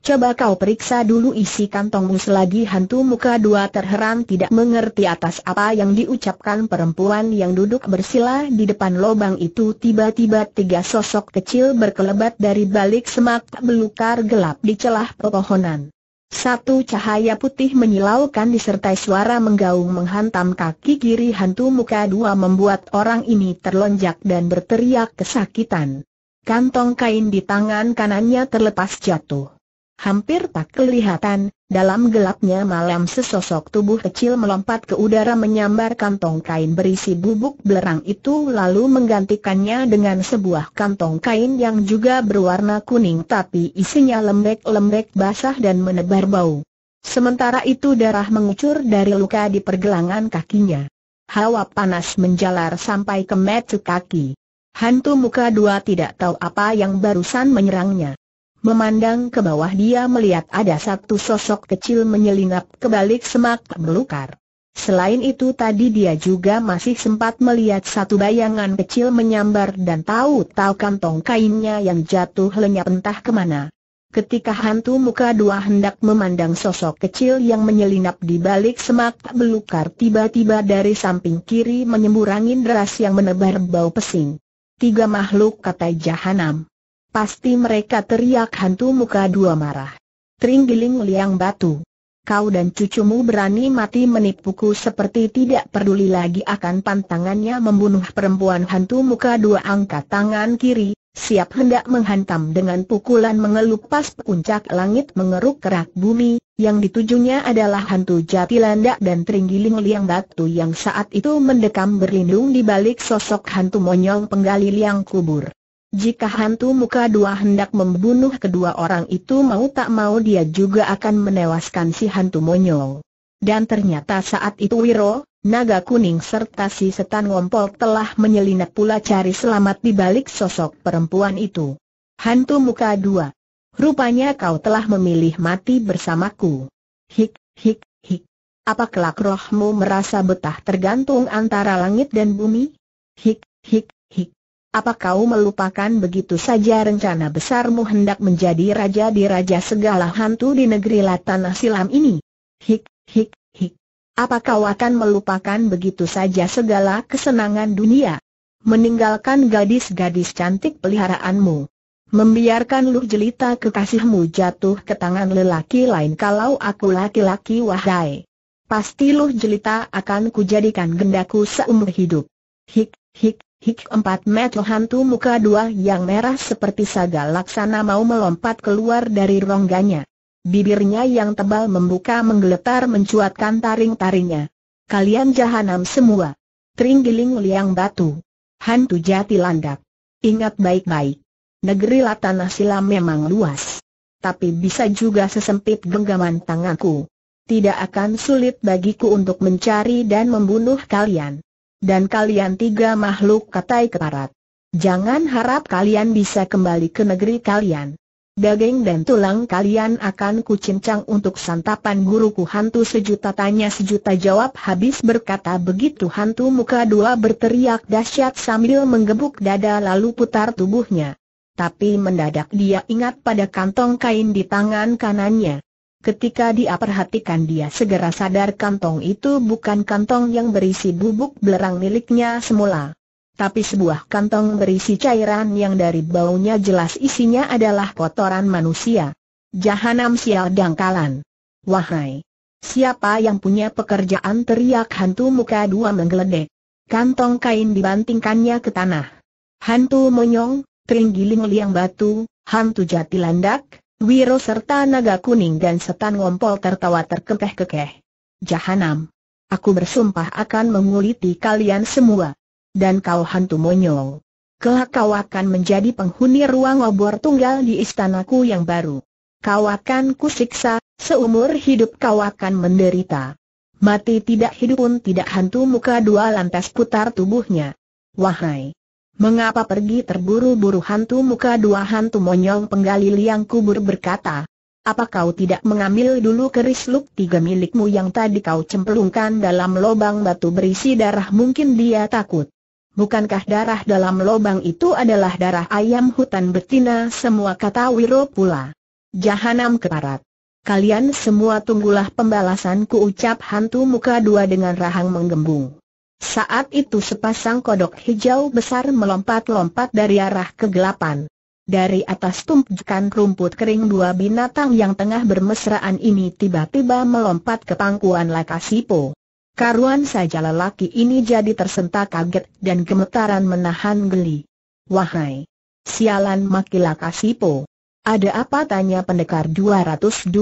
Coba kau periksa dulu isi kantongmu selagi hantu muka dua terheran tidak mengerti atas apa yang diucapkan perempuan yang duduk bersila di depan lobang itu tiba-tiba tiga sosok kecil berkelebat dari balik semak belukar gelap di celah pepohonan. Satu cahaya putih menyilaukan disertai suara menggaung menghantam kaki kiri hantu muka dua membuat orang ini terlonjak dan berteriak kesakitan. Kantong kain di tangan kanannya terlepas jatuh hampir tak kelihatan, dalam gelapnya malam sesosok tubuh kecil melompat ke udara menyambar kantong kain berisi bubuk belerang itu lalu menggantikannya dengan sebuah kantong kain yang juga berwarna kuning tapi isinya lembek-lembek basah dan menebar bau. Sementara itu darah mengucur dari luka di pergelangan kakinya. Hawa panas menjalar sampai ke metu kaki. Hantu muka dua tidak tahu apa yang barusan menyerangnya. Memandang ke bawah dia melihat ada satu sosok kecil menyelinap ke balik semak belukar. Selain itu tadi dia juga masih sempat melihat satu bayangan kecil menyambar dan tahu-tahu kantong kainnya yang jatuh lenyap entah kemana. Ketika hantu muka dua hendak memandang sosok kecil yang menyelinap di balik semak belukar tiba-tiba dari samping kiri menyembur deras yang menebar bau pesing. Tiga makhluk kata jahanam. Pasti mereka teriak hantu muka dua marah. Tringgiling liang batu. Kau dan cucumu berani mati menipuku seperti tidak peduli lagi akan pantangannya membunuh perempuan hantu muka dua angkat tangan kiri, siap hendak menghantam dengan pukulan mengelupas puncak langit mengeruk kerak bumi, yang ditujunya adalah hantu jatilanda dan tringgiling liang batu yang saat itu mendekam berlindung di balik sosok hantu monyong penggali liang kubur. Jika hantu muka dua hendak membunuh kedua orang itu mau tak mau dia juga akan menewaskan si hantu monyol. Dan ternyata saat itu Wiro, naga kuning serta si setan ngompol telah menyelinap pula cari selamat di balik sosok perempuan itu. Hantu muka dua. Rupanya kau telah memilih mati bersamaku. Hik, hik, hik. Apa kelak rohmu merasa betah tergantung antara langit dan bumi? Hik, hik, apa kau melupakan begitu saja rencana besarmu hendak menjadi raja di raja segala hantu di negeri Latana Silam ini? Hik, hik, hik. Apa kau akan melupakan begitu saja segala kesenangan dunia? Meninggalkan gadis-gadis cantik peliharaanmu. Membiarkan lu jelita kekasihmu jatuh ke tangan lelaki lain kalau aku laki-laki wahai. Pasti lu jelita akan kujadikan gendaku seumur hidup. Hik, hik, Hik empat meter hantu muka dua yang merah seperti saga laksana mau melompat keluar dari rongganya. Bibirnya yang tebal membuka menggeletar mencuatkan taring-taringnya. Kalian jahanam semua. Teringgiling liang batu. Hantu jati landak. Ingat baik-baik. Negeri Latanah Silam memang luas. Tapi bisa juga sesempit genggaman tanganku. Tidak akan sulit bagiku untuk mencari dan membunuh kalian. Dan kalian tiga makhluk katai keparat, Jangan harap kalian bisa kembali ke negeri kalian. Daging dan tulang kalian akan kucincang untuk santapan guruku hantu sejuta tanya sejuta jawab habis berkata begitu hantu muka dua berteriak dahsyat sambil menggebuk dada lalu putar tubuhnya. Tapi mendadak dia ingat pada kantong kain di tangan kanannya. Ketika dia perhatikan dia segera sadar kantong itu bukan kantong yang berisi bubuk belerang miliknya semula. Tapi sebuah kantong berisi cairan yang dari baunya jelas isinya adalah kotoran manusia. Jahanam sial dangkalan. Wahai! Siapa yang punya pekerjaan teriak hantu muka dua menggeledek. Kantong kain dibantingkannya ke tanah. Hantu monyong, tringgiling liang batu, hantu jati landak, Wiro serta naga kuning dan setan ngompol tertawa terkekeh-kekeh. Jahanam. Aku bersumpah akan menguliti kalian semua. Dan kau hantu monyol. Kelak kau akan menjadi penghuni ruang obor tunggal di istanaku yang baru. Kau akan kusiksa, seumur hidup kau akan menderita. Mati tidak hidup pun tidak hantu muka dua lantas putar tubuhnya. Wahai Mengapa pergi terburu-buru hantu muka dua hantu monyong penggali liang kubur berkata? Apa kau tidak mengambil dulu keris luk tiga milikmu yang tadi kau cemplungkan dalam lobang batu berisi darah mungkin dia takut? Bukankah darah dalam lobang itu adalah darah ayam hutan betina semua kata Wiro pula? Jahanam keparat. Kalian semua tunggulah pembalasanku ucap hantu muka dua dengan rahang menggembung. Saat itu sepasang kodok hijau besar melompat-lompat dari arah kegelapan. Dari atas tumpukan rumput kering dua binatang yang tengah bermesraan ini tiba-tiba melompat ke pangkuan Lakasipo. Karuan saja lelaki ini jadi tersentak kaget dan gemetaran menahan geli. Wahai! Sialan maki Lakasipo! Ada apa tanya pendekar 212?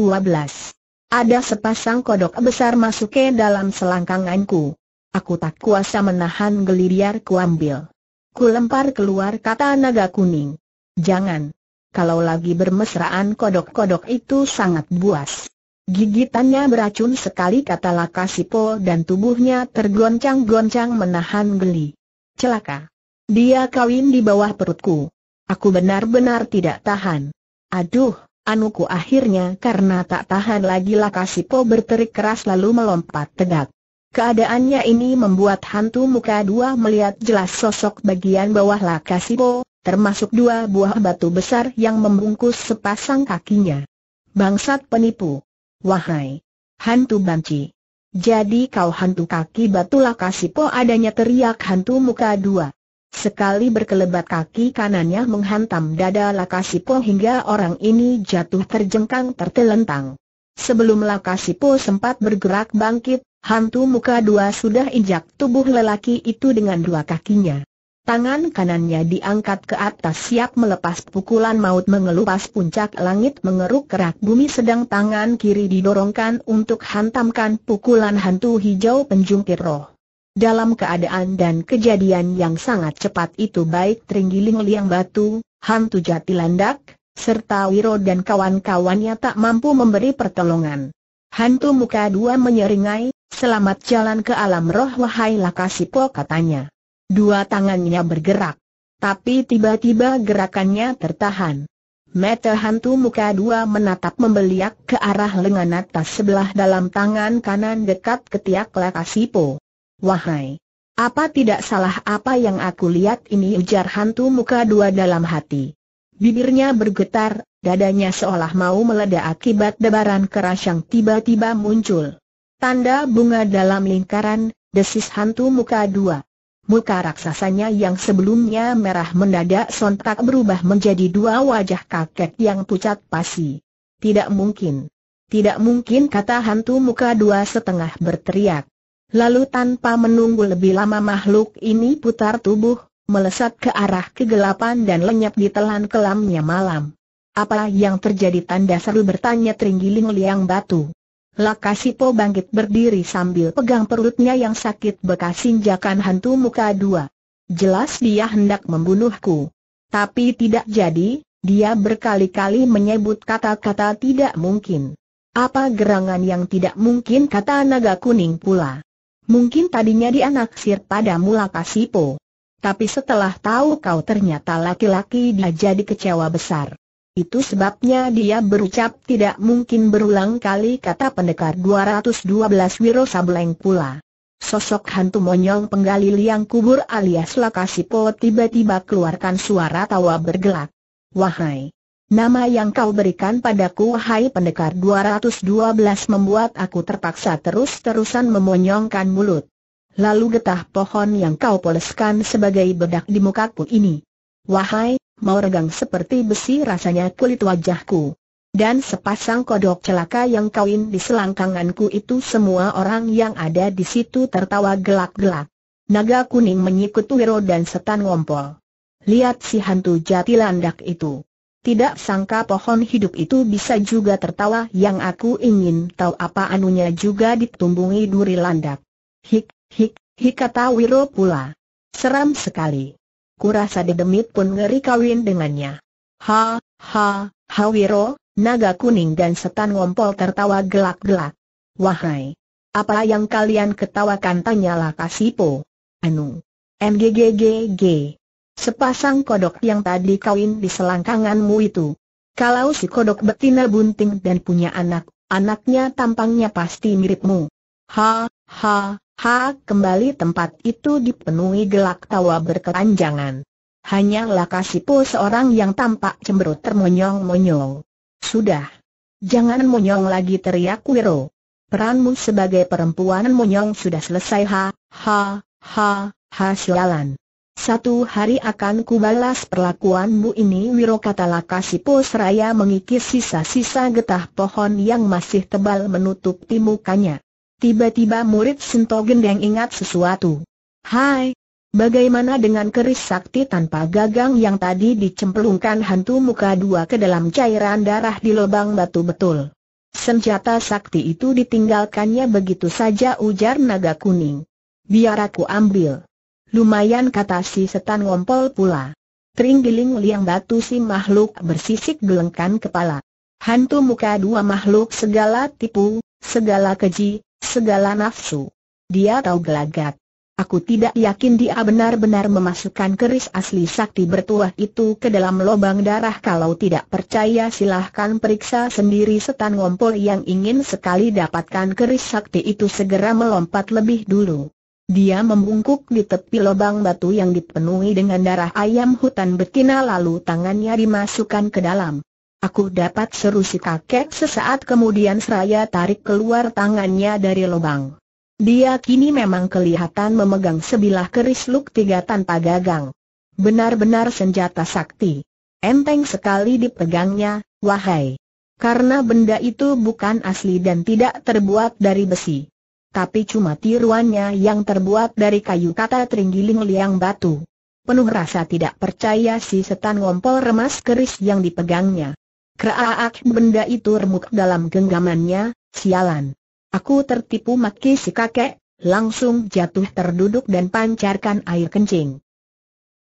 Ada sepasang kodok besar masuk ke dalam selangkanganku. Aku tak kuasa menahan geliriar kuambil. Ku lempar keluar kata naga kuning. Jangan. Kalau lagi bermesraan kodok-kodok itu sangat buas. Gigitannya beracun sekali kata Lakasipo dan tubuhnya tergoncang-goncang menahan geli. Celaka. Dia kawin di bawah perutku. Aku benar-benar tidak tahan. Aduh, anuku akhirnya karena tak tahan lagi Lakasipo berterik keras lalu melompat tegak. Keadaannya ini membuat hantu muka dua melihat jelas sosok bagian bawah Lakasibo, termasuk dua buah batu besar yang membungkus sepasang kakinya. Bangsat penipu! Wahai! Hantu banci! Jadi kau hantu kaki batu Lakasibo adanya teriak hantu muka dua. Sekali berkelebat kaki kanannya menghantam dada Lakasipo hingga orang ini jatuh terjengkang tertelentang. Sebelum Lakasipo sempat bergerak bangkit, Hantu muka dua sudah injak tubuh lelaki itu dengan dua kakinya. Tangan kanannya diangkat ke atas siap melepas pukulan maut mengelupas puncak langit mengeruk kerak bumi sedang tangan kiri didorongkan untuk hantamkan pukulan hantu hijau penjungkir roh. Dalam keadaan dan kejadian yang sangat cepat itu baik teringgiling Liang Batu, hantu jati landak, serta Wiro dan kawan-kawannya tak mampu memberi pertolongan. Hantu muka dua menyeringai, selamat jalan ke alam roh wahai Lakasipo katanya. Dua tangannya bergerak. Tapi tiba-tiba gerakannya tertahan. Mata hantu muka dua menatap membeliak ke arah lengan atas sebelah dalam tangan kanan dekat ketiak Lakasipo. Wahai! Apa tidak salah apa yang aku lihat ini ujar hantu muka dua dalam hati. Bibirnya bergetar, dadanya seolah mau meledak akibat debaran keras yang tiba-tiba muncul. Tanda bunga dalam lingkaran, desis hantu muka dua. Muka raksasanya yang sebelumnya merah mendadak sontak berubah menjadi dua wajah kakek yang pucat pasi. Tidak mungkin. Tidak mungkin kata hantu muka dua setengah berteriak. Lalu tanpa menunggu lebih lama makhluk ini putar tubuh, melesat ke arah kegelapan dan lenyap di telan kelamnya malam. Apa yang terjadi tanda seru bertanya teringgiling Liang Batu. Lakasipo bangkit berdiri sambil pegang perutnya yang sakit bekas injakan hantu muka dua. Jelas dia hendak membunuhku. Tapi tidak jadi, dia berkali-kali menyebut kata-kata tidak mungkin. Apa gerangan yang tidak mungkin kata naga kuning pula. Mungkin tadinya dianaksir naksir padamu Lakasipo. Tapi setelah tahu kau ternyata laki-laki dia jadi kecewa besar. Itu sebabnya dia berucap tidak mungkin berulang kali kata pendekar 212 Wiro Sableng pula. Sosok hantu monyong penggali liang kubur alias Lakasipo tiba-tiba keluarkan suara tawa bergelak. Wahai! Nama yang kau berikan padaku wahai pendekar 212 membuat aku terpaksa terus-terusan memonyongkan mulut. Lalu getah pohon yang kau poleskan sebagai bedak di mukaku ini. Wahai, mau regang seperti besi rasanya kulit wajahku. Dan sepasang kodok celaka yang kauin di selangkanganku itu semua orang yang ada di situ tertawa gelak-gelak. Naga kuning menyikut Wiro dan setan ngompol. Lihat si hantu jati landak itu. Tidak sangka pohon hidup itu bisa juga tertawa yang aku ingin tahu apa anunya juga ditumbungi duri landak. Hik, Hik, hik kata Wiro pula. Seram sekali. Kurasa dedemit pun ngeri kawin dengannya. Ha, ha, ha Wiro, naga kuning dan setan ngompol tertawa gelak-gelak. Wahai, apa yang kalian ketawakan tanyalah Kasipo. Anu, MGGGG. Sepasang kodok yang tadi kawin di selangkanganmu itu. Kalau si kodok betina bunting dan punya anak, anaknya tampangnya pasti miripmu. Ha, ha, Ha, kembali tempat itu dipenuhi gelak tawa berkepanjangan. Hanya Kasipo seorang yang tampak cemberut termonyong-monyong. Sudah. Jangan monyong lagi teriak Wiro. Peranmu sebagai perempuan monyong sudah selesai ha, ha, ha, ha sialan. Satu hari akan kubalas perlakuanmu ini Wiro kata Lakasipo seraya mengikis sisa-sisa getah pohon yang masih tebal menutup mukanya. Tiba-tiba murid Sinto Gendeng ingat sesuatu. Hai, bagaimana dengan keris sakti tanpa gagang yang tadi dicemplungkan hantu muka dua ke dalam cairan darah di lubang batu betul? Senjata sakti itu ditinggalkannya begitu saja ujar naga kuning. Biar aku ambil. Lumayan kata si setan ngompol pula. Teringgiling liang batu si makhluk bersisik gelengkan kepala. Hantu muka dua makhluk segala tipu, segala keji, segala nafsu. Dia tahu gelagat. Aku tidak yakin dia benar-benar memasukkan keris asli sakti bertuah itu ke dalam lubang darah Kalau tidak percaya silahkan periksa sendiri setan ngompol yang ingin sekali dapatkan keris sakti itu segera melompat lebih dulu Dia membungkuk di tepi lubang batu yang dipenuhi dengan darah ayam hutan betina lalu tangannya dimasukkan ke dalam Aku dapat seru si kakek sesaat kemudian seraya tarik keluar tangannya dari lubang. Dia kini memang kelihatan memegang sebilah keris luk tiga tanpa gagang. Benar-benar senjata sakti. Enteng sekali dipegangnya, wahai. Karena benda itu bukan asli dan tidak terbuat dari besi. Tapi cuma tiruannya yang terbuat dari kayu kata teringgiling liang batu. Penuh rasa tidak percaya si setan ngompol remas keris yang dipegangnya. Keraak benda itu remuk dalam genggamannya, sialan. Aku tertipu maki si kakek, langsung jatuh terduduk dan pancarkan air kencing.